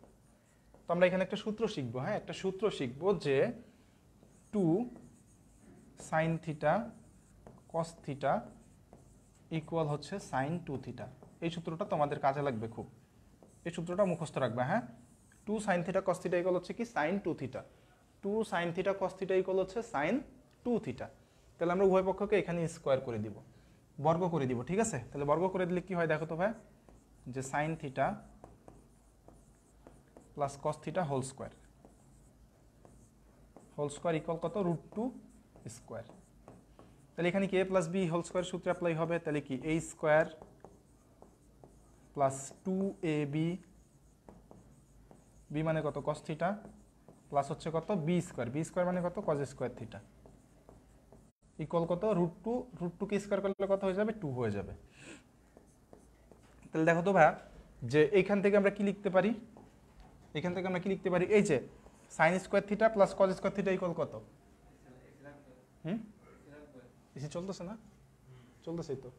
তো আমরা এখানে একটা সূত্র শিখবো হ্যাঁ একটা সূত্র শিখবো যে two sine theta cos theta equal হচ্ছে সাইন টু থিটা এই সূত্রটা তোমাদের কাজে লাগবে খুব এই সূত্রটা মুখস্থ রাখবে হ্যাঁ two sine theta cos theta equal হচ্ছে কি sine two theta two sine theta cos theta equal হচ্ছে সাইন টু থিটা তাহলে আমরা উভয় পক্ষকে এখানে স্কোয়ার করে দিব বর্গ করে দিব ঠিক আছে তাহলে বর্গ করে দিলে কি হয় দেখো তো ভাই যে sine theta plus cos theta whole square whole square equal কত রুট টু স্কোয়ার তাহলে এখানে কি A plus B whole square সূত্রে অ্যাপ্লাই হবে তাহলে কি A square plus two A B B মানে কত কস থিটা প্লাস হচ্ছে কত বি স্কোয়ার বি স্কোয়ার মানে কত কজ স্কোয়ার থিটা ইকুয়াল কত রুট টু রুট টুকে স্কোয়ার করলে কত হয়ে যাবে টু হয়ে যাবে তাহলে দেখো তো ভাইয়া যে এইখান থেকে আমরা কি লিখতে পারি এখান থেকে আমরা কি লিখতে পারি এই যে sine square theta plus cos square theta equal কত হুম এসে চলতেছে না চলতেছেই তো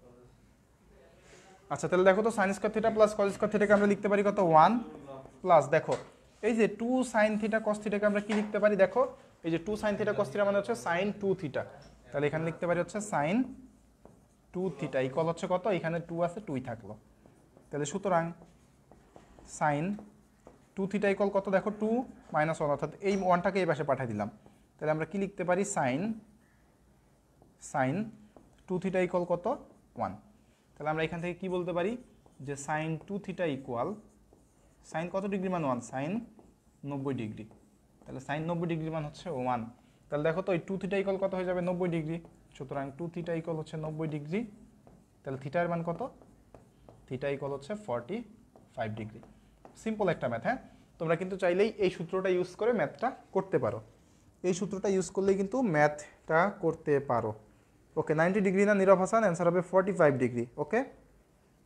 আচ্ছা তাহলে দেখো তো sine square theta plus cos square থিটাকে আমরা লিখতে পারি কত ওয়ান প্লাস দেখো এই যে টু সাইন থিটা কস থিটাকে আমরা কি লিখতে পারি দেখো এই যে two sine theta cos theta মানে হচ্ছে সাইন টু থিটা তাহলে এখানে লিখতে পারি হচ্ছে সাইন টু থিটা ইকল হচ্ছে কত এখানে টু আছে টুই থাকলো তাহলে সুতরাং সাইন টু থিটা ইকল কত দেখো টু মাইনাস ওয়ান অর্থাৎ এই ওয়ানটাকে এই পাশে পাঠিয়ে দিলাম তাহলে আমরা কি লিখতে পারি sine sine two theta equal কত ওয়ান তাহলে আমরা এখান থেকে কি বলতে পারি যে sine two theta equal sine কত ডিগ্রি মান ওয়ান সাইন নব্বই ডিগ্রি তাহলে সাইন নব্বই ডিগ্রি মান হচ্ছে ওয়ান তাহলে দেখো তো এই টু থিটা ইকল কত হয়ে যাবে নব্বই ডিগ্রি সুতরাং টু থিটা ইকল হচ্ছে নব্বই ডিগ্রি তাহলে থিটার মান কত থিটা ইকল হচ্ছে ফর্টি ফাইভ ডিগ্রি সিম্পল একটা ম্যাথ হ্যাঁ তোমরা কিন্তু চাইলেই এই সূত্রটা ইউজ করে ম্যাথটা করতে পারো এই সূত্রটা ইউজ করলেই কিন্তু ম্যাথটা করতে পারো ওকে নাইনটি ডিগ্রি না নীরব হাসান অ্যান্সার হবে forty five degree okay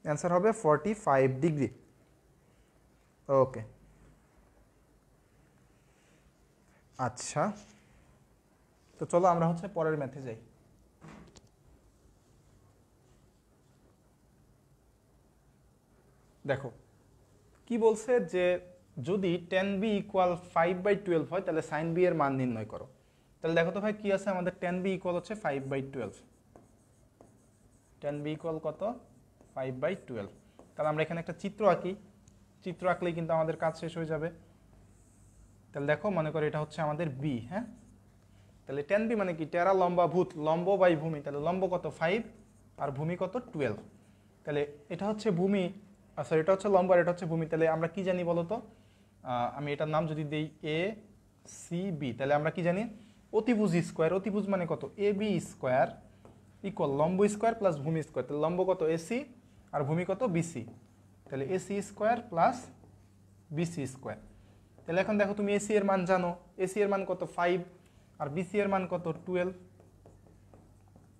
answer হবে ফর্টি ফাইভ ডিগ্রি ওকে আচ্ছা তো চলো আমরা হচ্ছে পরের ম্যাথে যাই দেখো কি বলছে যে যদি tan B equal five by twelve হয় তাহলে সাইন বি এর মান নির্ণয় করো তাহলে দেখো তো ভাই কী আছে আমাদের টেন বি ইকুয়াল হচ্ছে five by twelve tan B equal কত ফাইভ বাই টুয়েলভ তাহলে আমরা এখানে একটা চিত্র আঁকি চিত্র আঁকলেই কিন্তু আমাদের কাজ শেষ হয়ে যাবে তাহলে দেখো মনে করো এটা হচ্ছে আমাদের বি হ্যাঁ তাহলে টেন বি মানে কি টেরা লম্বা ভূত লম্ব বাই ভূমি তাহলে লম্ব কত ফাইভ আর ভূমি কত টুয়েলভ তাহলে এটা হচ্ছে ভূমি সরি এটা হচ্ছে লম্বা আর এটা হচ্ছে ভূমি তাহলে আমরা কি জানি বলো তো আমি এটার নাম যদি দিই এ সি বি তাহলে আমরা কি জানি অতিভুজ স্কোয়ার অতিভুজ মানে কত এ বি স্কোয়ার ইকুয়াল লম্ব স্কোয়ার প্লাস ভূমি স্কোয়ার তাহলে লম্ব কত এসি আর ভূমি কত বিসি তাহলে AC square plus BC square তাহলে এখন দেখো তুমি এসি এর মান জানো এসি এর মান কত ফাইভ আর বিসি এর মান কত টুয়েলভ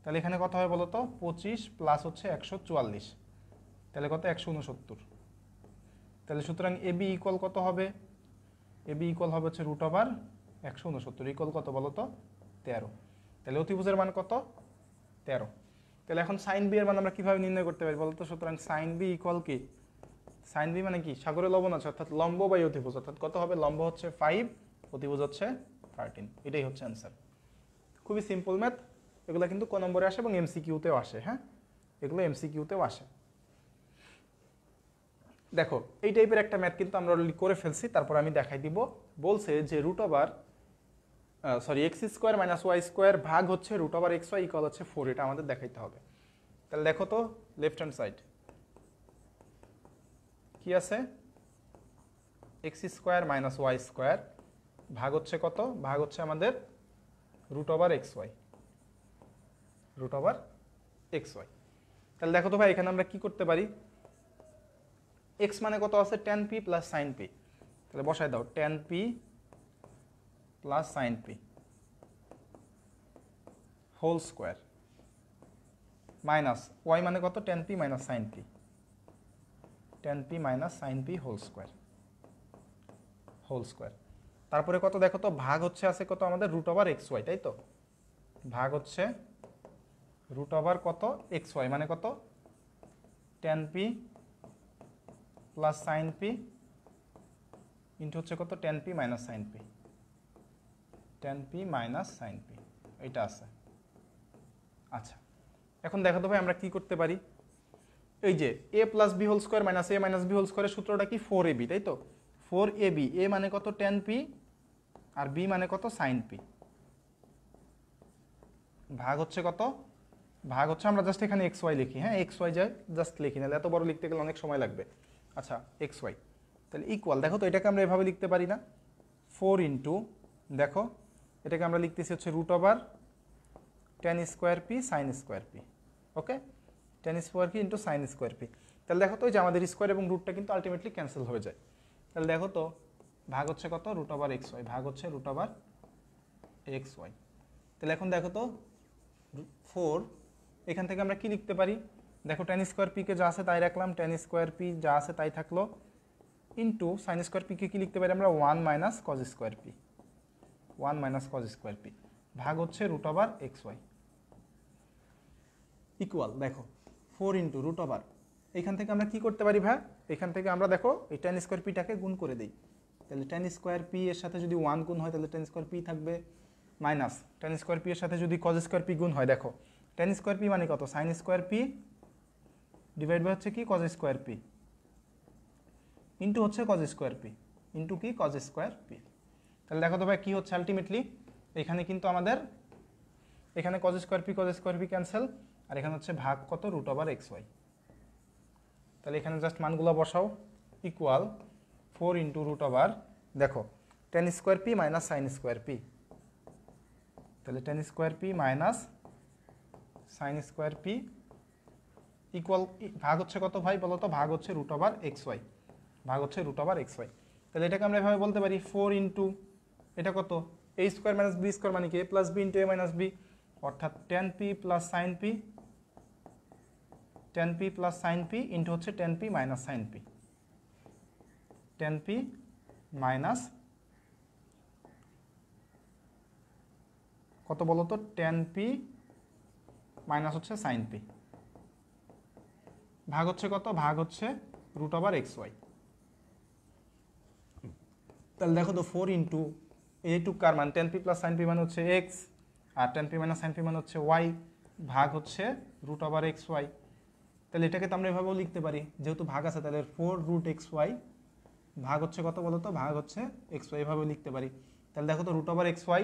তাহলে এখানে কথা হয় বলো তো পঁচিশ প্লাস হচ্ছে একশো চুয়াল্লিশ তাহলে কত একশো উনসত্তর তাহলে সুতরাং এবি ইকুয়াল কত হবে এবি ইকুয়াল হবে হচ্ছে রুট ওভার একশো উনসত্তর ইকল কত বলো তো তেরো তাহলে অতিভুজের মান কত তেরো তাহলে এখন সাইন বি এর মান আমরা কীভাবে নির্ণয় করতে পারি বলতো সুতরাং সাইন বি ইকল কি সাইন বি মানে কি সাগরে লবণ আছে অর্থাৎ লম্ব বাই অতিভুজ অর্থাৎ কত হবে লম্ব হচ্ছে ফাইভ অতিভুজ হচ্ছে থার্টিন এটাই হচ্ছে অ্যান্সার খুবই সিম্পল ম্যাথ এগুলো কিন্তু ক নম্বরে আসে এবং এমসিকিউতেও আসে হ্যাঁ এগুলো এমসিকিউতেও আসে দেখো এই টাইপের একটা ম্যাথ কিন্তু আমরা করে ফেলছি তারপর আমি দেখাই দিব বলছে যে root over sorry X square minus Y square ভাগ হচ্ছে root over X Y equal হচ্ছে ফোর এটা আমাদের দেখাইতে হবে তাহলে দেখো তো লেফট হ্যান্ড সাইড কি আছে X square minus Y square ভাগ হচ্ছে কত ভাগ হচ্ছে আমাদের root over X Y root over X Y তাহলে দেখো তো ভাই এখানে আমরা কি করতে পারি এক্স মানে কত আছে tan P plus sin P তাহলে বসায় দাও tan P plus sin P whole square minus Y মানে কত tan P minus sin P tan P minus sin P whole square whole square তারপরে কত দেখো তো ভাগ হচ্ছে আছে কত আমাদের রুট ওভার এক্স ওয়াই তাই তো ভাগ হচ্ছে রুট ওভার কত এক্স ওয়াই মানে কত tan P plus sin P into হচ্ছে কত tan P minus sin P tan P minus sin P এটা আছে আচ্ছা এখন দেখো তো ভাই আমরা কি করতে পারি এই যে A plus B whole square minus A minus B whole স্কোয়ারের সূত্রটা কি ফোর এ বি তাই তো ফোর এ বি এ মানে কত টেন পি আর বি মানে কত সাইন পি ভাগ হচ্ছে কত ভাগ হচ্ছে আমরা জাস্ট এখানে এক্স ওয়াই লিখি হ্যাঁ এক্স ওয়াই যায় জাস্ট লিখি নাহলে এত বড় লিখতে গেলে অনেক সময় লাগবে আচ্ছা এক্স ওয়াই তাহলে ইকুয়াল দেখো তো এটাকে আমরা এভাবে লিখতে পারি না ফোর ইন্টু দেখো এটাকে আমরা লিখতেছি হচ্ছে root over tan square P sin square P okay tan square P into sign square P তাহলে দেখো তো যে আমাদের স্কোয়ার এবং রুটটা কিন্তু আলটিমেটলি ক্যান্সেল হয়ে যায় তাহলে দেখো তো ভাগ হচ্ছে কত রুট ওভার এক্স ওয়াই ভাগ হচ্ছে রুট ওভার এক্স ওয়াই তাহলে এখন দেখো তো ফোর এখান থেকে আমরা কি লিখতে পারি দেখো টেন স্কোয়ার পিকে যা আছে তাই রাখলাম টেন স্কোয়ার পি যা আছে তাই থাকলো ইন্টু সাইন স্কোয়ার পিকে কী লিখতে পারি আমরা one minus cos square P one minus cos square P ভাগ হচ্ছে root over X Y equal দেখো ফোর ইন্টু রুট ওভার এখান থেকে আমরা কি করতে পারি ভাই এখান থেকে আমরা দেখো এই টেন স্কোয়ার পিটাকে গুণ করে দিই তাহলে টেন স্কোয়ার পি এর সাথে যদি ওয়ান গুণ হয় তাহলে টেন স্কোয়ার পি থাকবে মাইনাস টেন স্কোয়ার পি এর সাথে যদি কজ স্কোয়ার পি গুণ হয় দেখো টেন স্কোয়ার পি মানে কত sign square P divide by হচ্ছে কি কজ স্কোয়ার পি ইন্টু হচ্ছে কজ স্কোয়ার পি ইন্টু কি কজ স্কোয়ার পি তাহলে দেখো তো ভাই কী হচ্ছে আলটিমেটলি এখানে কিন্তু আমাদের এখানে cos square P cos square P cancel আর এখানে হচ্ছে ভাগ কত রুট ওভার এক্স ওয়াই তাহলে এখানে জাস্ট মানগুলো বসাও equal four into root over দেখো tan square P minus sign square P তাহলে tan square P minus sign square P equal ভাগ হচ্ছে কত ভাই বলো তো ভাগ হচ্ছে রুট ওভার এক্স ওয়াই ভাগ হচ্ছে রুট ওভার এক্স ওয়াই তাহলে এটাকে আমরা এভাবে বলতে পারি ফোর ইন্টু এটা কত A square minus B square মানে কি A plus B into A minus B অর্থাৎ tan P plus sin P tan P plus sin P into হচ্ছে tan P minus sin P tan P minus কত বলো তো tan P minus হচ্ছে sin P ভাগ হচ্ছে কত ভাগ হচ্ছে রুট ওভার এক্স ওয়াই তাহলে দেখো তো ফোর ইন্টু এই টু কার মান tan P plus sin P মান হচ্ছে এক্স আর tan P minus sin P মান হচ্ছে ওয়াই ভাগ হচ্ছে রুট ওভার এক্স ওয়াই তাহলে এটাকে তো আমরা এভাবেও লিখতে পারি যেহেতু ভাগ আছে তাহলে ফোর রুট এক্স ওয়াই ভাগ হচ্ছে কত বলো তো ভাগ হচ্ছে এক্স ওয়াই এভাবেও লিখতে পারি তাহলে দেখো তো রুট ওভার এক্স ওয়াই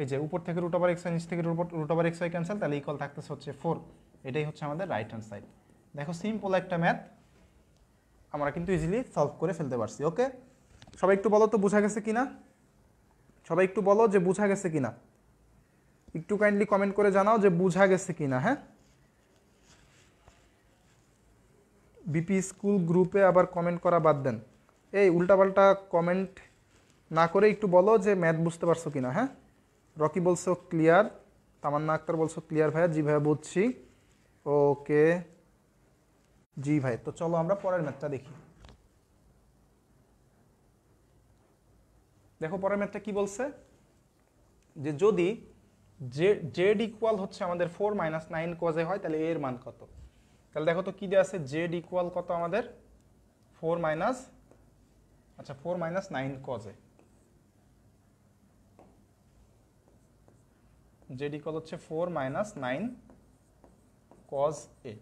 এই যে উপর থেকে রুট ওভার এক্স ওয়াই নিচ থেকে root over X Y cancel তাহলে ইকল থাকতেছে হচ্ছে ফোর এটাই হচ্ছে আমাদের রাইট হ্যান্ড সাইড দেখো সিম্পল একটা ম্যাথ আমরা কিন্তু ইজিলি সলভ করে ফেলতে পারছি ওকে সবাই একটু বলো তো বোঝা গেছে কিনা না সবাই একটু বলো যে বুঝা গেছে কিনা একটু কাইন্ডলি কমেন্ট করে জানাও যে বুঝা গেছে কিনা হ্যাঁ বিপি স্কুল গ্রুপে আবার কমেন্ট করা বাদ দেন এই উল্টাপাল্টা কমেন্ট না করে একটু বলো যে ম্যাথ বুঝতে পারছো কিনা হ্যাঁ রকি বলছো ক্লিয়ার তামান্না আক্তার বলছো ক্লিয়ার ভাইয়া জি ভাইয়া বুঝছি ওকে জি ভাই তো চলো আমরা পরের ম্যাথটা দেখি দেখো পরের ম্যাথটা কি বলছে যে যদি জে জেড ইকুয়াল হচ্ছে আমাদের ফোর মাইনাস নাইন কোয়াজে হয় তাহলে এর মান কত তাহলে দেখো তো কি দেওয়া আছে জেড ইকুয়াল কত আমাদের ফোর মাইনাস আচ্ছা ফোর মাইনাস নাইন কজে জেড ইকুয়াল হচ্ছে four minus nine cos A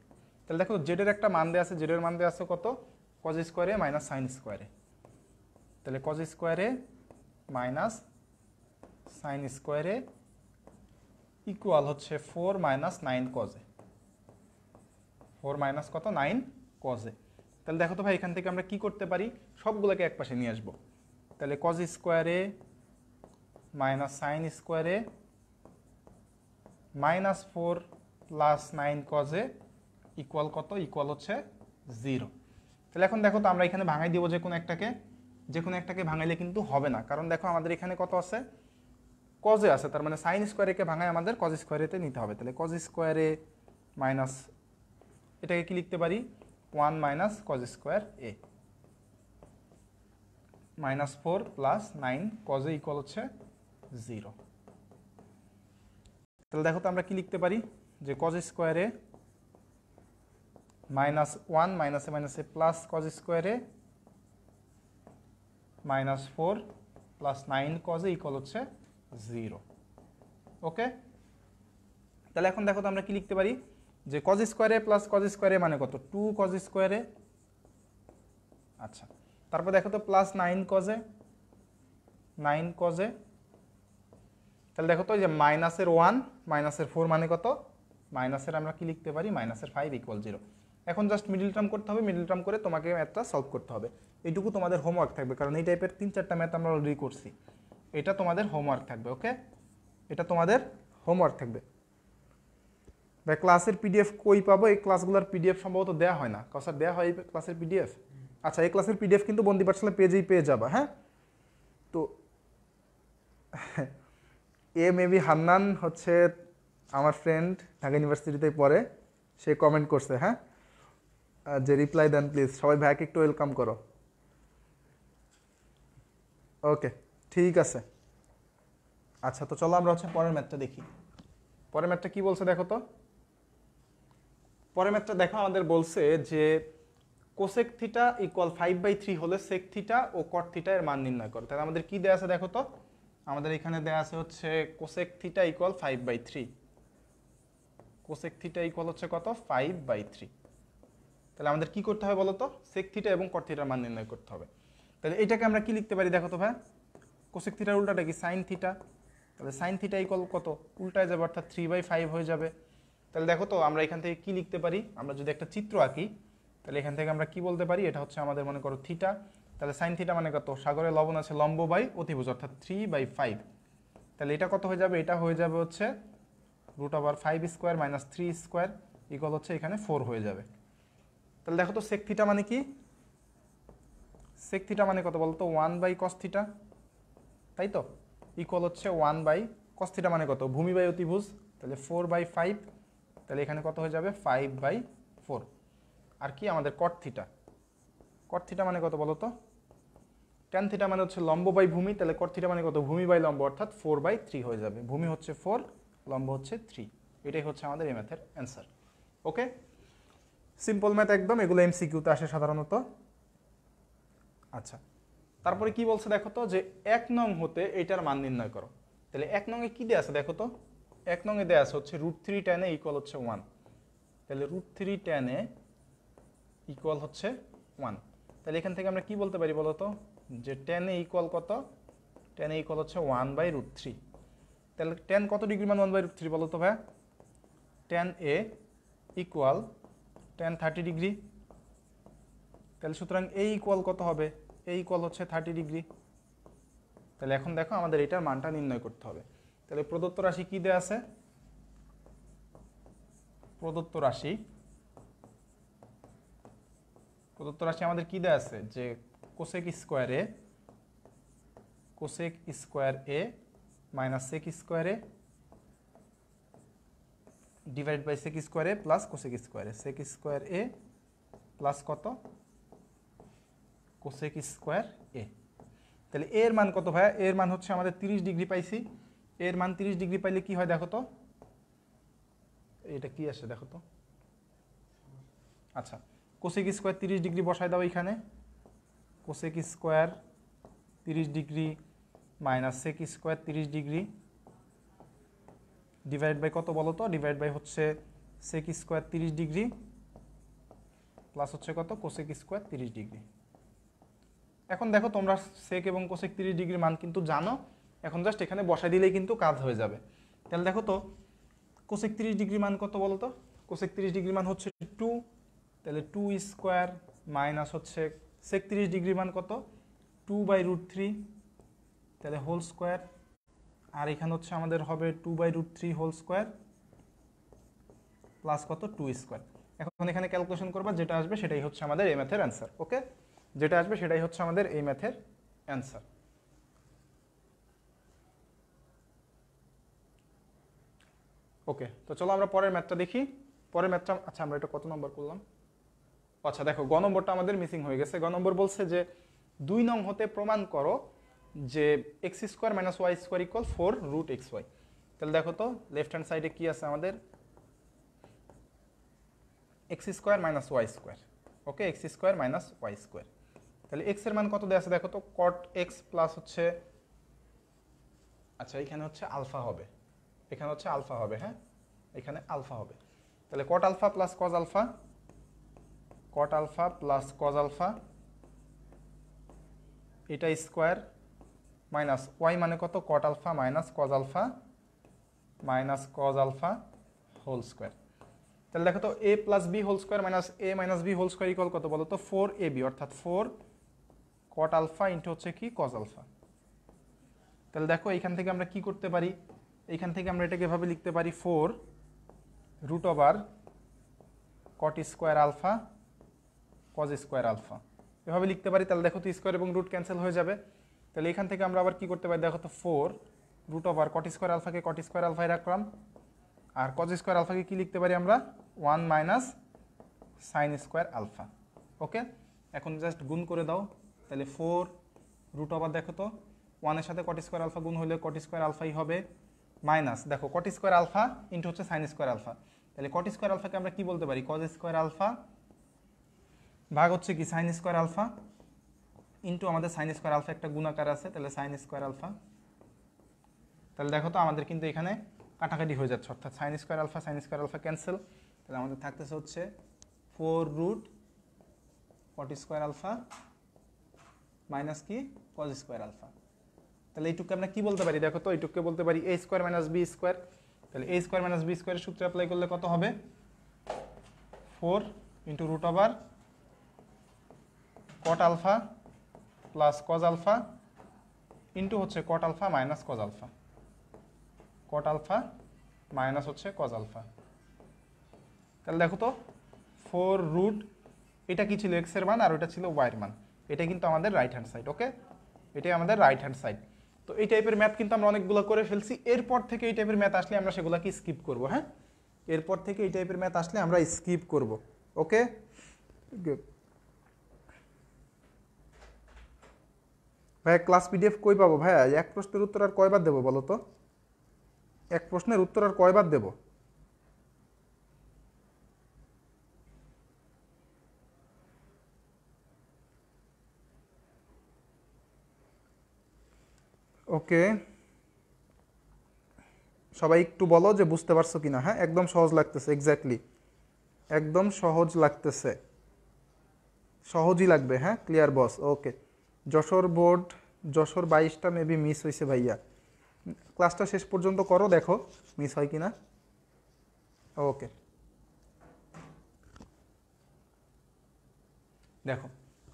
তাহলে দেখো জেডের একটা মান দেওয়া আছে জেডের মান দেওয়া আছে কত কজ স্কোয়ারে মাইনাস সাইন স্কোয়ারে তাহলে কজ স্কোয়ারে মাইনাস সাইন স্কোয়ারে ইকুয়াল হচ্ছে ফোর মাইনাস নাইন কজে ফোর মাইনাস কত নাইন কজে তাহলে দেখো তো ভাই এখান থেকে আমরা কি করতে পারি সবগুলোকে একপাশে নিয়ে আসবো তাহলে কজ স্কোয়ারে মাইনাস সাইন স্কোয়ারে মাইনাস ফোর প্লাস নাইন কজে ইকুয়াল কত ইকুয়াল হচ্ছে জিরো তাহলে এখন দেখো তো আমরা এখানে ভাঙাই দিব যে কোনো একটাকে যে কোনো একটাকে ভাঙাইলে কিন্তু হবে না কারণ দেখো আমাদের এখানে কত আছে কজে আছে তার মানে সাইন স্কোয়ারেকে ভাঙায় আমাদের কজ স্কোয়ারেতে নিতে হবে তাহলে কজ স্কোয়ারে মাইনাস এটাকে কি লিখতে পারি one minus cos square A minus four plus nine কজে ইকুয়াল হচ্ছে জিরো তাহলে দেখো তো আমরা কি লিখতে পারি যে কজ স্কোয়ারে মাইনাস ওয়ান মাইনাসে মাইনাসে প্লাস কজ স্কোয়ারে মাইনাস ফোর প্লাস নাইন কজে ইকল হচ্ছে জিরো ওকে তাহলে এখন দেখো তো আমরা কি লিখতে পারি যে কজ স্কোয়ারে প্লাস কজ স্কোয়ারে মানে কত টু কজ স্কোয়ারে আচ্ছা তারপর দেখো তো প্লাস নাইন কজে নাইন কজে তাহলে দেখো তো যে মাইনাসের ওয়ান মাইনাসের ফোর মানে কত মাইনাসের আমরা কি লিখতে পারি মাইনাসের ফাইভ ইকুয়াল জিরো এখন জাস্ট মিডিল টার্ম করতে হবে মিডিল টার্ম করে তোমাকে ম্যাথটা সলভ করতে হবে এইটুকু তোমাদের হোমওয়ার্ক থাকবে কারণ এই টাইপের তিন চারটা ম্যাথ আমরা অলরেডি করছি এটা তোমাদের হোমওয়ার্ক থাকবে ওকে এটা তোমাদের হোমওয়ার্ক থাকবে ভাই ক্লাসের পিডিএফ কই পাবো এই ক্লাসগুলোর পিডিএফ সম্ভবত দেওয়া হয় না কসার দেওয়া হয় এই ক্লাসের পিডিএফ আচ্ছা এই ক্লাসের পিডিএফ কিন্তু বন্দি পাঠশালা পেজেই পেয়ে যাবা হ্যাঁ তো এ মেবি হান্নান হচ্ছে আমার ফ্রেন্ড ঢাকা ইউনিভার্সিটিতে পড়ে সে কমেন্ট করছে হ্যাঁ যে রিপ্লাই দেন প্লিজ সবাই ভাইকে একটু ওয়েলকাম করো ওকে ঠিক আছে আচ্ছা তো চলো আমরা হচ্ছে পরের ম্যাচটা দেখি পরের ম্যাচটা কি বলছে দেখো তো পরের ম্যাচটা দেখো আমাদের বলছে যে cosec theta equal five by three হলে সেক থিটা ও কট থিটা এর মান নির্ণয় করো তাহলে আমাদের কি দেয়া আছে দেখো তো আমাদের এখানে দেয়া আছে হচ্ছে cosec theta equal five by three cosec theta equal হচ্ছে কত ফাইভ বাই থ্রি তাহলে আমাদের কি করতে হবে বলতো সেক থিটা এবং কট থিটার মান নির্ণয় করতে হবে তাহলে এটাকে আমরা কি লিখতে পারি দেখো তো ভাই কোসেক থিটার উল্টাটা কি সাইন থিটা তাহলে সাইন থিটা ইকল কত উল্টায় যাবে অর্থাৎ থ্রি বাই ফাইভ হয়ে যাবে তাহলে দেখো তো আমরা এখান থেকে কি লিখতে পারি আমরা যদি একটা চিত্র আঁকি তাহলে এখান থেকে আমরা কি বলতে পারি এটা হচ্ছে আমাদের মনে করো থিটা তাহলে সাইন থিটা মানে কত সাগরে লবণ আছে লম্ব বাই অতিভুজ অর্থাৎ থ্রি বাই ফাইভ তাহলে এটা কত হয়ে যাবে এটা হয়ে যাবে হচ্ছে root over five square minus three square equal হচ্ছে এখানে ফোর হয়ে যাবে তাহলে দেখো তো সেক থিটা মানে কি সেক থিটা মানে কত বলতো ওয়ান বাই কস থিটা তাই তো ইকুয়াল হচ্ছে ওয়ান বাই কস থিটা মানে কত ভূমি বাই অতিভুজ তাহলে ফোর বাই ফাইভ তাহলে এখানে কত হয়ে যাবে ফাইভ বাই ফোর আর কি আমাদের কট থিটা কট থিটা মানে কত বলো তো ট্যান থিটা মানে হচ্ছে লম্ব বাই ভূমি তাহলে কট থিটা মানে কত ভূমি বাই লম্ব অর্থাৎ ফোর বাই থ্রি হয়ে যাবে ভূমি হচ্ছে ফোর লম্ব হচ্ছে থ্রি এটাই হচ্ছে আমাদের এই ম্যাথের অ্যান্সার ওকে সিম্পল ম্যাথ একদম এগুলো এমসিকিউতে আসে সাধারণত আচ্ছা তারপরে কি বলছে দেখো তো যে এক নং হতে এটার মান নির্ণয় করো তাহলে এক এ কী দেওয়া আছে দেখো তো এক এ দেয়া আছে হচ্ছে রুট থ্রি টেনে ইকুয়াল হচ্ছে ওয়ান তাহলে রুট থ্রি টেনে ইকুয়াল হচ্ছে ওয়ান তাহলে এখান থেকে আমরা কি বলতে পারি বলো তো যে টেনে ইকুয়াল কত টেনে ইকুয়াল হচ্ছে ওয়ান বাই রুট থ্রি তাহলে টেন কত ডিগ্রি মান ওয়ান বাই রুট থ্রি বলো তো ভাইয়া tan A equal tan thirty degree তাহলে সুতরাং এই ইকুয়াল কত হবে এই ইকুয়াল হচ্ছে থার্টি ডিগ্রি তাহলে এখন দেখো আমাদের এটার মানটা নির্ণয় করতে হবে তাহলে প্রদত্ত রাশি কী দেওয়া আছে প্রদত্ত রাশি প্রদত্ত রাশি আমাদের কী দেওয়া আছে যে কোসেক স্কোয়ারে cosec square A minus sec স্কোয়ারে divide by sec square A plus cosec স্কোয়ারে সেক স্কোয়ার এ প্লাস কত কোসেক স্কোয়ার এ তাহলে এর মান কত ভাইয়া এর মান হচ্ছে আমাদের তিরিশ ডিগ্রি পাইছি এর মান তিরিশ ডিগ্রি পাইলে কি হয় দেখো তো এটা কি আসে দেখো তো আচ্ছা কোসেক স্কোয়ার তিরিশ ডিগ্রি বসায় দাও এখানে কোসেক স্কোয়ার তিরিশ ডিগ্রি মাইনাস সেক স্কোয়ার তিরিশ ডিগ্রি ডিভাইড বাই কত বলো তো ডিভাইড বাই হচ্ছে সেক স্কোয়ার তিরিশ ডিগ্রি প্লাস হচ্ছে কত কোসেক স্কোয়ার তিরিশ ডিগ্রি এখন দেখো তোমরা সেক এবং কোসেক তিরিশ ডিগ্রি মান কিন্তু জানো এখন জাস্ট এখানে বসাই দিলেই কিন্তু কাজ হয়ে যাবে তাহলে দেখো তো কোসেক তিরিশ ডিগ্রি মান কত বলো তো কোসেক তিরিশ ডিগ্রি মান হচ্ছে টু তাহলে টু স্কোয়ার মাইনাস হচ্ছে সেক তিরিশ ডিগ্রি মান কত টু বাই রুট থ্রি তাহলে হোল স্কোয়ার আর এখানে হচ্ছে আমাদের হবে two by root three whole square plus কত টু স্কোয়ার এখন এখানে ক্যালকুলেশন করবা যেটা আসবে সেটাই হচ্ছে আমাদের এই ম্যাথের অ্যান্সার ওকে যেটা আসবে সেটাই হচ্ছে আমাদের এই ম্যাথের অ্যান্সার ওকে তো চলো আমরা পরের ম্যাথটা দেখি পরের ম্যাথটা আচ্ছা আমরা এটা কত নম্বর করলাম আচ্ছা দেখো গ নম্বরটা আমাদের মিসিং হয়ে গেছে গ নম্বর বলছে যে দুই নং হতে প্রমাণ করো যে X square minus Y square equal four root X Y তাহলে দেখো তো লেফট হ্যান্ড সাইডে কী আছে আমাদের X square minus Y square okay X square minus Y square তাহলে এক্সের মান কত দেওয়া আছে দেখো তো কট এক্স প্লাস হচ্ছে আচ্ছা এখানে হচ্ছে আলফা হবে এখানে হচ্ছে আলফা হবে হ্যাঁ এখানে আলফা হবে তাহলে cot alpha plus cos alpha cot alpha plus cos alpha এটা স্কোয়ার মাইনাস ওয়াই মানে কত cot alpha minus cos alpha minus cos alpha whole square তাহলে দেখো তো A plus B whole square minus A minus B whole square equal কত বলো তো four A B অর্থাৎ ফোর কট আলফা ইন্টু হচ্ছে কি কজ আলফা তাহলে দেখো এখান থেকে আমরা কি করতে পারি এখান থেকে আমরা এটাকে এভাবে লিখতে পারি four root over cot square alpha cos square alpha এভাবে লিখতে পারি তাহলে দেখো তো স্কোয়ার এবং রুট ক্যান্সেল হয়ে যাবে তাহলে এখান থেকে আমরা আবার কি করতে পারি দেখো তো ফোর রুট আর কট স্কোয়ার আলফাকে কট স্কোয়ার আলফায় রাখলাম আর কজ স্কোয়ার আলফাকে কী লিখতে পারি আমরা one minus sign square alpha okay এখন জাস্ট গুণ করে দাও তাহলে ফোর রুট আর দেখো তো ওয়ানের সাথে কট স্কোয়ার আলফা গুণ হলে কট স্কোয়ার আলফাই হবে মাইনাস দেখো কট স্কোয়ার আলফা ইন্টু হচ্ছে সাইন স্কোয়ার আলফা তাহলে কট স্কোয়ার আলফাকে আমরা কি বলতে পারি কজ স্কোয়ার আলফা ভাগ হচ্ছে কি সাইন স্কোয়ার আলফা ইন্টু আমাদের সাইন স্কোয়ার আলফা একটা গুণাকার আছে তাহলে সাইন স্কোয়ার আলফা তাহলে দেখো তো আমাদের কিন্তু এখানে কাটাকাটি হয়ে যাচ্ছে অর্থাৎ sin square alpha sin square alpha cancel তাহলে আমাদের থাকতেছে হচ্ছে four root cot square alpha minus কি কজ স্কোয়ার আলফা তাহলে এইটুকু আমরা কি বলতে পারি দেখো তো এইটুকুকে বলতে পারি A square minus B square তাহলে এ স্কোয়ার মাইনাস বি স্কোয়ারের সূত্রে অ্যাপ্লাই করলে কত হবে four into root over cot alpha plus cos alpha into হচ্ছে cot alpha minus cos alpha cot alpha minus হচ্ছে কজ আলফা তাহলে দেখো তো ফোর রুট এটা কি ছিল এক্সের মান আর ওটা ছিল ওয়াইয়ের মান এটা কিন্তু আমাদের রাইট হ্যান্ড সাইড ওকে এটাই আমাদের রাইট হ্যান্ড সাইড তো এই টাইপের ম্যাথ কিন্তু আমরা অনেকগুলো করে ফেলছি এরপর থেকে এই টাইপের ম্যাথ আসলে আমরা সেগুলোকে স্কিপ করবো হ্যাঁ এরপর থেকে এই টাইপের ম্যাথ আসলে আমরা স্কিপ করব ওকে গুড ভাইয়া ক্লাস পিডিএফ কই পাবো ভাইয়া এক প্রশ্নের উত্তর আর কয়বার দেবো বলো তো এক প্রশ্নের উত্তর আর কয়বার দেবো ওকে সবাই একটু বলো যে বুঝতে পারছো কি না হ্যাঁ একদম সহজ লাগতেছে এক্স্যাক্টলি একদম সহজ লাগতেছে সহজই লাগবে হ্যাঁ clear boss okay Jashore board Jashore বাইশটা মেবি মিস হয়েছে ভাইয়া ক্লাসটা শেষ পর্যন্ত করো দেখো মিস হয় কি না ওকে দেখো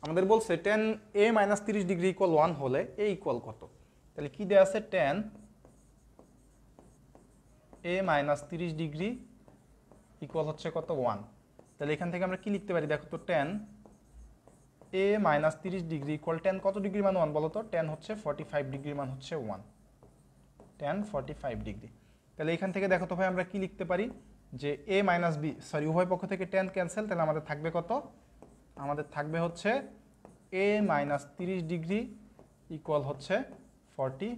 আমাদের বলছে টেন এ মাইনাস তিরিশ ডিগ্রি ইকুয়াল ওয়ান হলে এ ইকুয়াল কত তাহলে কী দেওয়া আছে টেন এ মাইনাস তিরিশ ডিগ্রি ইকুয়াল হচ্ছে কত ওয়ান তাহলে এখান থেকে আমরা কি লিখতে পারি দেখো তো টেন এ মাইনাস তিরিশ ডিগ্রি ইকুয়াল টেন কত ডিগ্রি মান ওয়ান বলো তো টেন হচ্ছে ফর্টি ফাইভ ডিগ্রি মান হচ্ছে one tan forty five degree তাহলে এখান থেকে দেখো তো ভাই আমরা কি লিখতে পারি যে এ মাইনাস বি সরি উভয় পক্ষ থেকে টেন ক্যান্সেল তাহলে আমাদের থাকবে কত আমাদের থাকবে হচ্ছে এ মাইনাস তিরিশ ডিগ্রি ইকুয়াল হচ্ছে ফর্টি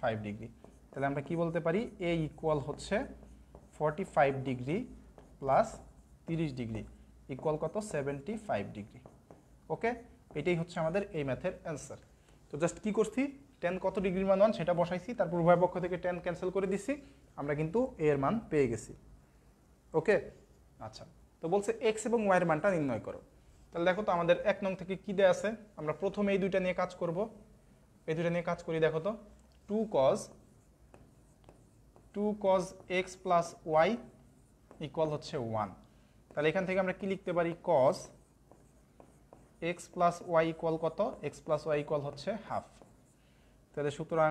ফাইভ ডিগ্রি তাহলে আমরা কি বলতে পারি এ ইকুয়াল হচ্ছে ফর্টি ফাইভ ডিগ্রি প্লাস তিরিশ ডিগ্রি ইকুয়াল কত সেভেন্টি ফাইভ ডিগ্রি ওকে এটাই হচ্ছে আমাদের এই ম্যাথের অ্যান্সার তো জাস্ট কী করছি টেন কত ডিগ্রির মান ওয়ান সেটা বসাইছি তারপর উভয় পক্ষ থেকে টেন ক্যান্সেল করে দিছি আমরা কিন্তু এর মান পেয়ে গেছি ওকে আচ্ছা তো বলছে এক্স এবং ওয়াইয়ের মানটা নির্ণয় করো তাহলে দেখো তো আমাদের এক নং থেকে কী দেয়া আছে আমরা প্রথমে এই দুইটা নিয়ে কাজ করব এই দুইটা নিয়ে কাজ করি দেখো তো two cos two cos X plus Y equal হচ্ছে ওয়ান তাহলে এখান থেকে আমরা কি লিখতে পারি cos X plus Y equal কত এক্স প্লাস ওয়াই ইকুয়াল হচ্ছে হাফ তাহলে সুতরাং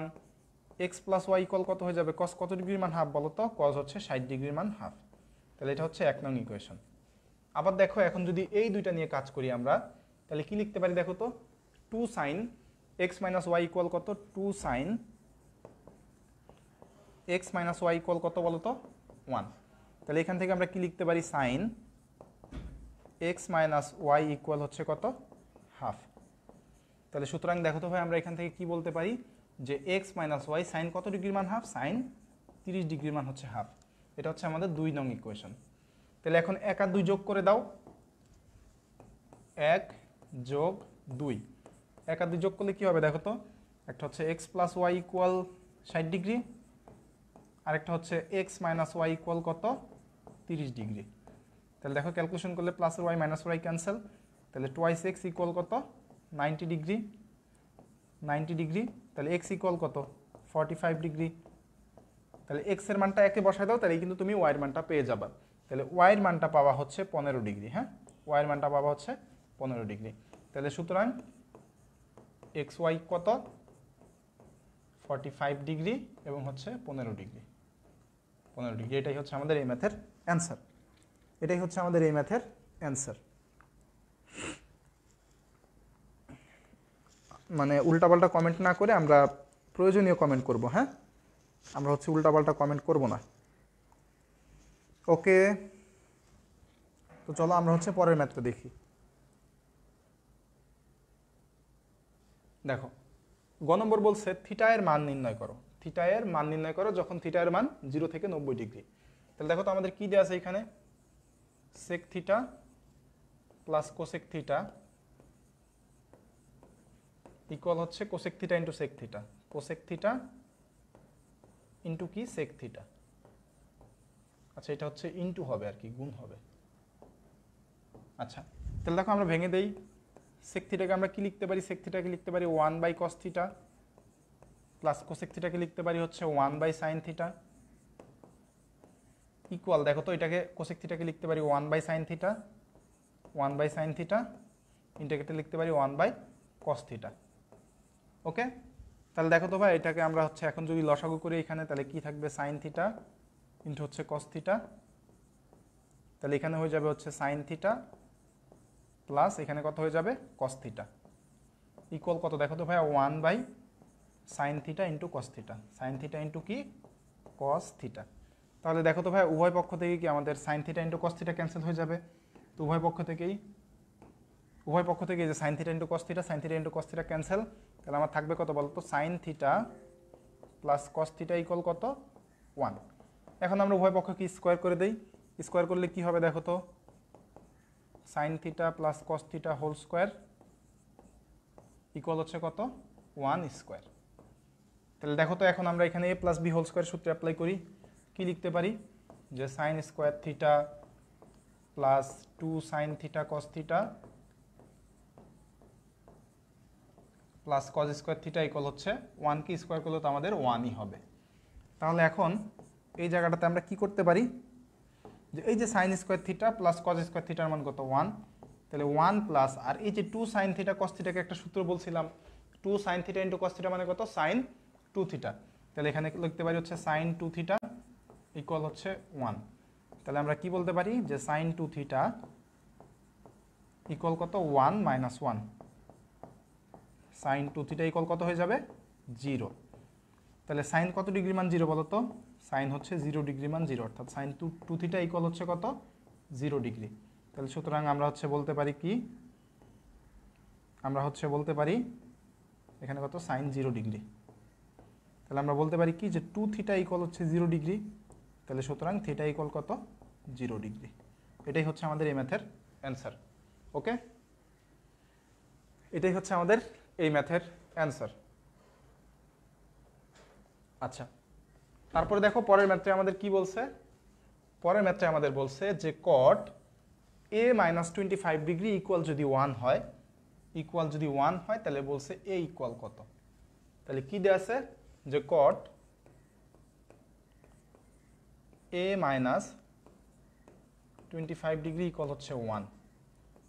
এক্স প্লাস ওয়াই ইকুয়াল কত হয়ে যাবে কস কত ডিগ্রির মান হাফ বলো তো কস হচ্ছে ষাট ডিগ্রির মান হাফ তাহলে এটা হচ্ছে এক নং ইকুয়েশন আবার দেখো এখন যদি এই দুইটা নিয়ে কাজ করি আমরা তাহলে কি লিখতে পারি দেখো তো two sin X minus Y equal কত two sin X minus Y equal কত বলো তো ওয়ান তাহলে এখান থেকে আমরা কি লিখতে পারি sin X minus Y equal হচ্ছে কত হাফ তাহলে সুতরাং দেখো তো ভাই আমরা এখান থেকে কি বলতে পারি যে এক্স মাইনাস ওয়াই সাইন কত ডিগ্রির মান হাফ সাইন তিরিশ ডিগ্রির মান হচ্ছে হাফ এটা হচ্ছে আমাদের দুই নং ইকুয়েশন তাহলে এখন এক আর দুই যোগ করে দাও এক যোগ দুই এক আর দুই যোগ করলে কী হবে দেখো তো একটা হচ্ছে এক্স প্লাস ওয়াই ইকুয়াল ষাট ডিগ্রি আরেকটা হচ্ছে এক্স মাইনাস ওয়াই ইকুয়াল কত তিরিশ ডিগ্রি তাহলে দেখো ক্যালকুলেশন করলে plus Y minus Y cancel তাহলে টোয়াইস এক্স ইকুয়াল কত নাইনটি ডিগ্রি নাইনটি ডিগ্রি তাহলে এক্স ইকুয়াল কত ফর্টি ফাইভ ডিগ্রি তাহলে এক্সের মানটা একে বসায় দাও তাহলে কিন্তু তুমি ওয়াইয়ের মানটা পেয়ে যাবে তাহলে ওয়াইয়ের মানটা পাওয়া হচ্ছে পনেরো ডিগ্রি হ্যাঁ ওয়াইয়ের মানটা পাওয়া হচ্ছে পনেরো ডিগ্রি তাহলে সুতরাং এক্স ওয়াই কত ফর্টি ফাইভ ডিগ্রি এবং হচ্ছে পনেরো ডিগ্রি পনেরো ডিগ্রি এটাই হচ্ছে আমাদের এই ম্যাথের অ্যান্সার এটাই হচ্ছে আমাদের এই ম্যাথের অ্যান্সার মানে উল্টাপাল্টা কমেন্ট না করে আমরা প্রয়োজনীয় কমেন্ট করব হ্যাঁ আমরা হচ্ছে উল্টাপাল্টা কমেন্ট করব না ওকে তো চলো আমরা হচ্ছে পরের ম্যাথটা দেখি দেখো গ নম্বর বলছে থিটায়ের মান নির্ণয় করো থিটায়ের মান নির্ণয় করো যখন থিটায়ের মান জিরো থেকে নব্বই ডিগ্রি তাহলে দেখো তো আমাদের কী দেওয়া আছে এখানে sec theta plus cosec theta equal হচ্ছে cosec theta into sec theta cosec theta into কি সেক থিটা আচ্ছা এটা হচ্ছে ইন্টু হবে আর কি গুণ হবে আচ্ছা তাহলে দেখো আমরা ভেঙে দেই সেক থিটাকে আমরা কি লিখতে পারি সেক থিটাকে লিখতে পারি one by cos theta plus cosec থিটাকে লিখতে পারি হচ্ছে one by sine theta equal দেখো তো এটাকে কোসেক থিটাকে লিখতে পারি one by sine theta one by sine theta ইন্টাগ্রেটে লিখতে পারি one by cos theta okay তাহলে দেখো তো ভাই এটাকে আমরা হচ্ছে এখন যদি লসাগু করি এখানে তাহলে কি থাকবে সাইন থিটা ইন্টু হচ্ছে কস থিটা তাহলে এখানে হয়ে যাবে হচ্ছে সাইন থিটা প্লাস এখানে কত হয়ে যাবে কস থিটা ইকুয়াল কত দেখো তো ভাই one by sine theta into cos theta sine theta into কি কস থিটা তাহলে দেখো তো ভাই উভয় পক্ষ থেকে কি আমাদের sine theta into cos theta cancel হয়ে যাবে তো উভয় পক্ষ থেকেই উভয় পক্ষ থেকে যে sine theta into cos theta sine theta into cos theta cancel তাহলে আমার থাকবে কত বলতো sine theta plus cos theta theta equal কত ওয়ান এখন আমরা উভয় পক্ষকে স্কোয়ার করে দিই স্কোয়ার করলে কি হবে দেখো তো sine theta plus cos theta theta whole square equal হচ্ছে কত ওয়ান স্কোয়ার তাহলে দেখো তো এখন আমরা এখানে a plus B whole square সূত্রে অ্যাপ্লাই করি কি লিখতে পারি যে sine square theta plus two sine theta cos theta plus cos square theta equal হচ্ছে ওয়ান কি স্কোয়ার করলে তো আমাদের ওয়ানই হবে তাহলে এখন এই জায়গাটাতে আমরা কি করতে পারি যে এই যে sine square theta plus cos square থিটার মান কত ওয়ান তাহলে ওয়ান প্লাস আর এই যে টু সাইন থিটা কস থিটাকে একটা সূত্র বলছিলাম two sine theta into cos theta মানে কত সাইন টু থিটা তাহলে এখানে লিখতে পারি হচ্ছে সাইন টু থিটা ইকুয়াল হচ্ছে ওয়ান তাহলে আমরা কি বলতে পারি যে সাইন টু থিটা ইকুয়াল কত one minus one sine two theta equal কত হয়ে যাবে জিরো তাহলে সাইন কত ডিগ্রি মান জিরো বলো তো সাইন হচ্ছে জিরো ডিগ্রি মান জিরো অর্থাৎ sine two two theta equal হচ্ছে কত জিরো ডিগ্রি তাহলে সুতরাং আমরা হচ্ছে বলতে পারি কি আমরা হচ্ছে বলতে পারি এখানে কত সাইন জিরো ডিগ্রি তাহলে আমরা বলতে পারি কি যে টু থিটা ইকুয়াল হচ্ছে জিরো ডিগ্রি তাহলে সুতরাং থিটা ইকল কত জিরো ডিগ্রি এটাই হচ্ছে আমাদের এই ম্যাথের অ্যান্সার ওকে এটাই হচ্ছে আমাদের এই ম্যাথের অ্যান্সার আচ্ছা তারপরে দেখো পরের ম্যাথে আমাদের কি বলছে পরের ম্যাথে আমাদের বলছে যে cot a minus twenty five degree equal যদি ওয়ান হয় ইকুয়াল যদি ওয়ান হয় তাহলে বলছে এ ইকুয়াল কত তাহলে কি দেওয়া আছে যে cot a minus twenty five degree equal হচ্ছে ওয়ান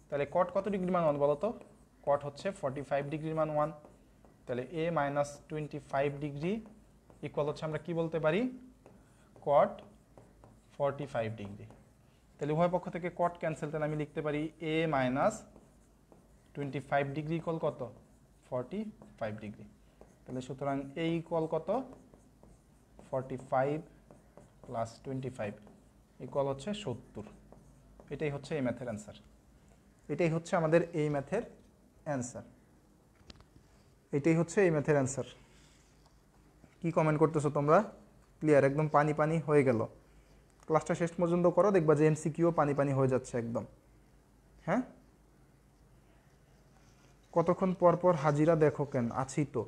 তাহলে কট কত ডিগ্রি মান ওয়ান বলো তো কট হচ্ছে ফর্টি ফাইভ ডিগ্রির মান ওয়ান তাহলে a minus twenty five degree equal হচ্ছে আমরা কি বলতে পারি কট ফর্টি ফাইভ ডিগ্রি তাহলে উভয় পক্ষ থেকে কট ক্যান্সেল তাহলে আমি লিখতে পারি a minus twenty five degree equal কত ফর্টি ফাইভ ডিগ্রি তাহলে সুতরাং এই ইকুয়াল কত forty five plus twenty five equal হচ্ছে সত্তর এটাই হচ্ছে এই ম্যাথের অ্যান্সার এটাই হচ্ছে আমাদের এই ম্যাথের অ্যান্সার এটাই হচ্ছে এই ম্যাথের অ্যান্সার কি কমেন্ট করতেছো তোমরা ক্লিয়ার একদম পানি পানি হয়ে গেল ক্লাসটা শেষ পর্যন্ত করো দেখবা যে এমসিকিউ পানি পানি হয়ে যাচ্ছে একদম হ্যাঁ কতক্ষণ পর পর হাজিরা দেখো কেন আছি তো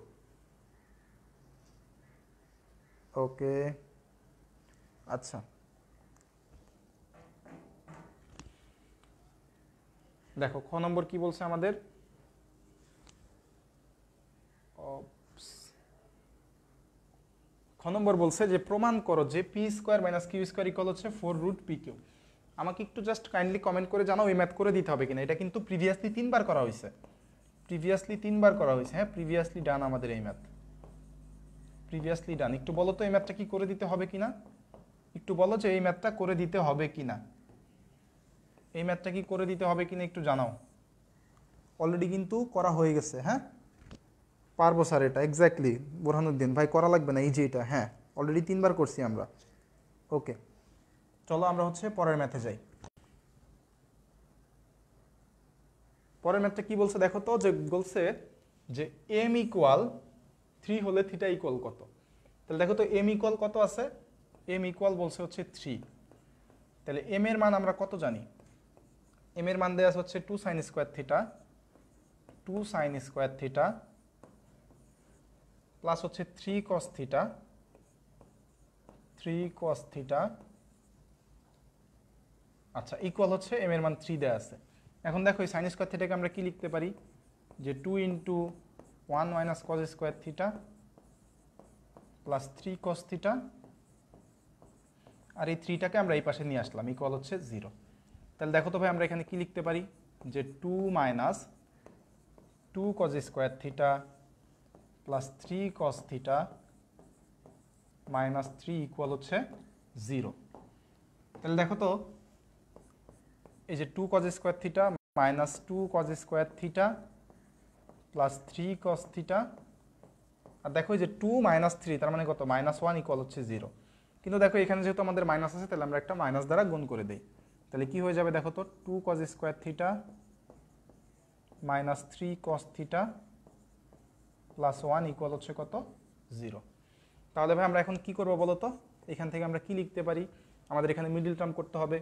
ওকে আচ্ছা দেখো খ নম্বর কি বলছে আমাদের খ নম্বর বলছে যে প্রমাণ করো যে p square minus q square equal হচ্ছে ফোর রুট পি কিউ আমাকে একটু জাস্ট কাইন্ডলি কমেন্ট করে জানাও এই ম্যাথ করে দিতে হবে কিনা এটা কিন্তু প্রিভিয়াসলি তিনবার করা হয়েছে প্রিভিয়াসলি তিনবার করা হয়েছে হ্যাঁ প্রিভিয়াসলি ডান আমাদের এই ম্যাথ প্রিভিয়াসলি ডান একটু বলো তো এই ম্যাথটা কি করে দিতে হবে কিনা একটু বলো যে এই ম্যাথটা করে দিতে হবে কি না এই ম্যাথটা কি করে দিতে হবে কি না একটু জানাও অলরেডি কিন্তু করা হয়ে গেছে হ্যাঁ পারবো স্যার এটা এক্স্যাক্টলি বোরহানুদ্দিন ভাই করা লাগবে না এই যে এটা হ্যাঁ অলরেডি তিনবার করছি আমরা ওকে চলো আমরা হচ্ছে পরের ম্যাথে যাই পরের ম্যাথটা কি বলছে দেখো তো যে বলছে যে এম ইকুয়াল থ্রি হলে থিটা ইকুয়াল কত তাহলে দেখো তো এম ইকুয়াল কত আছে এম ইকুয়াল বলছে হচ্ছে থ্রি তাহলে এম এর মান আমরা কত জানি এম এর মান দেওয়া হচ্ছে two sine square theta two sine square theta plus হচ্ছে three cos theta three cos theta আচ্ছা ইকুয়াল হচ্ছে এম এর মান থ্রি দেওয়া আছে এখন দেখো এই সাইন স্কোয়ার থিটাকে আমরা কি লিখতে পারি যে two into one minus cos square theta plus three cos theta আর এই থ্রিটাকে আমরা এই পাশে নিয়ে আসলাম ইকুয়াল হচ্ছে জিরো তাহলে দেখো তো ভাই আমরা এখানে কি লিখতে পারি যে two minus two cos square theta plus three cos theta minus three equal হচ্ছে জিরো তাহলে দেখো তো এই যে two cos square theta minus two cos square theta plus three cos theta আর দেখো এই যে টু মাইনাস থ্রি তার মানে কত মাইনাস ওয়ান ইকুয়াল হচ্ছে জিরো কিন্তু দেখো এখানে যেহেতু আমাদের মাইনাস আছে তাহলে আমরা একটা মাইনাস দ্বারা গুণ করে দিই তাহলে কি হয়ে যাবে দেখো তো two cos square theta minus three cos theta plus one equal হচ্ছে কত জিরো তাহলে ভাই আমরা এখন কি করবো বলো তো এখান থেকে আমরা কি লিখতে পারি আমাদের এখানে মিডিল টার্ম করতে হবে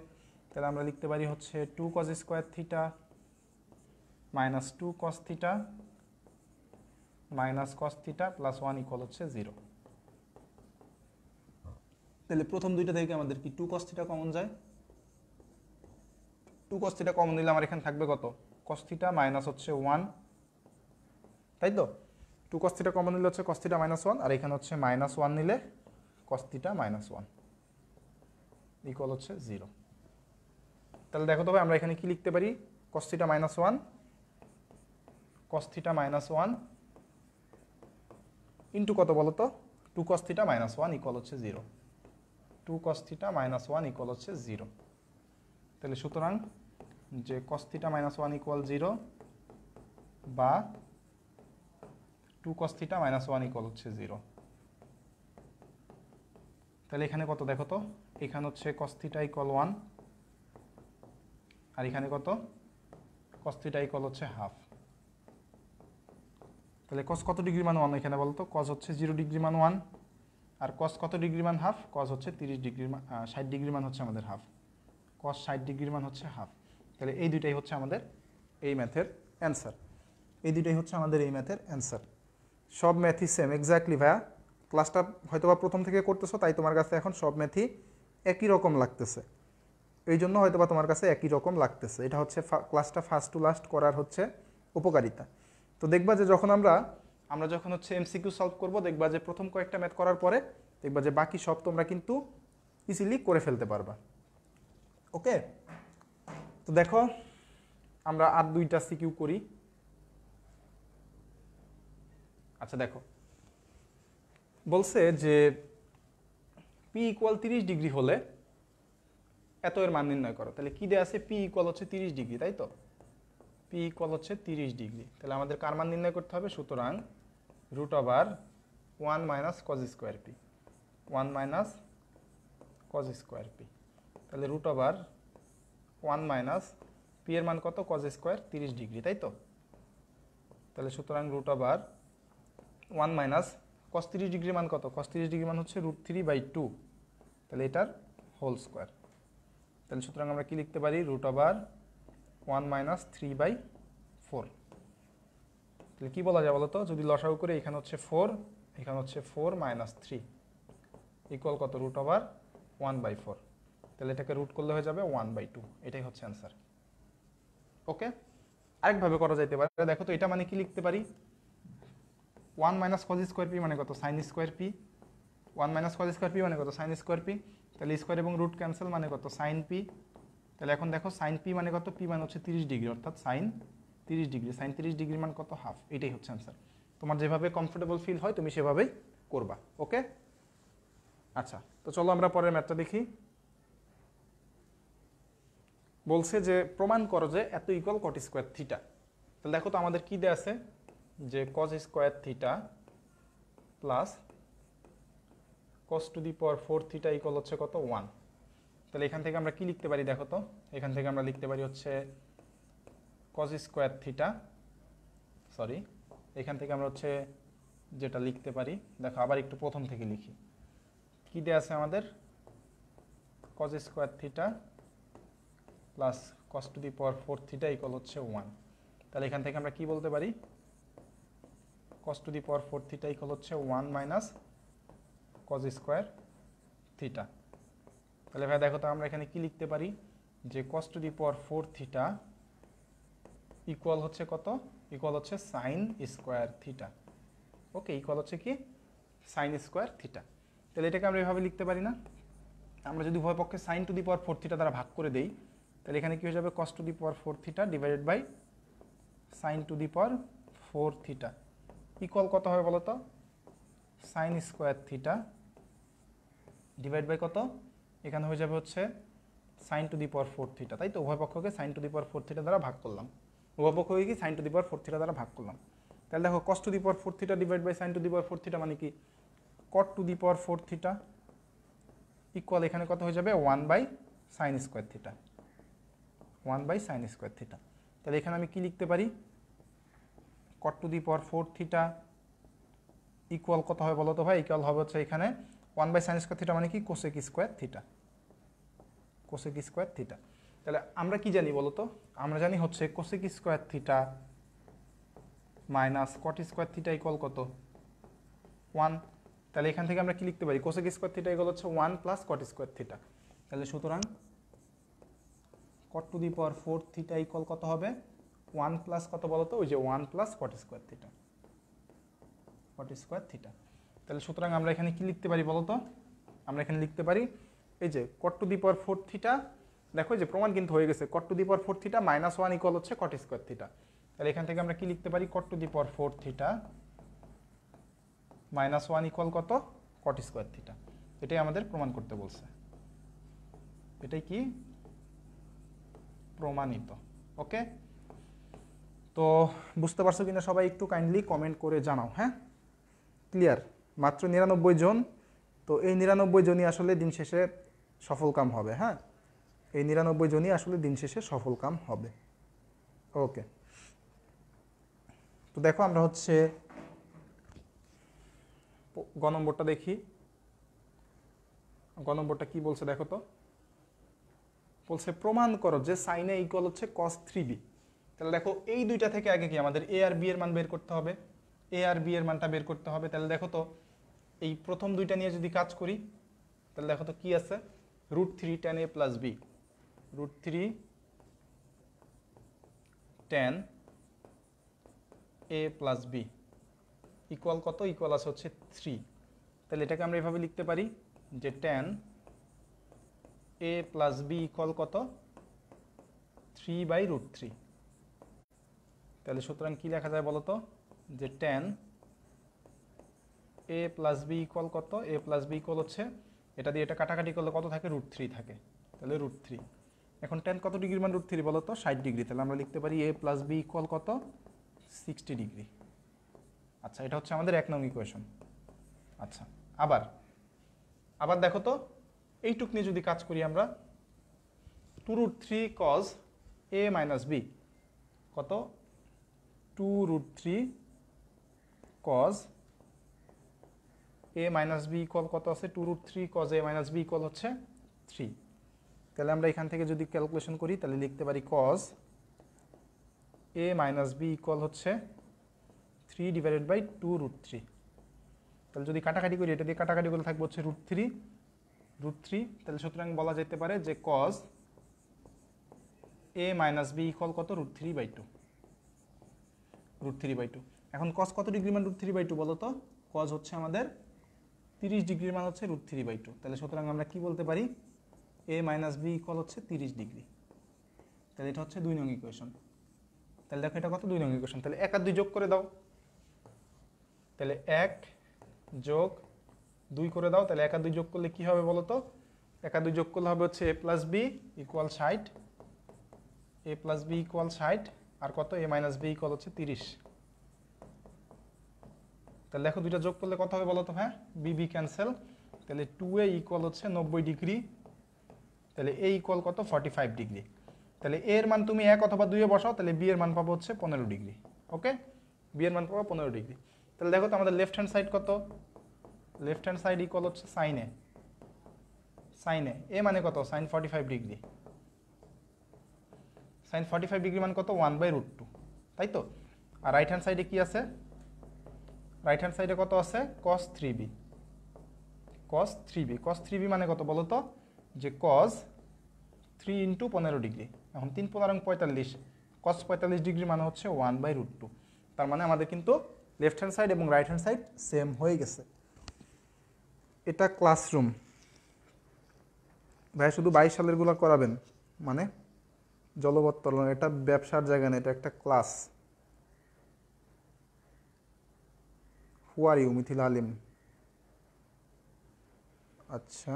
তাহলে আমরা লিখতে পারি হচ্ছে two cos square theta minus two cos theta minus cos theta plus one equal হচ্ছে জিরো তাহলে প্রথম দুইটা থেকে আমাদের কি টু কস্থিটা কমন যায় টু কস্থিটা কমন দিলে আমার এখানে থাকবে কত কস্থিটা মাইনাস হচ্ছে ওয়ান তাই তো টু কস্থিটা কমন নিলে হচ্ছে কস্থিটা মাইনাস ওয়ান আর এখানে হচ্ছে মাইনাস ওয়ান নিলে কস্থিটা মাইনাস ওয়ান ইকুয়াল হচ্ছে জিরো তাহলে দেখো তবে আমরা এখানে কি লিখতে পারি cos theta minus one cos theta minus one into কত বলো তো two cos theta minus one equal হচ্ছে zero two cos theta minus one equal হচ্ছে জিরো তাহলে সুতরাং যে cos theta minus one equal zero বা two cos theta minus one equal হচ্ছে জিরো তাহলে এখানে কত দেখো তো এখানে হচ্ছে কস থিটা ইকুয়াল ওয়ান আর এখানে কত কস থিটা ইকুয়াল হচ্ছে হাফ তাহলে কস কত ডিগ্রি মান ওয়ান এখানে বলতো কস হচ্ছে জিরো ডিগ্রি মান ওয়ান আর কস কত ডিগ্রি মান হাফ কস হচ্ছে তিরিশ ডিগ্রি ষাট ডিগ্রি মান হচ্ছে আমাদের হাফ কস ষাট ডিগ্রি মান হচ্ছে হাফ তাহলে এই দুইটাই হচ্ছে আমাদের এই ম্যাথের অ্যান্সার এই দুইটাই হচ্ছে আমাদের এই ম্যাথের অ্যান্সার সব ম্যাথই সেম এক্স্যাক্টলি ভাইয়া ক্লাসটা হয়তোবা প্রথম থেকে করতেছো তাই তোমার কাছে এখন সব ম্যাথই একই রকম লাগতেছে এই জন্য হয়তোবা তোমার কাছে একই রকম লাগতেছে এটা হচ্ছে ক্লাসটা ফার্স্ট টু লাস্ট করার হচ্ছে উপকারিতা তো দেখবা যে যখন আমরা আমরা যখন হচ্ছে এমসিকিউ সলভ করবো দেখবা যে প্রথম কয়েকটা ম্যাথ করার পরে দেখবা যে বাকি সব তোমরা কিন্তু ইজিলি করে ফেলতে পারবা ওকে তো দেখো আমরা আর দুইটা সিকিউ করি আচ্ছা দেখো বলছে যে পি ইকুয়াল তিরিশ ডিগ্রি হলে এত এর মান নির্ণয় করো তাহলে কি দেওয়া আছে পি ইকুয়াল হচ্ছে তিরিশ ডিগ্রি তাই তো পি ইকুয়াল হচ্ছে তিরিশ ডিগ্রি তাহলে আমাদের কার মান নির্ণয় করতে হবে সুতরাং root over one minus cos square P one minus cos square P তাহলে root over one minus p এর মান কত কজ স্কোয়ার তিরিশ ডিগ্রি তাই তো তাহলে সুতরাং root over one minus cos তিরিশ ডিগ্রি মান কত কস তিরিশ ডিগ্রি মান হচ্ছে রুট থ্রি বাই টু তাহলে এটার হোল স্কোয়ার তাহলে সুতরাং আমরা কি লিখতে পারি root over one minus three by four তাহলে কী বলা যায় বলতো যদি লসাউ করে এখানে হচ্ছে ফোর এখানে হচ্ছে ফোর মাইনাস থ্রি ইকুয়াল কত root over one by four তাহলে এটাকে রুট করলে হয়ে যাবে ওয়ান বাই টু এটাই হচ্ছে অ্যান্সার ওকে আরেকভাবে করা যেতে পারে দেখো তো এটা মানে কি লিখতে পারি one minus cos square P মানে কত sign square P one minus cos square P মানে কত সাইন স্কোয়ার পি তাহলে স্কোয়ার এবং রুট ক্যান্সেল মানে কত সাইন পি তাহলে এখন দেখো সাইন পি মানে কত পি মানে হচ্ছে তিরিশ ডিগ্রি অর্থাৎ সাইন তিরিশ ডিগ্রি সাইন তিরিশ ডিগ্রি মান কত হাফ এটাই হচ্ছে অ্যান্সার তোমার যেভাবে কমফোর্টেবল ফিল হয় তুমি সেভাবেই করবা ওকে আচ্ছা তো চলো আমরা পরের ম্যাথটা দেখি বলছে যে প্রমাণ করো যে এত ইকুয়াল কট স্কোয়ার থিটা তাহলে দেখো তো আমাদের কী দেওয়া আছে যে cos square theta plus cos to the power four theta equal হচ্ছে কত ওয়ান তাহলে এখান থেকে আমরা কি লিখতে পারি দেখো তো এখান থেকে আমরা লিখতে পারি হচ্ছে কজ স্কোয়ার থিটা সরি এখান থেকে আমরা হচ্ছে যেটা লিখতে পারি দেখো আবার একটু প্রথম থেকে লিখি কি দেওয়া আছে আমাদের cos square theta plus cos to the power four theta equal হচ্ছে ওয়ান তাহলে এখান থেকে আমরা কি বলতে পারি cos to the power four theta equal হচ্ছে one minus cos square theta তাহলে ভাই দেখো তো আমরা এখানে কি লিখতে পারি যে cos to the power four theta equal হচ্ছে কত ইকুয়াল হচ্ছে sign square theta okay equal হচ্ছে কি সাইন স্কোয়ার থিটা তাহলে এটাকে আমরা এভাবে লিখতে পারি না আমরা যদি উভয় পক্ষে sine to the power four theta দ্বারা ভাগ করে দেই তাহলে এখানে কী হয়ে যাবে cos to the power four theta divided by sine to the power four theta equal কত হবে বলো তো sine square theta divide by কত এখানে হয়ে যাবে হচ্ছে sine to the power four theta তাই তো উভয় পক্ষকে sine to the power four theta দ্বারা ভাগ করলাম উভয় পক্ষকে কি sine to the power four theta দ্বারা ভাগ করলাম তাহলে দেখো cos to the power four theta divide by sine to the power four theta মানে কি cot to the power four theta equal এখানে কত হয়ে যাবে one by sine square theta one by sine square theta তাহলে এখানে আমি কি লিখতে পারি cot to the power four theta equal কত হবে বলো তো ভাই ইকুয়াল হবে হচ্ছে এখানে one by sine square theta মানে কি cosec square theta cosec square theta তাহলে আমরা কি জানি বলতো আমরা জানি হচ্ছে cosec square theta minus cot square theta equal কত ওয়ান তাহলে এখান থেকে আমরা কি লিখতে পারি কোসেক স্কোয়ার থিটা ইকল হচ্ছে one plus cot square theta তাহলে সুতরাং cot to the power four theta equal কত হবে ওয়ান প্লাস কত বলতো ওই যে one plus cot square theta cot square theta তাহলে সুতরাং আমরা এখানে কি লিখতে পারি বলতো আমরা এখানে লিখতে পারি এই যে cot to the power four theta দেখো যে প্রমাণ কিন্তু হয়ে গেছে cot to the power four theta minus one equal হচ্ছে কট স্কোয়ার থিটা তাহলে এখান থেকে আমরা কি লিখতে পারি cot to the power four theta minus one equal কত কট স্কোয়ার থিটা এটাই আমাদের প্রমাণ করতে বলছে এটাই কি প্রমাণিত ওকে তো বুঝতে পারছো কিনা সবাই একটু কাইন্ডলি কমেন্ট করে জানাও হ্যাঁ ক্লিয়ার মাত্র নিরানব্বই জন তো এই নিরানব্বই জনই আসলে দিন শেষে সফলকাম হবে হ্যাঁ এই নিরানব্বই জনই আসলে দিন শেষে সফলকাম হবে ওকে তো দেখো আমরা হচ্ছে গ নম্বরটা দেখি গ নম্বরটা কী বলছে দেখো তো বলছে প্রমাণ করো যে সাইনে ইকুয়াল হচ্ছে কস থ্রি বি তাহলে দেখো এই দুইটা থেকে আগে কি আমাদের এ আর বি এর মান বের করতে হবে এ আর বি এর মানটা বের করতে হবে তাহলে দেখো তো এই প্রথম দুইটা নিয়ে যদি কাজ করি তাহলে দেখো তো কী আছে root 3 tan a plus b root 3 tan a plus b equal কত ইকুয়াল আছে হচ্ছে থ্রি তাহলে এটাকে আমরা এভাবে লিখতে পারি যে tan a plus B equal কত থ্রি বাই রুট থ্রি তাহলে সুতরাং কী লেখা যায় বলতো যে tan a plus B equal কত এ প্লাস বি ইকুয়াল হচ্ছে এটা দিয়ে এটা কাটাকাটি করলে কত থাকে রুট থ্রি থাকে তাহলে রুট থ্রি এখন টেন কত ডিগ্রি মানে রুট থ্রি বলো তো ষাট ডিগ্রি তাহলে আমরা লিখতে পারি এ প্লাস বি ইকুয়াল কত সিক্সটি ডিগ্রি আচ্ছা এটা হচ্ছে আমাদের এক নং ইকুয়েশন আচ্ছা আবার আবার দেখো তো এইটুক নিয়ে যদি কাজ করি আমরা টু রুট থ্রি কজ এ মাইনাস বি কত টু রুট থ্রি কজ এ মাইনাস বি ইকল কত আছে টু রুট থ্রি কজ এ মাইনাস বি ইকল হচ্ছে থ্রি তাহলে আমরা এখান থেকে যদি ক্যালকুলেশন করি তাহলে লিখতে পারি কজ এ মাইনাস বি ইকল হচ্ছে three divided by two root three তাহলে যদি কাটাকাটি করি এটা দিয়ে কাটাকাটি করলে থাকবে হচ্ছে রুট থ্রি রুট থ্রি তাহলে সুতরাং বলা যেতে পারে যে কজ এ মাইনাস বি ইকল কত root three by two root three by two এখন কজ কত ডিগ্রি মানে রুট থ্রি বাই টু বলো তো কজ হচ্ছে আমাদের তিরিশ ডিগ্রির মান হচ্ছে রুট থ্রি বাই টু তাহলে সুতরাং আমরা কি বলতে পারি এ মাইনাস বি ইকল হচ্ছে তিরিশ ডিগ্রি তাহলে এটা হচ্ছে দুই নং ইকুয়েশন তাহলে দেখো এটা কত দুই নং ইকুয়েশন তাহলে এক আর দুই যোগ করে দাও তাহলে এক যোগ দুই করে দাও তাহলে এক আর দুই যোগ করলে কি হবে বলো তো এক আর দুই যোগ করলে হবে হচ্ছে এ প্লাস বি ইকুয়াল ষাট এ প্লাস বি ইকুয়াল ষাট আর কত এ মাইনাস বি ইকুয়াল হচ্ছে তিরিশ তাহলে দেখো দুইটা যোগ করলে কত হবে বলো তো হ্যাঁ বিবি ক্যান্সেল তাহলে টু এ ইকুয়াল হচ্ছে নব্বই ডিগ্রি তাহলে এ ইকুয়াল কত ফর্টি ফাইভ ডিগ্রি তাহলে এর মান তুমি এক অথবা দুয়ে বসাও তাহলে বি এর মান পাবো হচ্ছে পনেরো ডিগ্রি ওকে বি এর মান পাবো পনেরো ডিগ্রি তাহলে দেখো তো আমাদের লেফট হ্যান্ড সাইড কত লেফট হ্যান্ড সাইড ইকুয়াল হচ্ছে sine A sine A A মানে কত sine forty five degree sine forty five degree মান কত ওয়ান বাই রুট টু তাই তো আর রাইট হ্যান্ড সাইডে কী আছে রাইট হ্যান্ড সাইডে কত আছে cos three B cos three B cos three B মানে কত বলো তো যে কস থ্রি ইন্টু পনেরো ডিগ্রি এখন তিন পনেরো পঁয়তাল্লিশ কস পঁয়তাল্লিশ ডিগ্রি মানে হচ্ছে ওয়ান বাই রুট টু তার মানে আমাদের কিন্তু লেফট হ্যান্ড সাইড এবং রাইট হ্যান্ড সাইড সেম হয়ে গেছে এটা ক্লাসরুম ভাই শুধু বাইশ সালেরগুলো করাবেন মানে জলবত্তরণ এটা ব্যবসার জায়গা না এটা একটা class who are you Mithil Alim আচ্ছা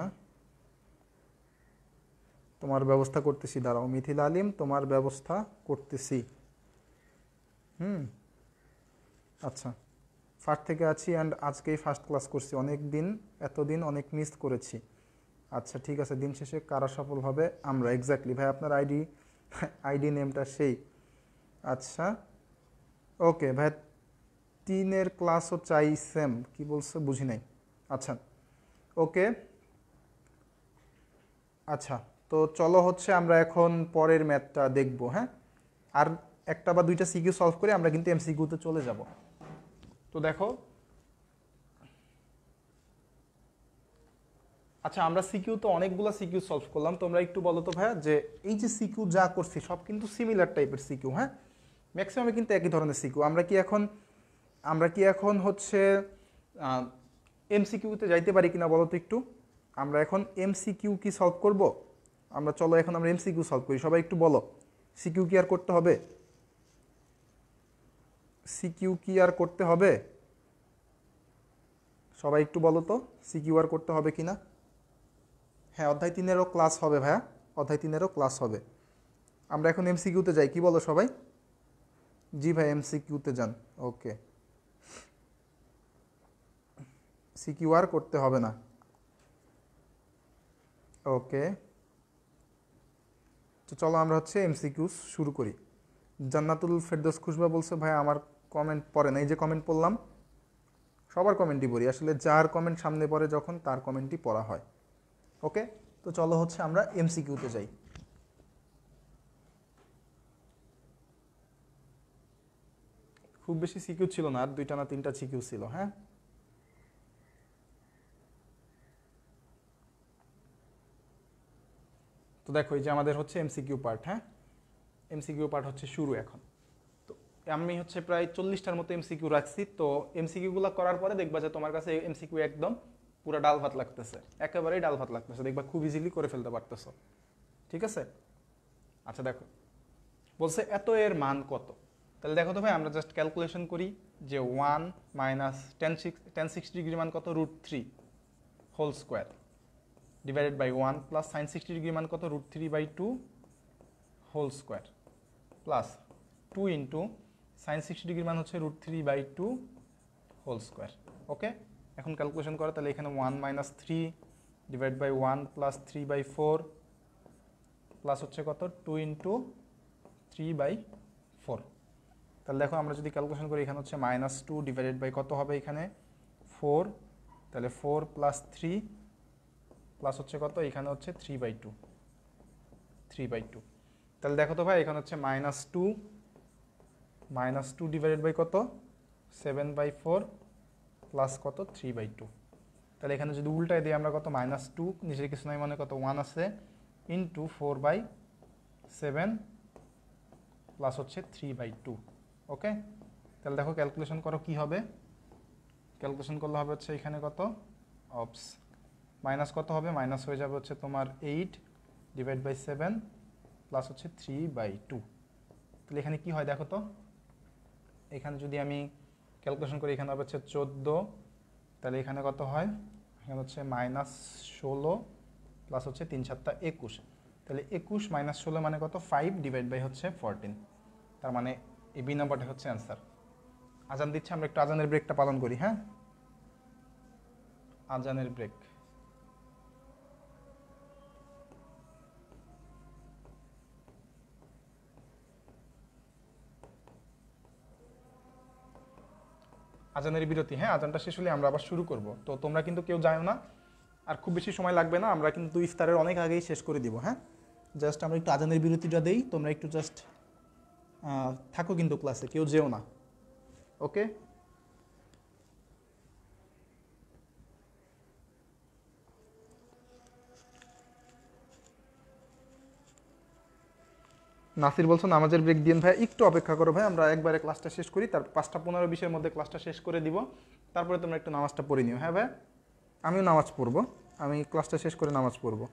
তোমার ব্যবস্থা করতেছি দাঁড়াও মিথিল আলিম তোমার ব্যবস্থা করতেছি হুম আচ্ছা ফার্স্ট থেকে আছি অ্যান্ড আজকেই ফার্স্ট ক্লাস করছি অনেক দিন এতদিন অনেক মিস করেছি আচ্ছা ঠিক আছে দিন শেষে কারা সফল হবে আমরা এক্স্যাক্টলি ভাই আপনার আইডি আইডি নেমটা সেই আচ্ছা ওকে ভাই তিনের ক্লাসও চাই সেম কি বলছে বুঝি নাই আচ্ছা ওকে আচ্ছা তো চলো হচ্ছে আমরা এখন পরের ম্যাথটা দেখব হ্যাঁ আর একটা বা দুইটা সিকিউ সলভ করে আমরা কিন্তু এমসিকিউতে চলে যাব তো দেখো আচ্ছা আমরা সিকিউ তো অনেকগুলো সিকিউ সলভ করলাম তোমরা একটু বলো তো ভাইয়া যে এই যে সিকিউ যা করছি সব কিন্তু সিমিলার টাইপের সিকিউ হ্যাঁ ম্যাক্সিমামে কিন্তু একই ধরনের সিকিউ আমরা কি এখন আমরা কি এখন হচ্ছে এমসিকিউতে যাইতে পারি কিনা বলো তো একটু আমরা এখন এমসিকিউ কি সলভ করব আমরা চলো এখন আমরা এমসিকিউ সলভ করি সবাই একটু বলো সিকিউ কি আর করতে হবে সিকিউ কি আর করতে হবে সবাই একটু বলো তো সিকিউ আর করতে হবে কি না হ্যাঁ অধ্যায় তিনেরও ক্লাস হবে ভাইয়া অধ্যায় তিনেরও ক্লাস হবে আমরা এখন এমসিকিউতে যাই কি বলো সবাই জি ভাই এমসিকিউতে যান ওকে সিকিউর করতে হবে না ওকে তো চলো আমরা হচ্ছে এমসিকিউ শুরু করি জান্নাতুল ফেরদোস খুশবা বলছে ভাই আমার কমেন্ট পড়ে না এই যে কমেন্ট পড়লাম সবার কমেন্টই পড়ি আসলে যার কমেন্ট সামনে পড়ে যখন তার কমেন্টই পড়া হয় ওকে তো চলো হচ্ছে আমরা এমসিকিউতে যাই খুব বেশি সিকিউ ছিল না আর দুইটা না তিনটা সিকিউ ছিল হ্যাঁ তো দেখো এই যে আমাদের হচ্ছে এমসিকিউ পার্ট হ্যাঁ এমসিকিউ পার্ট হচ্ছে শুরু এখন তো আমি হচ্ছে প্রায় চল্লিশটার মতো এমসিকিউ রাখছি তো এমসিকিউগুলো করার পরে দেখবা যে তোমার কাছে এমসিকিউ একদম পুরো ডাল ভাত লাগতেছে একেবারেই ডাল ভাত লাগতেছে দেখবা খুব ইজিলি করে ফেলতে পারতেছ ঠিক আছে আচ্ছা দেখো বলছে এত এর মান কত তাহলে দেখো তো ভাই আমরা জাস্ট ক্যালকুলেশন করি যে one minus tan six tan six degree মান কত root three whole square divided by one plus sine sixty degree মান কত root three by two whole square plus two into sine sixty degree মান হচ্ছে root three by two whole square okay এখন calculation করে তাহলে এখানে one minus three divide by one plus three by four plus হচ্ছে কত two into three by four তাহলে দেখো আমরা যদি ক্যালকুলেশন করি এখানে হচ্ছে মাইনাস টু ডিভাইডেড বাই কত হবে এখানে ফোর তাহলে ফোর প্লাস থ্রি প্লাস হচ্ছে কত এখানে হচ্ছে three by two three by two তাহলে দেখো তো ভাই এখানে হচ্ছে minus two minus two divided by কত সেভেন বাই ফোর প্লাস কত থ্রি বাই টু তাহলে এখানে যদি উল্টায় দিই আমরা কত মাইনাস টু নিজের কিছু নয় মানে কত ওয়ান আছে into four by seven plus হচ্ছে থ্রি বাই টু ওকে তাহলে দেখো ক্যালকুলেশন করো কী হবে ক্যালকুলেশন করলে হবে হচ্ছে এখানে কত অপস মাইনাস কত হবে মাইনাস হয়ে যাবে হচ্ছে তোমার eight divide by seven plus হচ্ছে থ্রি বাই টু তাহলে এখানে কী হয় দেখো তো এখানে যদি আমি ক্যালকুলেশন করি এখানে হবে হচ্ছে চোদ্দো তাহলে এখানে কত হয় এখানে হচ্ছে মাইনাস ষোলো প্লাস হচ্ছে তিন সাতটা একুশ তাহলে একুশ মাইনাস ষোলো মানে কত ফাইভ ডিভাইড বাই হচ্ছে ফোরটিন তার মানে এই বি নম্বরটা হচ্ছে অ্যান্সার আজান দিচ্ছে আমরা একটু আজানের ব্রেকটা পালন করি হ্যাঁ আজানের ব্রেক আজানের বিরতি হ্যাঁ আজানটা শেষ হলে আমরা আবার শুরু করব তো তোমরা কিন্তু কেউ যায় না আর খুব বেশি সময় লাগবে না আমরা কিন্তু ইফতারের অনেক আগেই শেষ করে দিব হ্যাঁ জাস্ট আমরা একটু আজানের বিরতিটা দেই তোমরা একটু জাস্ট থাকো কিন্তু ক্লাসে কেউ যেও না ওকে নাসির বলছো নামাজের ব্রেক দিন ভাই একটু অপেক্ষা করো ভাই আমরা একবারে ক্লাসটা শেষ করি তার পাঁচটা পনেরো বিশের মধ্যে ক্লাসটা শেষ করে দিব তারপরে তোমরা একটু নামাজটা পড়ে নিও হ্যাঁ ভাই আমিও নামাজ পড়বো আমি ক্লাসটা শেষ করে নামাজ পড়বো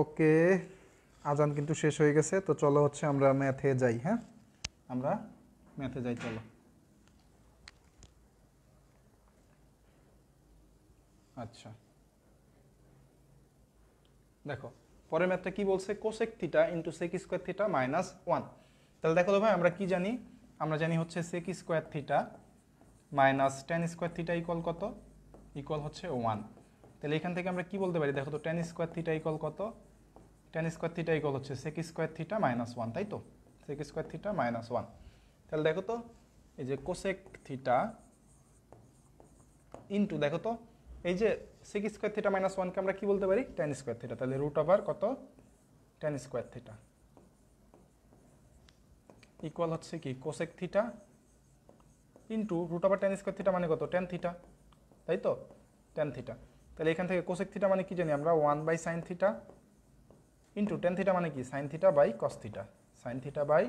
ওকে আজান কিন্তু শেষ হয়ে গেছে তো চলো হচ্ছে আমরা ম্যাথে যাই হ্যাঁ আমরা ম্যাথে যাই চলো আচ্ছা দেখো পরের ম্যাথটা কি বলছে cosec theta into sec square theta minus one তাহলে দেখো তো ভাই আমরা কি জানি আমরা জানি হচ্ছে sec square theta minus tan square theta equal কত ইকুয়াল হচ্ছে ওয়ান তাহলে এখান থেকে আমরা কি বলতে পারি দেখো তো টেন স্কোয়ার থিটা ইকল কত টেন স্কোয়ার থিটা ইকল হচ্ছে sec square theta minus one তাই তো sec square theta minus one তাহলে দেখো তো এই যে কোসেক থিটা ইন্টু দেখো তো এই যে সেক স্কোয়ার থিটা মাইনাস ওয়ানকে আমরা কি বলতে পারি টেন স্কোয়ার থিটা তাহলে রুট ওভার কত টেন স্কোয়ার থিটা ইকুয়াল হচ্ছে কি cosec theta into root over tan square theta মানে কত টেন থিটা তাই তো টেন থিটা তাহলে এখান থেকে কোসেক থিটা মানে কি জানি আমরা one by sine theta into tan theta মানে কি sign theta by cos theta sine theta by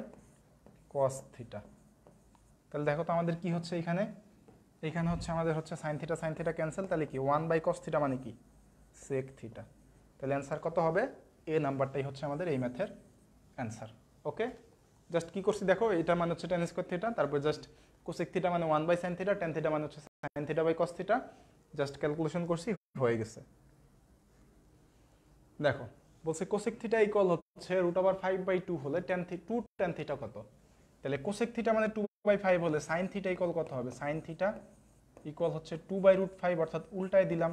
cos theta তাহলে দেখো তো আমাদের কি হচ্ছে এখানে এখানে হচ্ছে আমাদের হচ্ছে sine theta sine theta cancel তাহলে কি ওয়ান বাই কস থিটা মানে কি সেক থিটা তাহলে অ্যান্সার কত হবে এ নাম্বারটাই হচ্ছে আমাদের এই ম্যাথের অ্যান্সার ওকে জাস্ট কি করছি দেখো এটা মানে হচ্ছে টেন স্কোয়ার থিটা তারপর জাস্ট কোসেক থিটা মানে one by sine theta tan theta মানে হচ্ছে sine theta by cos theta just calculation করছি হয়ে গেছে দেখো বলছে কোসেক থিটা ইকুয়াল হচ্ছে root over five by two হলে tan theta two tan theta কত তাহলে কোসেক থিটা মানে টু বাই ফাইভ হলে সাইন থিটা ইকুয়াল কত হবে সাইন থিটা ইকুয়াল হচ্ছে টু বাই রুট ফাইভ অর্থাৎ উল্টায় দিলাম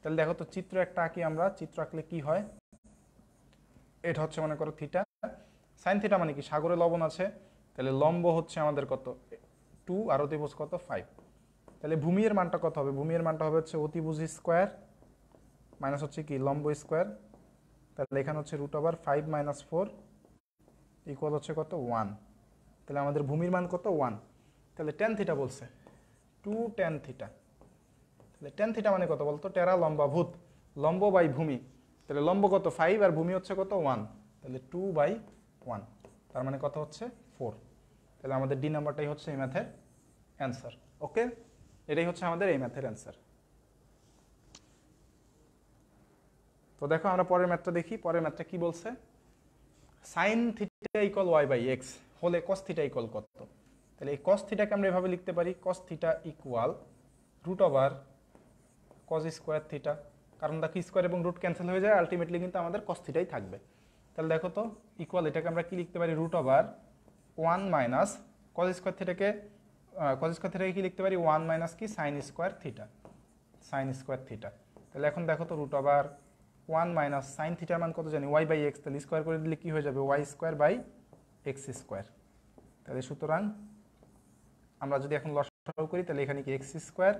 তাহলে দেখো তো চিত্র একটা আঁকি আমরা চিত্র আঁকলে কি হয় এটা হচ্ছে মনে করো থিটা সাইন থিটা মানে কি সাগরে লবণ আছে তাহলে লম্ব হচ্ছে আমাদের কত টু আর অতিভুজ কত ফাইভ তাহলে ভূমির মানটা কত হবে ভূমির মানটা হবে হচ্ছে অতিভুজ স্কোয়ার মাইনাস হচ্ছে কি লম্ব স্কোয়ার তাহলে এখানে হচ্ছে root over five minus four equal হচ্ছে কত ওয়ান তাহলে আমাদের ভূমির মান কত ওয়ান তাহলে টেন থিটা বলছে টু টেন থিটা তাহলে টেন থিটা মানে কত বলতো টেরা লম্বা ভূত লম্ব বাই ভূমি তাহলে লম্ব কত ফাইভ আর ভূমি হচ্ছে কত ওয়ান তাহলে টু বাই ওয়ান তার মানে কত হচ্ছে ফোর তাহলে আমাদের ডি নাম্বারটাই হচ্ছে এই ম্যাথের অ্যান্সার ওকে এটাই হচ্ছে আমাদের এই ম্যাথের অ্যান্সার তো দেখো আমরা পরের ম্যাথটা দেখি পরের ম্যাথটা কি বলছে sine theta equal y by x হলে কস থিটা ইকল কত তাহলে এই কস থিটাকে আমরা এভাবে লিখতে পারি cos theta equal root over cos square theta কারণ দেখো স্কোয়ার এবং রুট ক্যান্সেল হয়ে যায় আলটিমেটলি কিন্তু আমাদের কস থিটাই থাকবে তাহলে দেখো তো ইকুয়াল এটাকে আমরা কি লিখতে পারি root over one minus cos square থিটাকে কজ স্কোয়ার থিটাকে কী লিখতে পারি ওয়ান মাইনাস কি sign square theta sine square theta তাহলে এখন দেখো তো রুট আবার ওয়ান মাইনাস সাইন থিটার মান কত জানি ওয়াই বাই এক্স তাহলে স্কোয়ার করে দিলে কী হয়ে যাবে y square by x square তাহলে সুতরাং আমরা যদি এখন লসাও করি তাহলে এখানে কি এক্স স্কোয়ার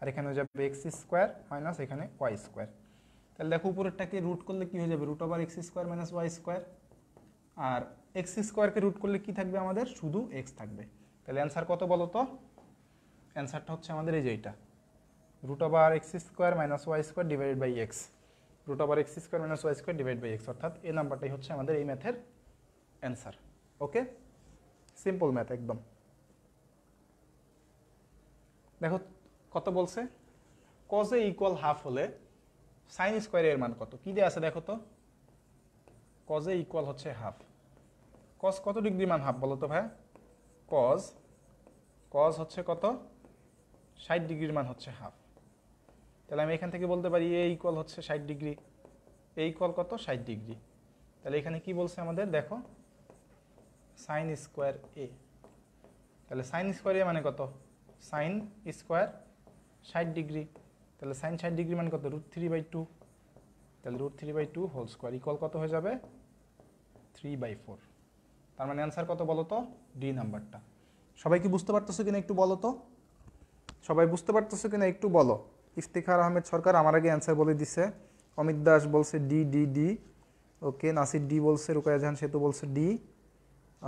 আর এখানে হয়ে যাবে এক্স স্কোয়ার মাইনাস এখানে ওয়াই স্কোয়ার তাহলে দেখো উপরেরটাকে রুট করলে কী হয়ে যাবে root over x square minus Y square আর এক্স স্কোয়ারকে রুট করলে কী থাকবে আমাদের শুধু এক্স থাকবে তাহলে অ্যান্সার কত বলো তো অ্যান্সারটা হচ্ছে আমাদের এই যে এইটা root over x square minus Y square divide by x root over x square minus Y square divide by x অর্থাৎ এই নাম্বারটাই হচ্ছে আমাদের এই ম্যাথের অ্যান্সার ওকে সিম্পল ম্যাথ একদম দেখো কত বলছে কজে ইকুয়াল হাফ হলে সাইন স্কোয়ারের মান কত কী দিয়ে আছে দেখো তো কজে ইকুয়াল হচ্ছে হাফ কস কত ডিগ্রি মান হাফ বলো তো ভাইয়া কজ কজ হচ্ছে কত ষাট ডিগ্রির মান হচ্ছে হাফ তাহলে আমি এখান থেকে বলতে পারি এ কল হচ্ছে ষাট ডিগ্রি এ কল কত ষাট ডিগ্রি তাহলে এখানে কি বলছে আমাদের দেখো সাইন স্কোয়ার এ তাহলে সাইন স্কোয়ার এ মানে কত সাইন স্কোয়ার ষাট ডিগ্রি তাহলে সাইন ষাট ডিগ্রি মানে কত রুট থ্রি বাই টু তাহলে root three by two whole square equal কত হয়ে যাবে থ্রি বাই ফোর তার মানে অ্যান্সার কত বলো তো ডি নাম্বারটা সবাই কি বুঝতে পারতেছো কিনা একটু বলো তো সবাই বুঝতে পারতেছো কিনা একটু বলো ইফতিখার আহমেদ সরকার আমার আগে অ্যান্সার বলে দিছে অমিত দাস বলছে D D D okay Nasir D বলছে রুকায়া জাহান সেতু বলছে ডি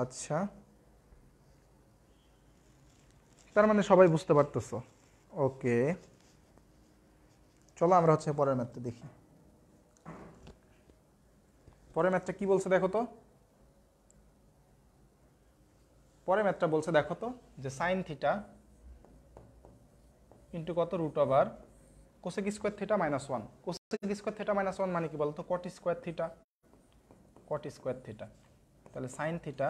আচ্ছা তার মানে সবাই বুঝতে পারতেছো ওকে চলো আমরা হচ্ছে পরের ম্যাথটা দেখি পরের ম্যাথটা কি বলছে দেখো তো পরে ম্যাথটা বলছে দেখো তো যে সাইন থিটা ইন্টু কত root over cosec square theta minus one cosec square theta minus one মানে কি বলতো cot square theta cot square theta তাহলে সাইন থিটা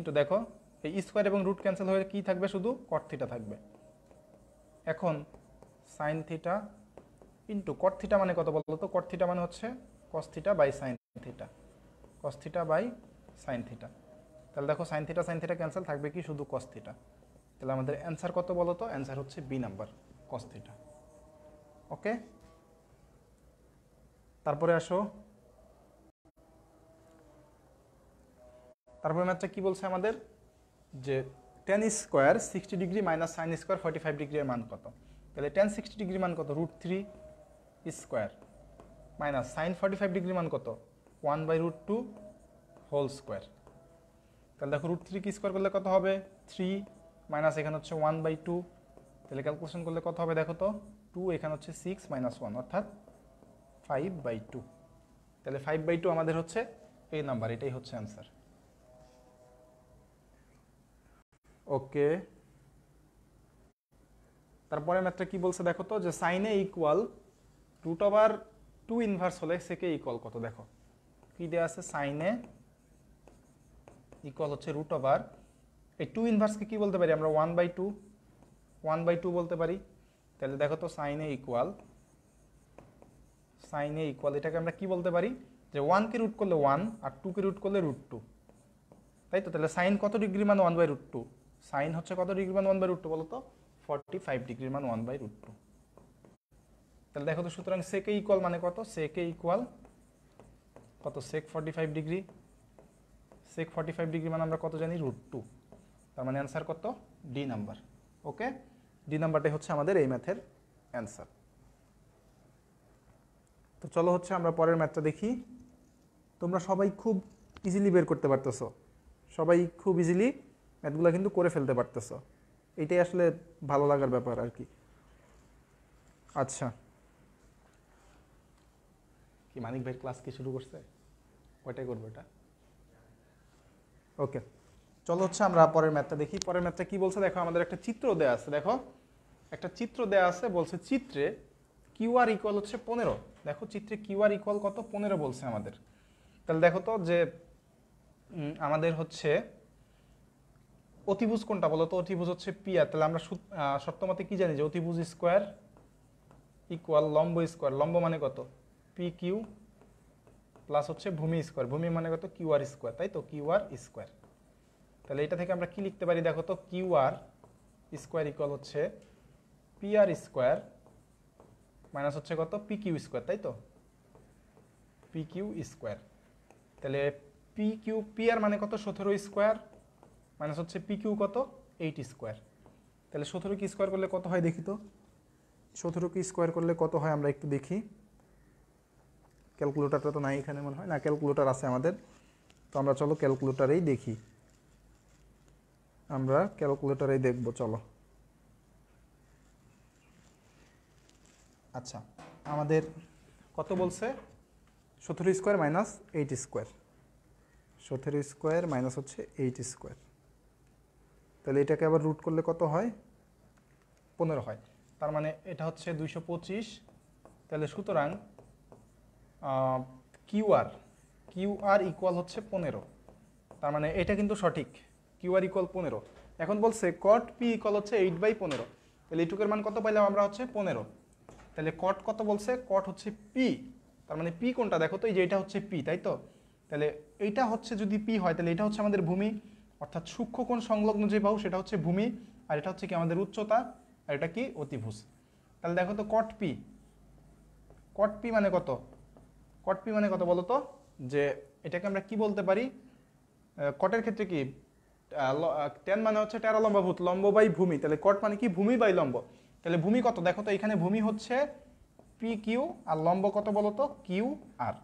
ইন্টু দেখো এই স্কোয়ার এবং রুট ক্যান্সেল হয়ে কি থাকবে শুধু কট থিটা থাকবে এখন sine theta into cot theta মানে কত বলতো কট থিটা মানে হচ্ছে cos theta by sine theta cos theta by sine theta তাহলে দেখো sine theta sine theta cancel থাকবে কি শুধু কস থিটা তাহলে আমাদের অ্যান্সার কত বলো তো অ্যান্সার হচ্ছে B number cos theta okay তারপরে আসো তারপরে ম্যাথটা কি বলছে আমাদের যে tan square sixty degree minus sign square forty five ডিগ্রির মান কত তাহলে টেন সিক্সটি ডিগ্রি মান কত root three square minus sine forty five degree মান কত one by root two whole square তাহলে দেখো রুট থ্রি কি স্কোয়ার করলে কত হবে থ্রি মাইনাস এখানে হচ্ছে ওয়ান বাই টু তাহলে ক্যালকুলেশন করলে কত হবে দেখো তো টু এখানে হচ্ছে সিক্স মাইনাস ওয়ান অর্থাৎ ফাইভ বাই টু তাহলে ফাইভ বাই টু আমাদের হচ্ছে এই নাম্বার এটাই হচ্ছে অ্যান্সার ওকে তারপরে ম্যাথটা কি বলছে দেখো তো যে সাইনে equal root over two inverse হলে সেকে ইকুয়াল কত দেখো কি দেওয়া আছে সাইনে ইকুয়াল হচ্ছে রুট ওভার এই টু ইনভার্সকে কী বলতে পারি আমরা one by two one by two বলতে পারি তাহলে দেখো তো sine A equal sine A equal এটাকে আমরা কি বলতে পারি যে ওয়ানকে রুট করলে ওয়ান আর টুকে রুট করলে রুট টু তাই তো তাহলে সাইন কত ডিগ্রি মান one by root two sine হচ্ছে কত ডিগ্রি মান ওয়ান বাই রুট টু বলো তো ফর্টি ফাইভ ডিগ্রি মান ওয়ান বাই রুট টু তাহলে দেখো তো সুতরাং সেকে ইকুয়াল মানে কত সেকে ইকুয়াল কত sec forty five degree sec forty five degree মানে আমরা কত জানি রুট টু তার মানে অ্যান্সার কত ডি নাম্বার ওকে ডি নাম্বারটাই হচ্ছে আমাদের এই ম্যাথের অ্যান্সার তো চলো হচ্ছে আমরা পরের ম্যাথটা দেখি তোমরা সবাই খুব ইজিলি বের করতে পারতেছো সবাই খুব ইজিলি ম্যাথগুলো কিন্তু করে ফেলতে পারতেছ এটাই আসলে ভালো লাগার ব্যাপার আর কি আচ্ছা কি মানিক ভাইয়ের ক্লাস কি শুরু করছে কয়টায় করবো এটা ওকে চলো হচ্ছে আমরা পরের ম্যাথটা দেখি পরের ম্যাথটা কি বলছে দেখো আমাদের একটা চিত্র দেয়া আছে দেখো একটা চিত্র দেয়া আছে বলছে চিত্রে কিউআর ইকুয়াল হচ্ছে পনেরো দেখো চিত্রে কিউআর ইকুয়াল কত পনেরো বলছে আমাদের তাহলে দেখো তো যে আমাদের হচ্ছে অতিভুজ কোনটা বলো তো অতিভুজ হচ্ছে পিয়া তাহলে আমরা সত্যমতে কি জানি যে অতিভুজ স্কোয়ার ইকুয়াল লম্ব স্কোয়ার লম্ব মানে কত পি কিউ প্লাস হচ্ছে ভূমি স্কোয়ার ভূমি মানে কত কিউআর স্কোয়ার তাই তো কিউ আর স্কোয়ার তাহলে এটা থেকে আমরা কি লিখতে পারি দেখো তো কিউ আর স্কোয়ার ইকুয়াল হচ্ছে পি আর স্কোয়ার মাইনাস হচ্ছে কত পি কিউ স্কোয়ার তাই তো পি কিউ স্কোয়ার তাহলে পি কিউ পি আর মানে কত সতেরো স্কোয়ার মাইনাস হচ্ছে পি কিউ কত এইট স্কোয়ার তাহলে সতেরো কি স্কোয়ার করলে কত হয় দেখি তো সতেরো কি স্কোয়ার করলে কত হয় আমরা একটু দেখি ক্যালকুলেটারটা তো নাই এখানে মনে হয় না ক্যালকুলেটার আছে আমাদের তো আমরা চলো ক্যালকুলেটারেই দেখি আমরা ক্যালকুলেটারেই দেখব চলো আচ্ছা আমাদের কত বলছে সতেরো স্কোয়ার মাইনাস এইট স্কোয়ার সতেরো স্কোয়ার মাইনাস হচ্ছে এইট স্কোয়ার তাহলে এটাকে আবার রুট করলে কত হয় পনেরো হয় তার মানে এটা হচ্ছে দুইশো পঁচিশ তাহলে সুতরাং কিউআর কিউআর ইকুয়াল হচ্ছে পনেরো তার মানে এটা কিন্তু সঠিক কিউআর ইকুয়াল পনেরো এখন বলছে কট পি ইকুয়াল হচ্ছে এইট বাই পনেরো তাহলে এইটুকের মান কত পাইলাম আমরা হচ্ছে পনেরো তাহলে কট কত বলছে কট হচ্ছে পি তার মানে পি কোনটা দেখো তো এই যে এটা হচ্ছে পি তাই তো তাহলে এইটা হচ্ছে যদি পি হয় তাহলে এটা হচ্ছে আমাদের ভূমি অর্থাৎ সূক্ষ্ম সংলগ্ন যে বাহু সেটা হচ্ছে ভূমি আর এটা হচ্ছে কি আমাদের উচ্চতা আর এটা কি অতিভুজ তাহলে দেখো তো কট পি কট পি মানে কত কট পি মানে কত বলো তো যে এটাকে আমরা কি বলতে পারি কটের ক্ষেত্রে কি টেন মানে হচ্ছে টেরা লম্বাভূত লম্ব বাই ভূমি তাহলে কট মানে কি ভূমি বাই লম্ব তাহলে ভূমি কত দেখো তো এখানে ভূমি হচ্ছে পি কিউ আর লম্ব কত বলো তো কিউ আর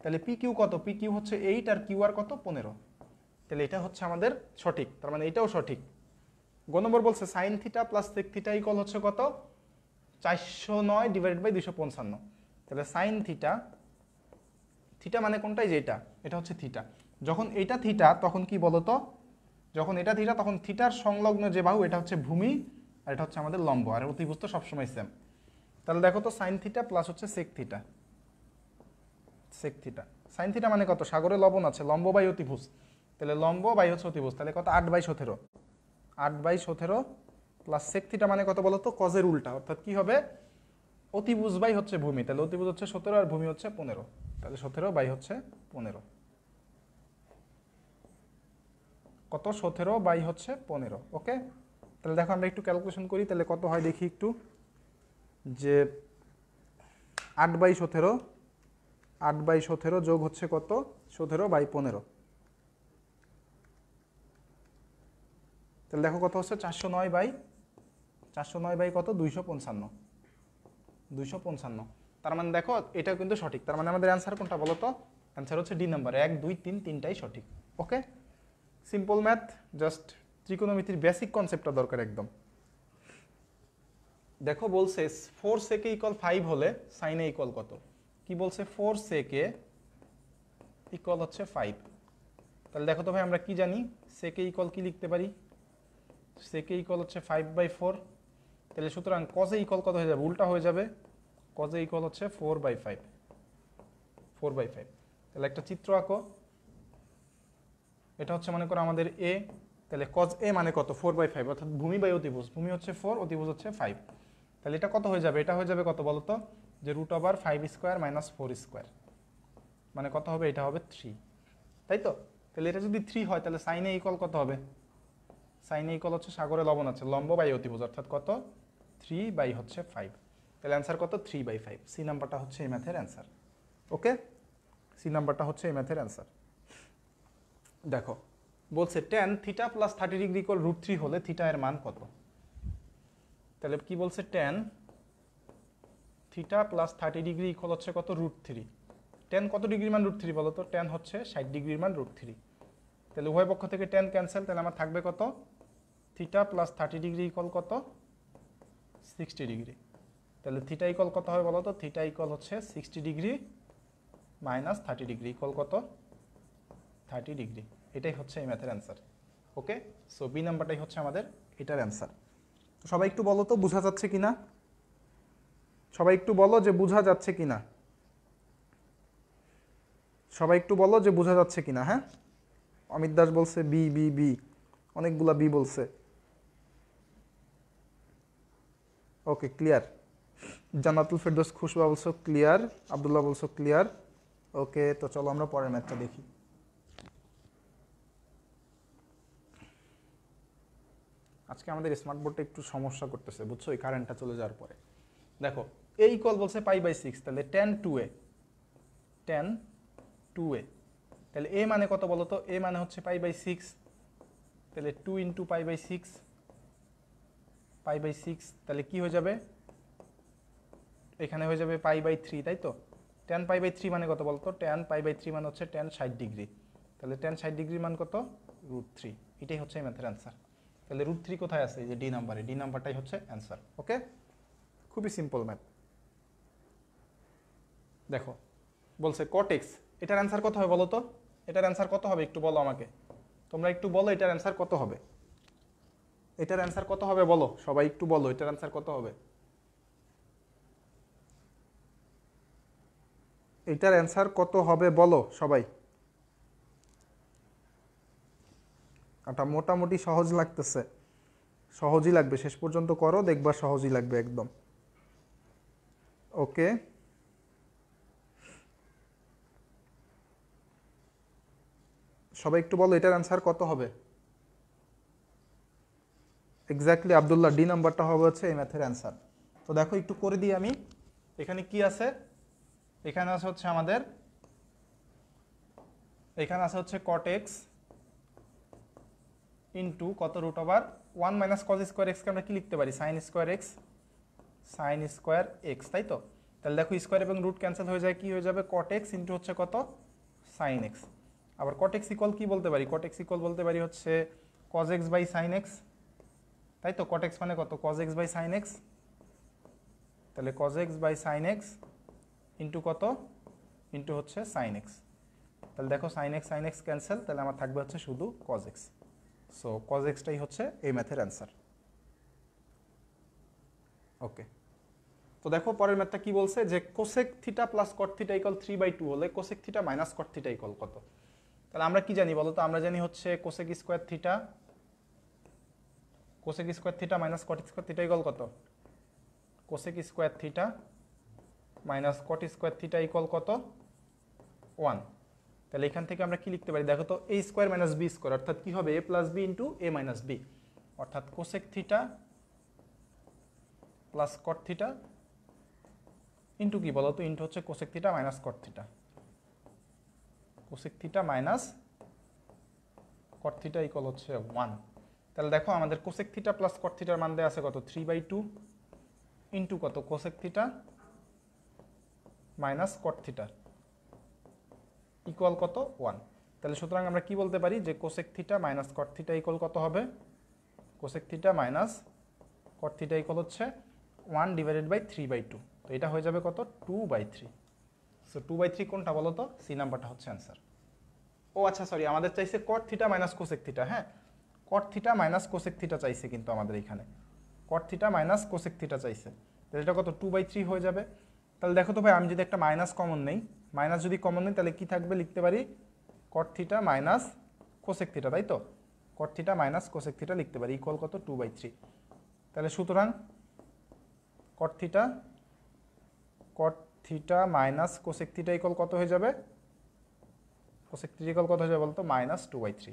তাহলে পি কিউ কত পি কিউ হচ্ছে এইট আর কিউ আর কত পনেরো তাহলে এটা হচ্ছে আমাদের সঠিক তার মানে এটাও সঠিক গ নম্বর বলছে sine theta plus sec theta equal হচ্ছে কত চারশো নয় ডিভাইডেড বাই দুশো পঞ্চান্ন তাহলে সাইন থিটা থিটা মানে কোনটাই যে এটা এটা হচ্ছে থিটা যখন এটা থিটা তখন কি বলতো যখন এটা থিটা তখন থিটার সংলগ্ন যে বাহু এটা হচ্ছে ভূমি আর এটা হচ্ছে আমাদের লম্ব আর অতিভুস্ত সবসময় সেম তাহলে দেখো তো সাইন থিটা প্লাস হচ্ছে sec theta sec theta sine theta মানে কত সাগরে লবণ আছে লম্ব বাই অতিভুজ তাহলে লম্ব বাই হচ্ছে অতিভুজ তাহলে কত আট বাই সতেরো আট বাই সতেরো প্লাস সেক থিটা মানে কত বলতো কজের উল্টা অর্থাৎ কি হবে অতিভুজ বাই হচ্ছে ভূমি তাহলে অতিভুজ হচ্ছে সতেরো আর ভূমি হচ্ছে পনেরো তাহলে সতেরো বাই হচ্ছে পনেরো কত সতেরো বাই হচ্ছে পনেরো ওকে তাহলে দেখো আমরা একটু ক্যালকুলেশন করি তাহলে কত হয় দেখি একটু যে আট বাই সতেরো আট বাই সতেরো যোগ হচ্ছে কত সতেরো বাই পনেরো তাহলে দেখো কত হচ্ছে চারশো নয় বাই চারশো নয় বাই কত দুইশো পঞ্চান্ন দুইশো পঞ্চান্ন তার মানে দেখো এটা কিন্তু সঠিক তার মানে আমাদের অ্যান্সার কোনটা বলো তো অ্যান্সার হচ্ছে ডি নাম্বার এক দুই তিন তিনটাই সঠিক ওকে সিম্পল ম্যাথ জাস্ট ত্রিকোণমিতির বেসিক কনসেপ্টটা দরকার একদম দেখো বলছে ফোর সেকে ইকল ফাইভ হলে সাইনে ইকল কত কি বলছে ফোর সেকে ইকল হচ্ছে ফাইভ তাহলে দেখো তো ভাই আমরা কি জানি সেকে ইকল কি লিখতে পারি সেকে ইকল হচ্ছে ফাইভ বাই ফোর তাহলে সুতরাং কজে ইকল কত হয়ে যাবে উল্টা হয়ে যাবে কজে ইকল হচ্ছে four by five four by five তাহলে একটা চিত্র আঁকো এটা হচ্ছে মনে করো আমাদের এ তাহলে কজ এ মানে কত ফোর বাই ফাইভ অর্থাৎ ভূমি বাই অতিভুজ ভূমি হচ্ছে ফোর অতিভুজ হচ্ছে ফাইভ তাহলে এটা কত হয়ে যাবে এটা হয়ে যাবে কত বলতো যে root over five square minus four square মানে কত হবে এটা হবে থ্রি তাই তো তাহলে এটা যদি থ্রি হয় তাহলে সাইনে ইকল কত হবে সাইনে ইকল হচ্ছে সাগরে লবণ আছে লম্ব বাই অতিভুজ অর্থাৎ কত থ্রি বাই হচ্ছে ফাইভ তাহলে অ্যান্সার কত থ্রি বাই ফাইভ সি নাম্বারটা হচ্ছে এই ম্যাথের অ্যান্সার ওকে সি নাম্বারটা হচ্ছে এই ম্যাথের অ্যান্সার দেখো বলছে tan theta plus thirty degree equal root three হলে থিটা এর মান কত তাহলে কি বলছে tan theta plus thirty degree equal হচ্ছে কত রুট থ্রি টেন কত ডিগ্রি মান রুট থ্রি বলো তো টেন হচ্ছে ষাট ডিগ্রির মান রুট থ্রি তাহলে উভয় পক্ষ থেকে টেন ক্যান্সেল তাহলে আমার থাকবে কত theta plus thirty degree equal কত সিক্সটি ডিগ্রি তাহলে থিটা ইকল কত হবে বলো তো থিটা ইকল হচ্ছে sixty degree minus thirty degree equal কত থার্টি ডিগ্রি এটাই হচ্ছে এই ম্যাথের অ্যান্সার ওকে সো বি নাম্বারটাই হচ্ছে আমাদের এটার অ্যান্সার তো সবাই একটু বলো তো বোঝা যাচ্ছে কি না সবাই একটু বলো যে বোঝা যাচ্ছে কি না সবাই একটু বলো যে বোঝা যাচ্ছে কি না হ্যাঁ অমিত দাস বলছে বি বি বি অনেকগুলা বি বলছে ওকে ক্লিয়ার জান্নাতুল ফেরদোস খুশবা বলছো ক্লিয়ার আবদুল্লাহ বলছো ক্লিয়ার ওকে তো চলো আমরা পরের ম্যাচটা দেখি আজকে আমাদের স্মার্ট বোর্ডটা একটু সমস্যা করতেছে বুঝছো এই কারেন্টটা চলে যাওয়ার পরে দেখো এই কল বলছে পাই বাই সিক্স তাহলে tan two A tan two A তাহলে এ মানে কত বলো তো এ মানে হচ্ছে পাই বাই সিক্স তাহলে two into pi by six pi by six তাহলে কী হয়ে যাবে এখানে হয়ে যাবে পাই বাই থ্রি তাই তো টেন পাই বাই থ্রি মানে কত বলতো টেন পাই বাই থ্রি মানে হচ্ছে টেন ষাট ডিগ্রি তাহলে টেন ষাট ডিগ্রি মান কত রুট থ্রি এটাই হচ্ছে ম্যাথের অ্যান্সার তাহলে রুট থ্রি কোথায় আছে যে ডি নাম্বারে ডি নাম্বারটাই হচ্ছে অ্যান্সার ওকে খুবই সিম্পল ম্যাথ দেখো বলছে কটেক্স এটার অ্যান্সার কত হবে বলো তো এটার অ্যান্সার কত হবে একটু বলো আমাকে তোমরা একটু বলো এটার অ্যান্সার কত হবে এটার অ্যান্সার কত হবে বলো সবাই একটু বলো এটার অ্যান্সার কত হবে এটার অ্যান্সার কত হবে বলো সবাই এটা আচ্ছা, মোটামুটি সহজ লাগতেছে সহজই লাগবে শেষ পর্যন্ত করো দেখবা সহজই লাগবে একদম ওকে সবাই একটু বলো এটার অ্যান্সার কত হবে এক্স্যাক্টলি আবদুল্লাহ ডি নাম্বারটা হবে হচ্ছে এই ম্যাথের অ্যান্সার তো দেখো একটু করে দিই আমি এখানে কি আছে এখানে আছে হচ্ছে আমাদের এখানে আছে হচ্ছে কটেক্স ইন্টু কত root over one minus cos square এক্সকে আমরা কী লিখতে পারি sine square x sine square x তাই তো তাহলে দেখো স্কোয়ার এবং রুট ক্যান্সেল হয়ে যায় কি হয়ে যাবে কটেক্স ইন্টু হচ্ছে কত সাইন এক্স আবার কটেক্স ইকল কি বলতে পারি কটেক্স ইকল বলতে পারি হচ্ছে cos x by sine x তাই তো কট এক্স মানে কত cos x by sine x তাহলে cos x by sine x into কত ইন্টু হচ্ছে সাইন এক্স তাহলে দেখো sine x sine x cancel তাহলে আমার থাকবে হচ্ছে শুধু কজ এক্স সো কজ এক্সটাই হচ্ছে এই ম্যাথের অ্যান্সার ওকে তো দেখো পরের ম্যাথটা কি বলছে যে cosec theta plus cot theta equal three by two হলে cosec theta minus cot theta equal কত তাহলে আমরা কি জানি বলো তো আমরা জানি হচ্ছে cosec square theta cosec square theta minus cot square theta equal কত cosec square theta minus cot square theta equal কত ওয়ান তাহলে এখান থেকে আমরা কি লিখতে পারি দেখো তো A square minus B square অর্থাৎ কী হবে A plus B into A minus B অর্থাৎ cosec theta plus cot theta into কী বলো তো ইন্টু হচ্ছে cosec theta minus cot theta cosec theta minus cot theta equal হচ্ছে ওয়ান তাহলে দেখো আমাদের কোসেক থিটা প্লাস কট থিটার মান দেওয়া আছে কত থ্রি বাই টু ইন্টু কত cosec theta minus cot theta equal কত ওয়ান তাহলে সুতরাং আমরা কি বলতে পারি যে cosec theta minus cot theta equal কত হবে cosec theta minus cot theta equal হচ্ছে one divided by three by two তো এটা হয়ে যাবে কত two by three so two by three কোনটা বলো তো সি নাম্বারটা হচ্ছে অ্যান্সার ও আচ্ছা সরি আমাদের চাইছে cot theta minus cosec theta হ্যাঁ cot theta minus cosec theta চাইছে কিন্তু আমাদের এখানে কট মাইনাস কোসেক থিটা চাইছে তাহলে এটা কত টু বাই থ্রি হয়ে যাবে তাহলে দেখো তো ভাই আমি যদি একটা মাইনাস কমন নেই মাইনাস যদি কমন নেই তাহলে কি থাকবে লিখতে পারি cot theta minus cosec theta তাই তো কট মাইনাস কোসেক থিটা লিখতে পারি ইকুয়াল কত টু বাই থ্রি তাহলে সুতরাং cot theta theta minus cosec theta equal কত হয়ে যাবে কোসেক থ্রি ইকল কত হয়ে যাবে বলতো minus two by three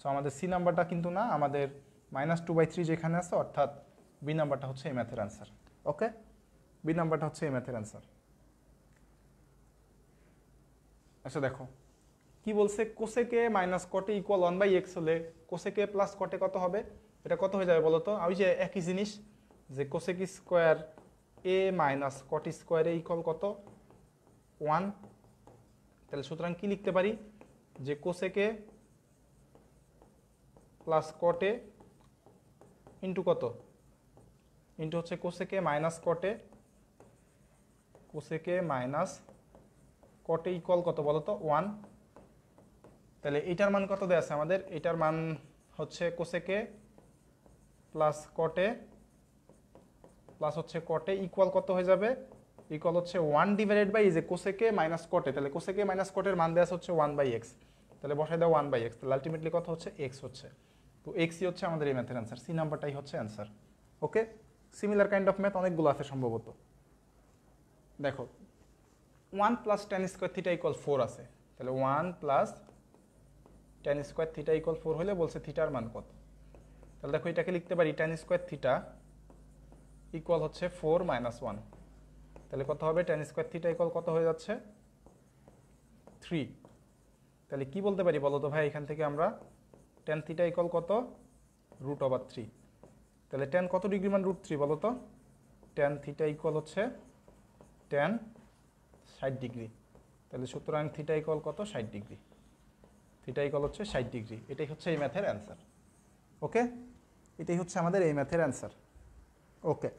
so আমাদের সি নাম্বারটা কিন্তু না আমাদের মাইনাস টু বাই থ্রি যেখানে আছে অর্থাৎ বি নাম্বারটা হচ্ছে এই ম্যাথের অ্যান্সার ওকে বি নাম্বারটা হচ্ছে এই ম্যাথের অ্যান্সার আচ্ছা দেখো কি বলছে cosec A minus cot A equal one by x হলে কোসেকে প্লাস কটে কত হবে এটা কত হয়ে যাবে বলো তো আমি যে একই জিনিস যে cosec square A minus cot square A equal কত ওয়ান তাহলে সুতরাং কি লিখতে পারি যে কোসেকে প্লাস কটে ইন্টু কত ইন্টু হচ্ছে cosec A minus cot A cosec A minus cot A equal কত বলতো ওয়ান তাহলে এইটার মান কত দেওয়া আছে আমাদের এইটার মান হচ্ছে কোসেকে প্লাস কটে প্লাস হচ্ছে কটে ইকুয়াল কত হয়ে যাবে ইকুয়াল হচ্ছে ওয়ান ডিভাইডেড বাই যে কোসেকে মাইনাস কটে তাহলে কোসেকে মাইনাস কটের মান দেওয়া হচ্ছে ওয়ান বাই এক্স তাহলে বসাই দাও ওয়ান বাই এক্স তাহলে আলটিমেটলি কত হচ্ছে এক্স হচ্ছে এক্সি হচ্ছে আমাদের এই ম্যাথের অ্যান্সার সি নাম্বারটাই হচ্ছে answer okay similar kind of math অনেকগুলো আছে সম্ভবত দেখো one plus tan square theta equal four আছে তাহলে one plus tan square theta equal four হলে বলছে থিটার মান কত তাহলে দেখো এটাকে লিখতে পারি টেন স্কোয়ার থিটা ইকুয়াল হচ্ছে ফোর মাইনাস ওয়ান তাহলে কত হবে টেন স্কোয়ার থিটা ইকল কত হয়ে যাচ্ছে থ্রি তাহলে কি বলতে পারি বলো তো ভাই এখান থেকে আমরা টেন থিটা ইকল কত রুট ওভার থ্রি তাহলে টেন কত ডিগ্রি মান রুট থ্রি বলো তো টেন থিটা ইকল হচ্ছে টেন ষাট ডিগ্রি তাহলে সুতরাং থিটা ইকল কত ষাট ডিগ্রি থিটা ইকল হচ্ছে ষাট ডিগ্রি এটাই হচ্ছে এই ম্যাথের অ্যান্সার ওকে এটাই হচ্ছে আমাদের এই ম্যাথের অ্যান্সার ওকে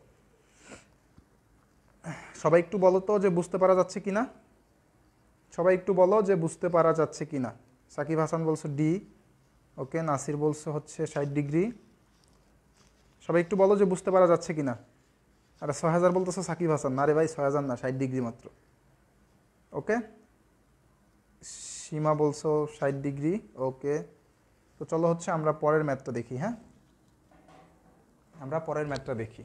সবাই একটু বলো তো যে বুঝতে পারা যাচ্ছে কি না সবাই একটু বলো যে বুঝতে পারা যাচ্ছে কি না সাকিব হাসান বলছো ডি ওকে নাসির বলছে হচ্ছে ষাট ডিগ্রি সবাই একটু বলো যে বুঝতে পারা যাচ্ছে কিনা আরে আর ছয় হাজার বলতেছো সাকিব হাসান না রে ভাই ছয় হাজার না ষাট ডিগ্রি মাত্র ওকে সীমা বলছো ষাট ডিগ্রি ওকে তো চলো হচ্ছে আমরা পরের ম্যাথটা দেখি হ্যাঁ আমরা পরের ম্যাথটা দেখি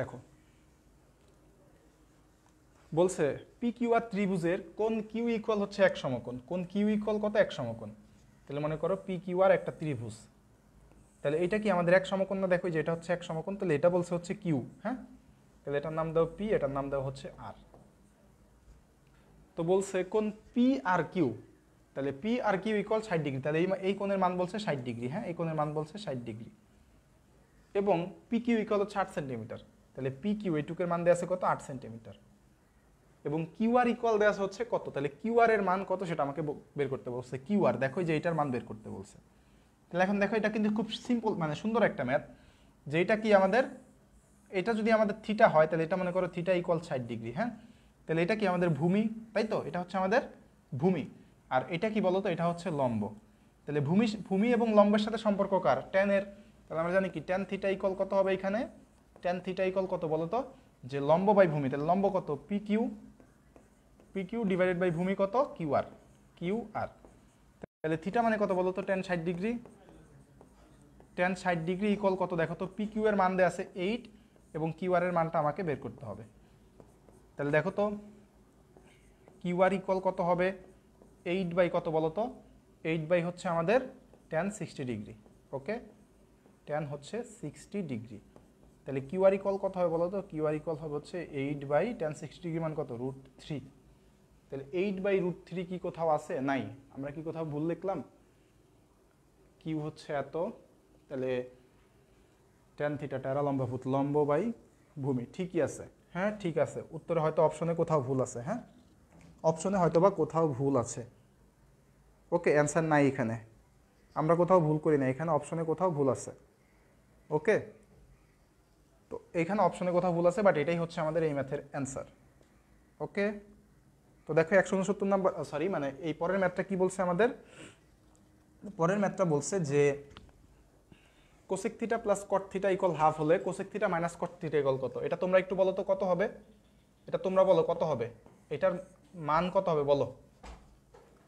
দেখো বলছে পি আর ত্রিভুজের কোন কিউ ইকুয়াল হচ্ছে এক সমকোণ কোন কিউ ইকুয়াল কত এক সমকোণ তাহলে মনে করো পিকিউআর আর একটা ত্রিভুজ তাহলে এটা কি আমাদের এক সমকোণ না দেখো এটা হচ্ছে এক সমকোণ তাহলে এটা বলছে হচ্ছে কিউ হ্যাঁ তাহলে এটার নাম দাও পি এটার নাম দেওয়া হচ্ছে আর তো বলছে কোন পি আর কিউ তাহলে পি আর কিউ ইকুয়াল ষাট ডিগ্রি তাহলে এই এই কোণের মান বলছে ষাট ডিগ্রি হ্যাঁ এই কোণের মান বলছে ষাট ডিগ্রি এবং পি কিউ ইকুয়াল হচ্ছে আট সেন্টিমিটার তাহলে পি কিউ এইটুকের মান দেওয়া আছে কত আট সেন্টিমিটার এবং কিউআর ইকুয়াল দেওয়া হচ্ছে কত তাহলে কিউআর এর মান কত সেটা আমাকে বের করতে বলছে কিউআর দেখো যে এটার মান বের করতে বলছে তাহলে এখন দেখো এটা কিন্তু খুব সিম্পল মানে সুন্দর একটা ম্যাথ এটা কি আমাদের এটা যদি আমাদের থিটা হয় তাহলে এটা মনে করো থিটা ইকুয়াল ষাট ডিগ্রি হ্যাঁ তাহলে এটা কি আমাদের ভূমি তাই তো এটা হচ্ছে আমাদের ভূমি আর এটা কি বলতো এটা হচ্ছে লম্ব তাহলে ভূমি ভূমি এবং লম্বের সাথে সম্পর্ক কার ট্যানের তাহলে আমরা জানি কি ট্যান থিটা ইকল কত হবে এখানে ট্যান থিটা ইকল কত বলতো যে লম্ব বাই ভূমি তাহলে লম্ব কত P Q PQ divided by ভূমি কত কিউ আর কিউ আর তাহলে থিটা মানে কত বলো তো টেন ষাট ডিগ্রি টেন ষাট ডিগ্রি ইকল কত দেখো তো পিকিউ এর মান দেয় আছে এইট এবং কিউ আর এর মানটা আমাকে বের করতে হবে তাহলে দেখো তো কিউ আর ইকল কত হবে এইট বাই কত বলো তো এইট বাই হচ্ছে আমাদের tan sixty degree okay tan হচ্ছে সিক্সটি ডিগ্রি তাহলে কিউ আর ইকল কত হবে বলো তো কিউ আর ইকল হবে হচ্ছে eight by tan sixty degree মান কত রুট থ্রি তাহলে এইট বাই রুট থ্রি কি কোথাও আছে নাই আমরা কি কোথাও ভুল লিখলাম কিউ হচ্ছে এত তাহলে টেন থিটা টেরা লম্বা লম্ব বাই ভূমি ঠিকই আছে হ্যাঁ ঠিক আছে উত্তরে হয়তো অপশনে কোথাও ভুল আছে হ্যাঁ অপশনে হয়তো বা কোথাও ভুল আছে ওকে অ্যান্সার নাই এখানে আমরা কোথাও ভুল করি না এখানে অপশনে কোথাও ভুল আছে ওকে তো এখানে অপশনে কোথাও ভুল আছে বাট এটাই হচ্ছে আমাদের এই ম্যাথের অ্যান্সার ওকে তো দেখো একশো উনসত্তর নাম্বার সরি মানে এই পরের ম্যাথটা কি বলছে আমাদের পরের ম্যাথটা বলছে যে cosec theta plus cot theta equal half হলে cosec theta minus cot theta equal কত এটা তোমরা একটু বলো তো কত হবে এটা তোমরা বলো কত হবে এটার মান কত হবে বলো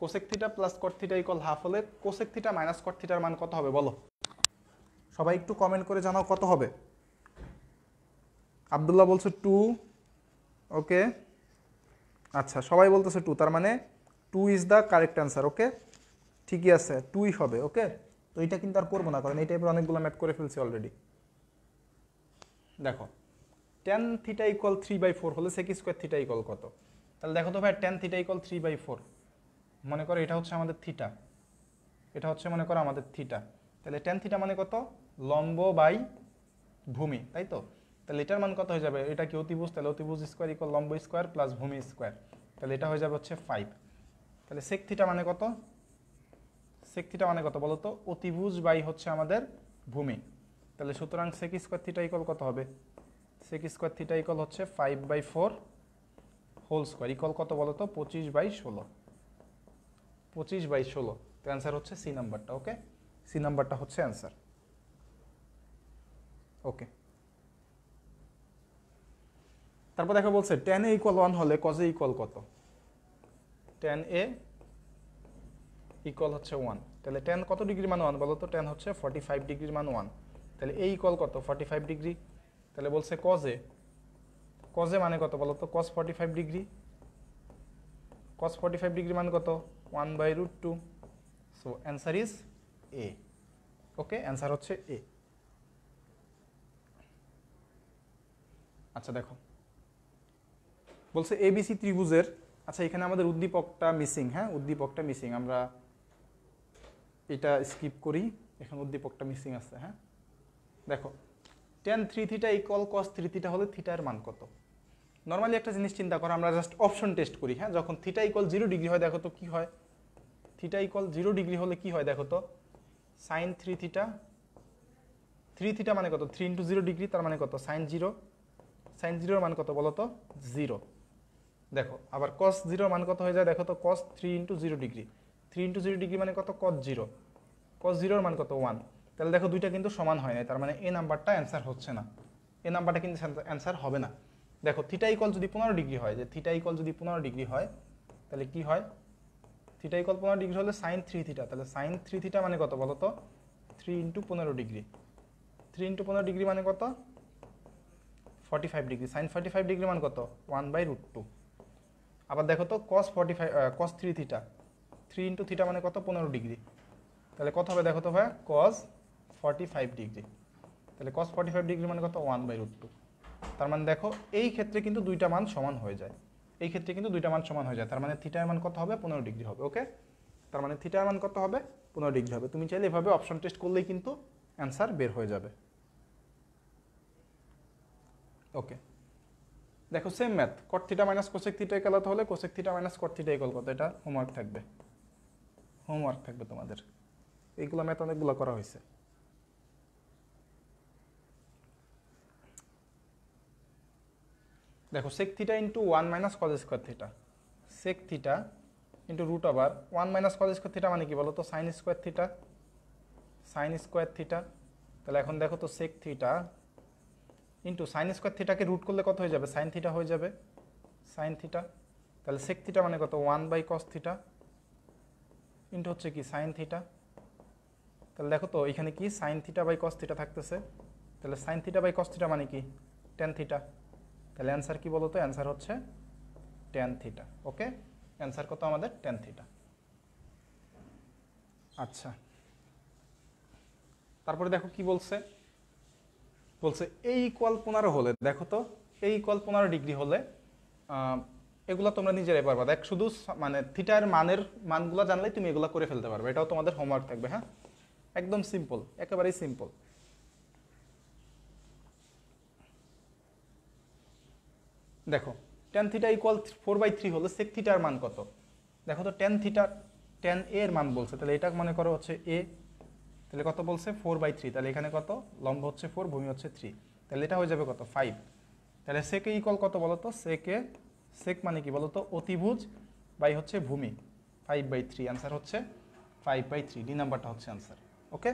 cosec theta plus cot theta equal half হলে কোসেক থিটা মাইনাস কট থিটার মান কত হবে বলো সবাই একটু কমেন্ট করে জানাও কত হবে আবদুল্লাহ বলছে টু ওকে আচ্ছা সবাই বলতেছে টু তার মানে two is the correct answer okay ঠিকই আছে টুই হবে ওকে তো এটা কিন্তু আর করবো না কারণ এই টাইপের অনেকগুলো ম্যাট করে ফেলছি অলরেডি দেখো tan theta equal three by four হলে সেক স্কোয়ার থিটা ইকল কত তাহলে দেখো তো ভাই tan theta equal three by four মনে করো এটা হচ্ছে আমাদের থিটা এটা হচ্ছে মনে করো আমাদের থিটা তাহলে টেন থিটা মানে কত লম্ব বাই ভূমি তাই তো তাহলে এটার মান কত হয়ে যাবে এটা কি অতিভুজ তাহলে অতিভুজ স্কোয়ার ইকুয়াল লম্ব স্কোয়ার প্লাস ভূমি স্কোয়ার তাহলে এটা হয়ে যাবে হচ্ছে ফাইভ তাহলে সেক থিটা মানে কত সেক থিটা মানে কত বলো তো অতিভুজ বাই হচ্ছে আমাদের ভূমি তাহলে সুতরাং সেক স্কোয়ার থিটা ইকল কত হবে সেক স্কোয়ার থিটা ইকল হচ্ছে five by four whole square equal কত বলো তো পঁচিশ বাই ষোলো পঁচিশ বাই ষোলো তো অ্যান্সার হচ্ছে সি নাম্বারটা ওকে সি নাম্বারটা হচ্ছে অ্যান্সার ওকে তারপর দেখো বলছে টেন এ ইকুয়াল ওয়ান হলে কজে ইকুয়াল কত টেন এ ইকুয়াল হচ্ছে ওয়ান তাহলে টেন কত ডিগ্রির মান ওয়ান বলো তো টেন হচ্ছে ফর্টি ফাইভ ডিগ্রির মান ওয়ান তাহলে এ ইকুয়াল কত ফর্টি ফাইভ ডিগ্রি তাহলে বলছে কজে কজে মানে কত বলো তো cos forty five degree cos forty five degree মান কত one by root two so answer is A okay answer হচ্ছে এ আচ্ছা দেখো বলছে এবিসি ত্রিভুজের আচ্ছা এখানে আমাদের উদ্দীপকটা মিসিং হ্যাঁ উদ্দীপকটা মিসিং আমরা এটা স্কিপ করি এখানে উদ্দীপকটা মিসিং আছে হ্যাঁ দেখো tan three theta equal cos three theta হলে থিটার মান কত নর্মালি একটা জিনিস চিন্তা করো আমরা জাস্ট অপশন টেস্ট করি হ্যাঁ যখন থিটা ইকল জিরো ডিগ্রি হয় দেখো তো কী হয় থিটা ইকল জিরো ডিগ্রি হলে কি হয় দেখো তো sine three theta three theta মানে কত থ্রি ইন্টু জিরো ডিগ্রি তার মানে কত সাইন জিরো সাইন জিরোর মান কত বলো তো জিরো দেখো আবার কস জিরো মান কত হয়ে যায় দেখো তো cos three into zero degree three into zero degree মানে কত কস জিরো কস জিরোর মান কত ওয়ান তাহলে দেখো দুইটা কিন্তু সমান হয় না তার মানে এ নাম্বারটা অ্যান্সার হচ্ছে না এ নাম্বারটা কিন্তু অ্যান্সার হবে না দেখো থিটা ইকল যদি পনেরো ডিগ্রি হয় যে থিটা ইকল যদি পনেরো ডিগ্রি হয় তাহলে কি হয় থিটা ইকল পনেরো ডিগ্রি হলে সাইন থ্রি থিটা তাহলে সাইন থ্রি থিটা মানে কত বলো তো থ্রি ইন্টু পনেরো ডিগ্রি থ্রি ইন্টু পনেরো ডিগ্রি মানে কত forty five degree sine forty five degree মানে কত ওয়ান বাই রুট টু আবার দেখো তো cos forty five cos three theta three into theta মানে কত পনেরো ডিগ্রি তাহলে কত হবে দেখো তো ভাইয়া কস ফর্টি ফাইভ ডিগ্রি তাহলে কস ফর্টি ফাইভ ডিগ্রি মানে কত ওয়ান বাই রুট টু তার মানে দেখো এই ক্ষেত্রে কিন্তু দুইটা মান সমান হয়ে যায় এই ক্ষেত্রে কিন্তু দুইটা মান সমান হয়ে যায় তার মানে থিটার মান কত হবে পনেরো ডিগ্রি হবে ওকে তার মানে থিটার মান কত হবে পনেরো ডিগ্রি হবে তুমি চাইলে এভাবে অপশন টেস্ট করলেই কিন্তু অ্যান্সার বের হয়ে যাবে ওকে দেখো same math cot theta minus cosec theta equal হলে cosec theta minus cot theta equal কত এটা হোমওয়ার্ক থাকবে হোমওয়ার্ক থাকবে তোমাদের এইগুলো ম্যাথ অনেকগুলো করা হয়েছে দেখো sec theta into one minus cos square theta sec theta into root আবার one minus cos square theta মানে কি বলো তো sine square theta sine square theta তাহলে এখন দেখো তো sec theta into sign square থিটাকে রুট করলে কত হয়ে যাবে সাইন থিটা হয়ে যাবে সাইন থিটা তাহলে সেক থিটা মানে কত one by cos theta into হচ্ছে কি সাইন থিটা তাহলে দেখো তো এখানে কি sign theta by cos theta থাকতেছে তাহলে sign theta by cos theta মানে কি টেন থিটা তাহলে অ্যান্সার কি বলো তো অ্যান্সার হচ্ছে টেন থিটা ওকে অ্যান্সার কত আমাদের টেন থিটা আচ্ছা তারপরে দেখো কি বলছে বলছে এই ইকুয়াল পনেরো হলে দেখো তো এই ইকুয়াল পনেরো ডিগ্রি হলে এগুলো তোমরা নিজেরাই পারবা দেখ শুধু মানে থিটার মানের মানগুলো জানলেই তুমি এগুলো করে ফেলতে পারবে এটাও তোমাদের হোমওয়ার্ক থাকবে হ্যাঁ একদম সিম্পল একেবারেই সিম্পল দেখো tan theta equal four by three হলে সেক থিটার মান কত দেখো তো টেন থিটা টেন এর মান বলছে তাহলে এটা মনে করো হচ্ছে এ তাহলে কত বলছে ফোর বাই থ্রি তাহলে এখানে কত লম্ব হচ্ছে ফোর ভূমি হচ্ছে থ্রি তাহলে এটা হয়ে যাবে কত ফাইভ তাহলে সেকে ইকল কত বলতো সেকে সেক মানে কি বলতো অতিভুজ বাই হচ্ছে ভূমি ফাইভ বাই থ্রি অ্যান্সার হচ্ছে ফাইভ বাই থ্রি ডি নাম্বারটা হচ্ছে অ্যান্সার ওকে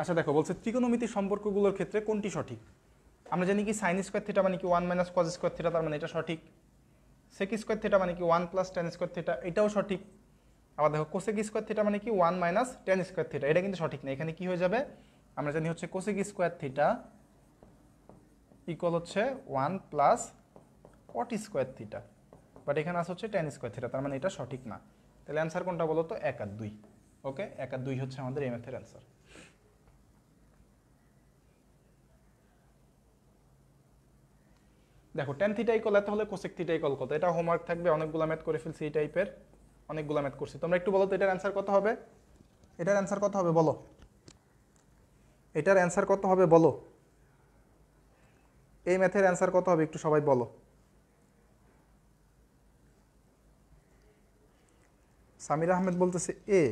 আচ্ছা দেখো বলছে ত্রিকোণমিতি সম্পর্কগুলোর ক্ষেত্রে কোনটি সঠিক আমরা জানি কি সাইন স্কোয়ার থিটা মানে কি one minus cos square theta তার মানে এটা সঠিক সেক স্কোয়ার থিটা মানে কি one plus tan square theta এটাও সঠিক আবার দেখো কোসেক স্কোয়ার থিটা মানে কি one minus tan square theta এটা কিন্তু সঠিক না এখানে কি হয়ে যাবে আমরা জানি হচ্ছে কোসেক স্কোয়ার থিটা ইকুয়াল হচ্ছে one plus forty square theta but এখানে আসা হচ্ছে টেন স্কোয়ার থিটা তার মানে এটা সঠিক না তাহলে অ্যান্সার কোনটা বলো তো এক আর দুই ওকে এক আর দুই হচ্ছে আমাদের এম এর অ্যান্সার দেখো টেন থিটা ইকল এত হলে কোসেক থিটা ইকল কত এটা হোমওয়ার্ক থাকবে অনেকগুলো ম্যাথ করে ফেলছি এই টাইপের অনেকগুলো ম্যাথ করছি তোমরা একটু বলো তো এটার অ্যান্সার কত হবে এটার অ্যান্সার কত হবে বলো এটার অ্যান্সার কত হবে বলো এই ম্যাথের অ্যান্সার কত হবে একটু সবাই বলো সামির আহমেদ বলতেছে এ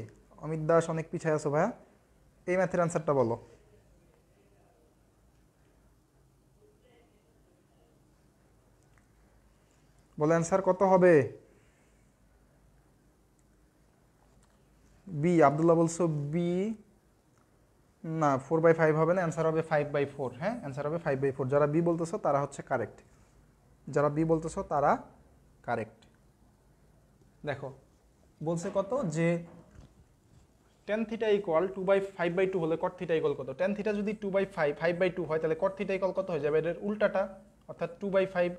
অমিত দাস অনেক পিছায় আছো ভাইয়া এই ম্যাথের অ্যান্সারটা বলো বলে অ্যান্সার কত হবে বি আবদুল্লাহ বলছো বি না ফোর বাই ফাইভ হবে না অ্যান্সার হবে ফাইভ বাই ফোর হ্যাঁ অ্যান্সার হবে ফাইভ বাই ফোর যারা বি বলতেছো তারা হচ্ছে কারেক্ট যারা বি বলতেছো তারা কারেক্ট দেখো বলছে কত যে tan theta equal two by five by two হলে কট থিটা ইকোয়াল কত টেন থিটা যদি two by five five by two হয় তাহলে কট থিটা ইকোয়াল কত হয়ে যাবে এর উল্টাটা অর্থাৎ টু বাই ফাইভ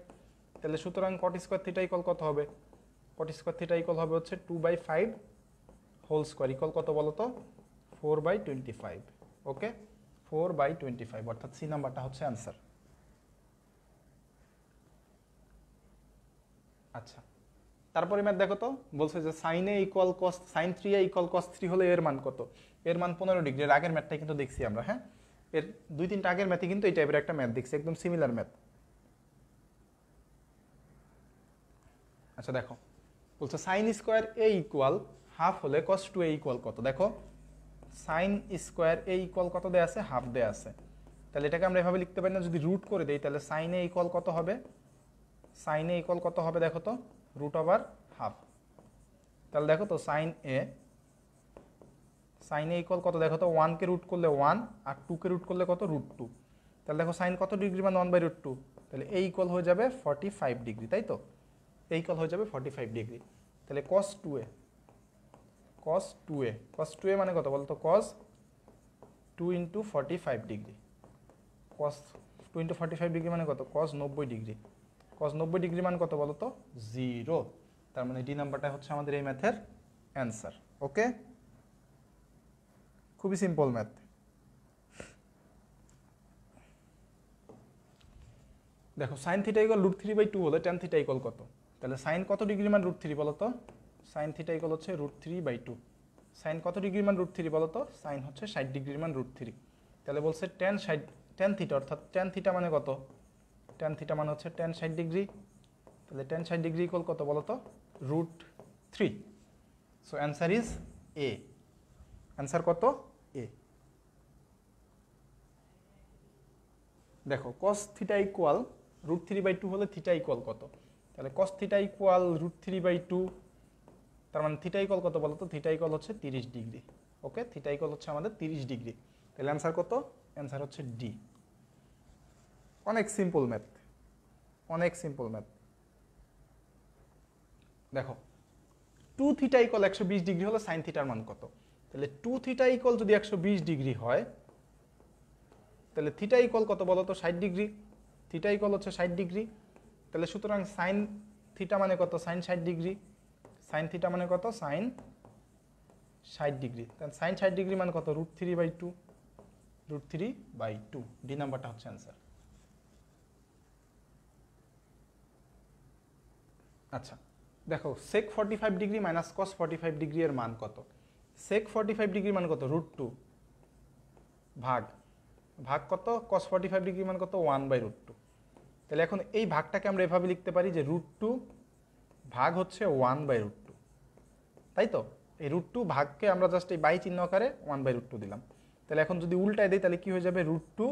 তাহলে সুতরাং কট স্কোয়ার থিটা ইকোয়াল কত হবে কট স্কোয়ার থিটা ইকোয়াল হবে হচ্ছে two by five whole square equal কত বলো তো four by twenty five okay four by twenty five অর্থাৎ সি নাম্বারটা হচ্ছে অ্যান্সার আচ্ছা তারপরে ম্যাথ দেখো তো বলছে যে sine A equal cos sine three A equal cos three হলে এর মান কত এর মান পনেরো ডিগ্রি এর আগের ম্যাথটাই কিন্তু দেখছি আমরা হ্যাঁ এর দুই তিনটা আগের ম্যাথে কিন্তু এই টাইপের একটা ম্যাথ দেখছি একদম সিমিলার ম্যাথ আচ্ছা দেখো বলছে sine square A equal half হলে কস টু এ ইকুয়াল কত দেখো সাইন স্কোয়ার এ ইকুয়াল কত দেয়া আছে হাফ দেয়া আছে তাহলে এটাকে আমরা এভাবে লিখতে পারি না যদি রুট করে দেই তাহলে সাইন এ ইকুয়াল কত হবে সাইন এ ইকুয়াল কত হবে দেখো তো রুট ওভার হাফ তাহলে দেখো তো sine A sine A equal কত দেখো তো ওয়ানকে রুট করলে ওয়ান আর টুকে রুট করলে কত রুট টু তাহলে দেখো সাইন কত ডিগ্রি মানে ওয়ান বাই রুট টু তাহলে এই ইকুয়াল হয়ে যাবে ফর্টি ফাইভ ডিগ্রি তাই তো এই ইকুয়াল হয়ে যাবে ফর্টি ফাইভ ডিগ্রি তাহলে cos two A cos two A cos two A মানে কত বলতো cos two into forty five degree cos two into forty five degree মানে কত কস নব্বই ডিগ্রি কস নব্বই ডিগ্রি মানে কত বলতো জিরো তার মানে ডি নাম্বারটা হচ্ছে আমাদের এই ম্যাথের অ্যান্সার ওকে খুবই সিম্পল ম্যাথ দেখো sine theta equal root three by two হলে টেন থিটা ইকল কত তাহলে সাইন কত ডিগ্রি মানে রুট থ্রি বলো তো সাইন থিটা ইকল হচ্ছে root three by two sine কত ডিগ্রির মান রুট থ্রি বলো তো সাইন হচ্ছে ষাট ডিগ্রির মান রুট থ্রি তাহলে বলছে টেন ষাট টেন থিটা অর্থাৎ টেন থিটা মানে কত টেন থিটা মানে হচ্ছে টেন ষাট ডিগ্রি তাহলে টেন ষাট ডিগ্রি ইকল কত বলো তো root three so answer is A answer কত এ দেখো cos theta equal root three by two হলে থিটা ইকুয়াল কত তাহলে cos theta equal root three by two তার মানে থিটাইকল কত বলতো থিটাইকল হচ্ছে তিরিশ ডিগ্রি ওকে থিটাইকল হচ্ছে আমাদের তিরিশ ডিগ্রি তাহলে অ্যান্সার কত অ্যান্সার হচ্ছে ডি অনেক সিম্পল ম্যাথ অনেক সিম্পল ম্যাথ দেখো টু থিটাইকল একশো বিশ ডিগ্রি হলে সাইন থিটার মান কত তাহলে টু থিটাইকল যদি একশো বিশ ডিগ্রি হয় তাহলে থিটাইকল কত বলো তো ষাট ডিগ্রি থিটাইকল হচ্ছে ষাট ডিগ্রি তাহলে সুতরাং সাইন থিটা মানে কত সাইন ষাট ডিগ্রি সাইন থিটা মানে কত সাইন ষাট ডিগ্রি তাহলে সাইন ষাট ডিগ্রি মানে কত root three by two root three by two D নাম্বারটা হচ্ছে অ্যান্সার আচ্ছা দেখো sec forty five degree minus cos forty five degree এর মান কত সেক ফর্টি ফাইভ ডিগ্রি মান কত রুট টু ভাগ ভাগ কত কস ফর্টি ফাইভ ডিগ্রি মান কত ওয়ান বাই রুট টু তাহলে এখন এই ভাগটাকে আমরা এভাবে লিখতে পারি যে রুট টু ভাগ হচ্ছে ওয়ান বাই রুট তাই তো এই রুট টু ভাগকে আমরা জাস্ট এই বাই চিহ্ন আকারে ওয়ান বাই রুট টু দিলাম তাহলে এখন যদি উল্টায় দিই তাহলে কী হয়ে যাবে রুট টু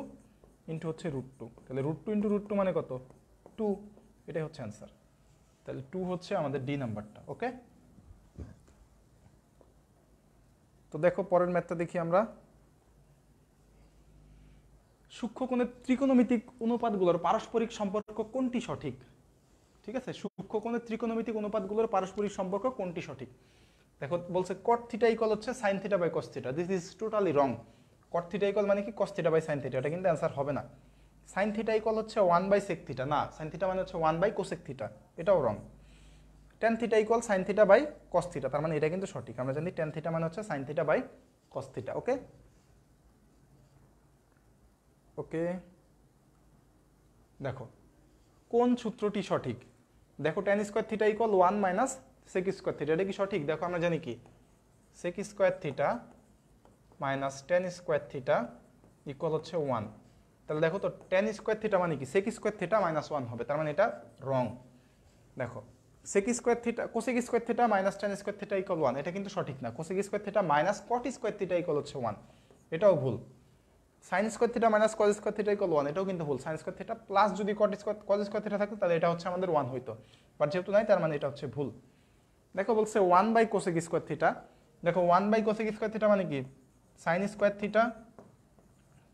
ইন্টু হচ্ছে রুট টু তাহলে root two into root two মানে কত টু এটাই হচ্ছে অ্যান্সার তাহলে টু হচ্ছে আমাদের ডি নাম্বারটা ওকে তো দেখো পরের ম্যাথটা দেখি আমরা সূক্ষ্মকোণের ত্রিকোণমিতিক অনুপাতগুলোর পারস্পরিক সম্পর্ক কোনটি সঠিক ঠিক আছে সূক্ষ্মকোণের ত্রিকোণমিতিক অনুপাতগুলোর পারস্পরিক সম্পর্ক কোনটি সঠিক দেখো বলছে কট থিটা ইকল হচ্ছে sine theta by cos theta this is totally wrong cot theta equal মানে কি কস্তিটা বাই সাইন থিটা এটা কিন্তু অ্যান্সার হবে না সাইন থিটা ইকল হচ্ছে ওয়ান বাই সেক থিটা না সাইন থিটা মানে হচ্ছে ওয়ান বাই কোসেক থিটা এটাও wrong tan theta equal sine theta by cos theta তার মানে এটা কিন্তু সঠিক আমরা জানি টেন থিটা মানে হচ্ছে sine theta by cos theta okay okay দেখো কোন সূত্রটি সঠিক দেখো tan square theta equal one minus sec square theta এটা কি সঠিক দেখো আমরা জানি কি sec square theta minus tan square theta equal হচ্ছে ওয়ান তাহলে দেখো তো টেন স্কোয়ার থিটা মানে কি sec square theta minus one হবে তার মানে এটা রং দেখো sec square theta cosec square theta minus tan square theta equal one এটা কিন্তু সঠিক না cosec square theta minus cot square theta equal হচ্ছে ওয়ান এটাও ভুল sine square theta minus cos square theta equal one এটাও কিন্তু ভুল সাইন স্কোয়ার থিটা প্লাস যদি cot square cos square theta থাকতো তাহলে এটা হচ্ছে আমাদের ওয়ান হইতো বাট যেহেতু নাই তার মানে এটা হচ্ছে ভুল দেখো বলছে one by cosec square theta দেখো one by cosec square theta মানে কি sign square theta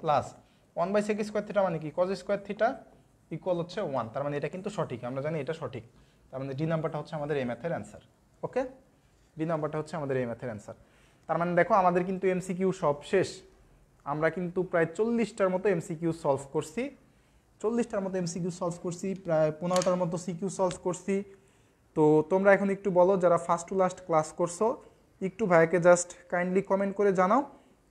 plus one by sec square theta মানে কি কজ স্কোয়ার থিটা ইকুয়াল হচ্ছে ওয়ান তার মানে এটা কিন্তু সঠিক আমরা জানি এটা সঠিক তার মানে ডি নাম্বারটা হচ্ছে আমাদের এই ম্যাথের অ্যান্সার ওকে ডি নাম্বারটা হচ্ছে আমাদের এই ম্যাথের অ্যান্সার তার মানে দেখো আমাদের কিন্তু এমসিকিউ সব শেষ আমরা কিন্তু প্রায় চল্লিশটার মতো এমসিকিউ সলভ করছি চল্লিশটার মতো এমসিকিউ সলভ করছি প্রায় পনেরোটার মতো সিকিউ সলভ করছি তো তোমরা এখন একটু বলো যারা ফার্স্ট টু লাস্ট ক্লাস করছো একটু ভাইয়াকে জাস্ট কাইন্ডলি কমেন্ট করে জানাও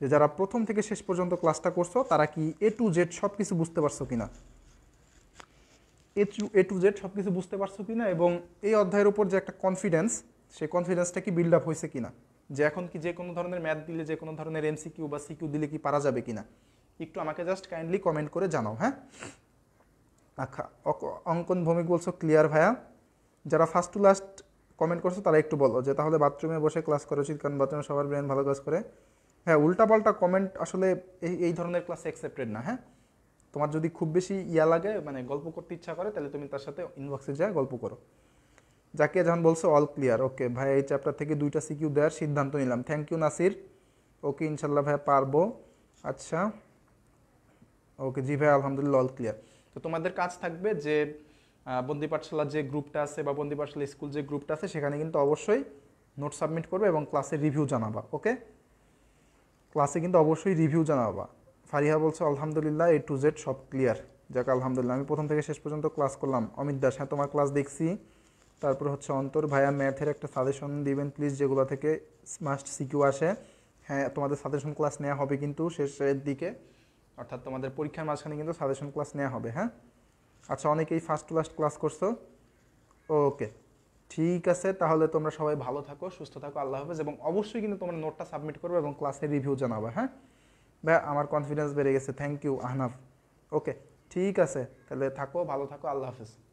যে যারা প্রথম থেকে শেষ পর্যন্ত ক্লাসটা করছো তারা কি এ টু জেড সব কিছু বুঝতে পারছো কি না A to A to Z সব কিছু বুঝতে পারছো কি না এবং এই অধ্যায়ের উপর যে একটা কনফিডেন্স সেই কনফিডেন্সটা কি বিল্ড আপ হয়েছে কি না যে এখন কি যে কোনো ধরনের ম্যাথ দিলে যে কোনো ধরনের এমসিকিউ বা সিকিউ দিলে কি পারা যাবে কি না একটু আমাকে জাস্ট কাইন্ডলি কমেন্ট করে জানাও হ্যাঁ আচ্ছা অঙ্কন ভূমিক বলছো ক্লিয়ার ভাইয়া যারা ফার্স্ট টু লাস্ট কমেন্ট করছো তারা একটু বলো যে তাহলে বাথরুমে বসে ক্লাস করা উচিত কারণ বাথরুমে সবার ব্রেন ভালো কাজ করে হ্যাঁ উল্টাপাল্টা কমেন্ট আসলে এই এই ধরনের ক্লাসে অ্যাকসেপ্টেড না হ্যাঁ তোমার যদি খুব বেশি ইয়া লাগে মানে গল্প করতে ইচ্ছা করে তাহলে তুমি তার সাথে ইনবক্সে যায় গল্প করো যাকে যখন বলছো অল ক্লিয়ার ওকে ভাই এই চ্যাপ্টার থেকে দুইটা সিকিউ দেওয়ার সিদ্ধান্ত নিলাম থ্যাংক ইউ নাসির ওকে ইনশাল্লাহ ভাই পারবো আচ্ছা ওকে জি ভাই আলহামদুলিল্লাহ অল ক্লিয়ার তো তোমাদের কাজ থাকবে যে বন্দি পাঠশালার যে গ্রুপটা আছে বা বন্দি পাঠশালা স্কুল যে গ্রুপটা আছে সেখানে কিন্তু অবশ্যই নোট সাবমিট করবে এবং ক্লাসে রিভিউ জানাবা ওকে ক্লাসে কিন্তু অবশ্যই রিভিউ জানাবা ফারিহা বলছে আলহামদুলিল্লাহ এ টু জেড সব ক্লিয়ার যাক আলহামদুলিল্লাহ আমি প্রথম থেকে শেষ পর্যন্ত ক্লাস করলাম অমিত দাস হ্যাঁ তোমার ক্লাস দেখছি তারপর হচ্ছে অন্তর ভাইয়া ম্যাথের একটা সাজেশন দিবেন প্লিজ যেগুলো থেকে মাস্ট সিকিউ আসে হ্যাঁ তোমাদের সাজেশন ক্লাস নেওয়া হবে কিন্তু শেষের দিকে অর্থাৎ তোমাদের পরীক্ষার মাঝখানে কিন্তু সাজেশন ক্লাস নেওয়া হবে হ্যাঁ আচ্ছা অনেকেই ফার্স্ট ক্লাস ক্লাস করছো ওকে ঠিক আছে তাহলে তোমরা সবাই ভালো থাকো সুস্থ থাকো আল্লাহ হাফেজ এবং অবশ্যই কিন্তু তোমরা নোটটা সাবমিট করবে এবং ক্লাসের রিভিউ জানাবে হ্যাঁ ভাই আমার কনফিডেন্স বেড়ে গেছে থ্যাংক ইউ আহনাফ ওকে ঠিক আছে তাহলে থাকো ভালো থাকো আল্লাহ হাফেজ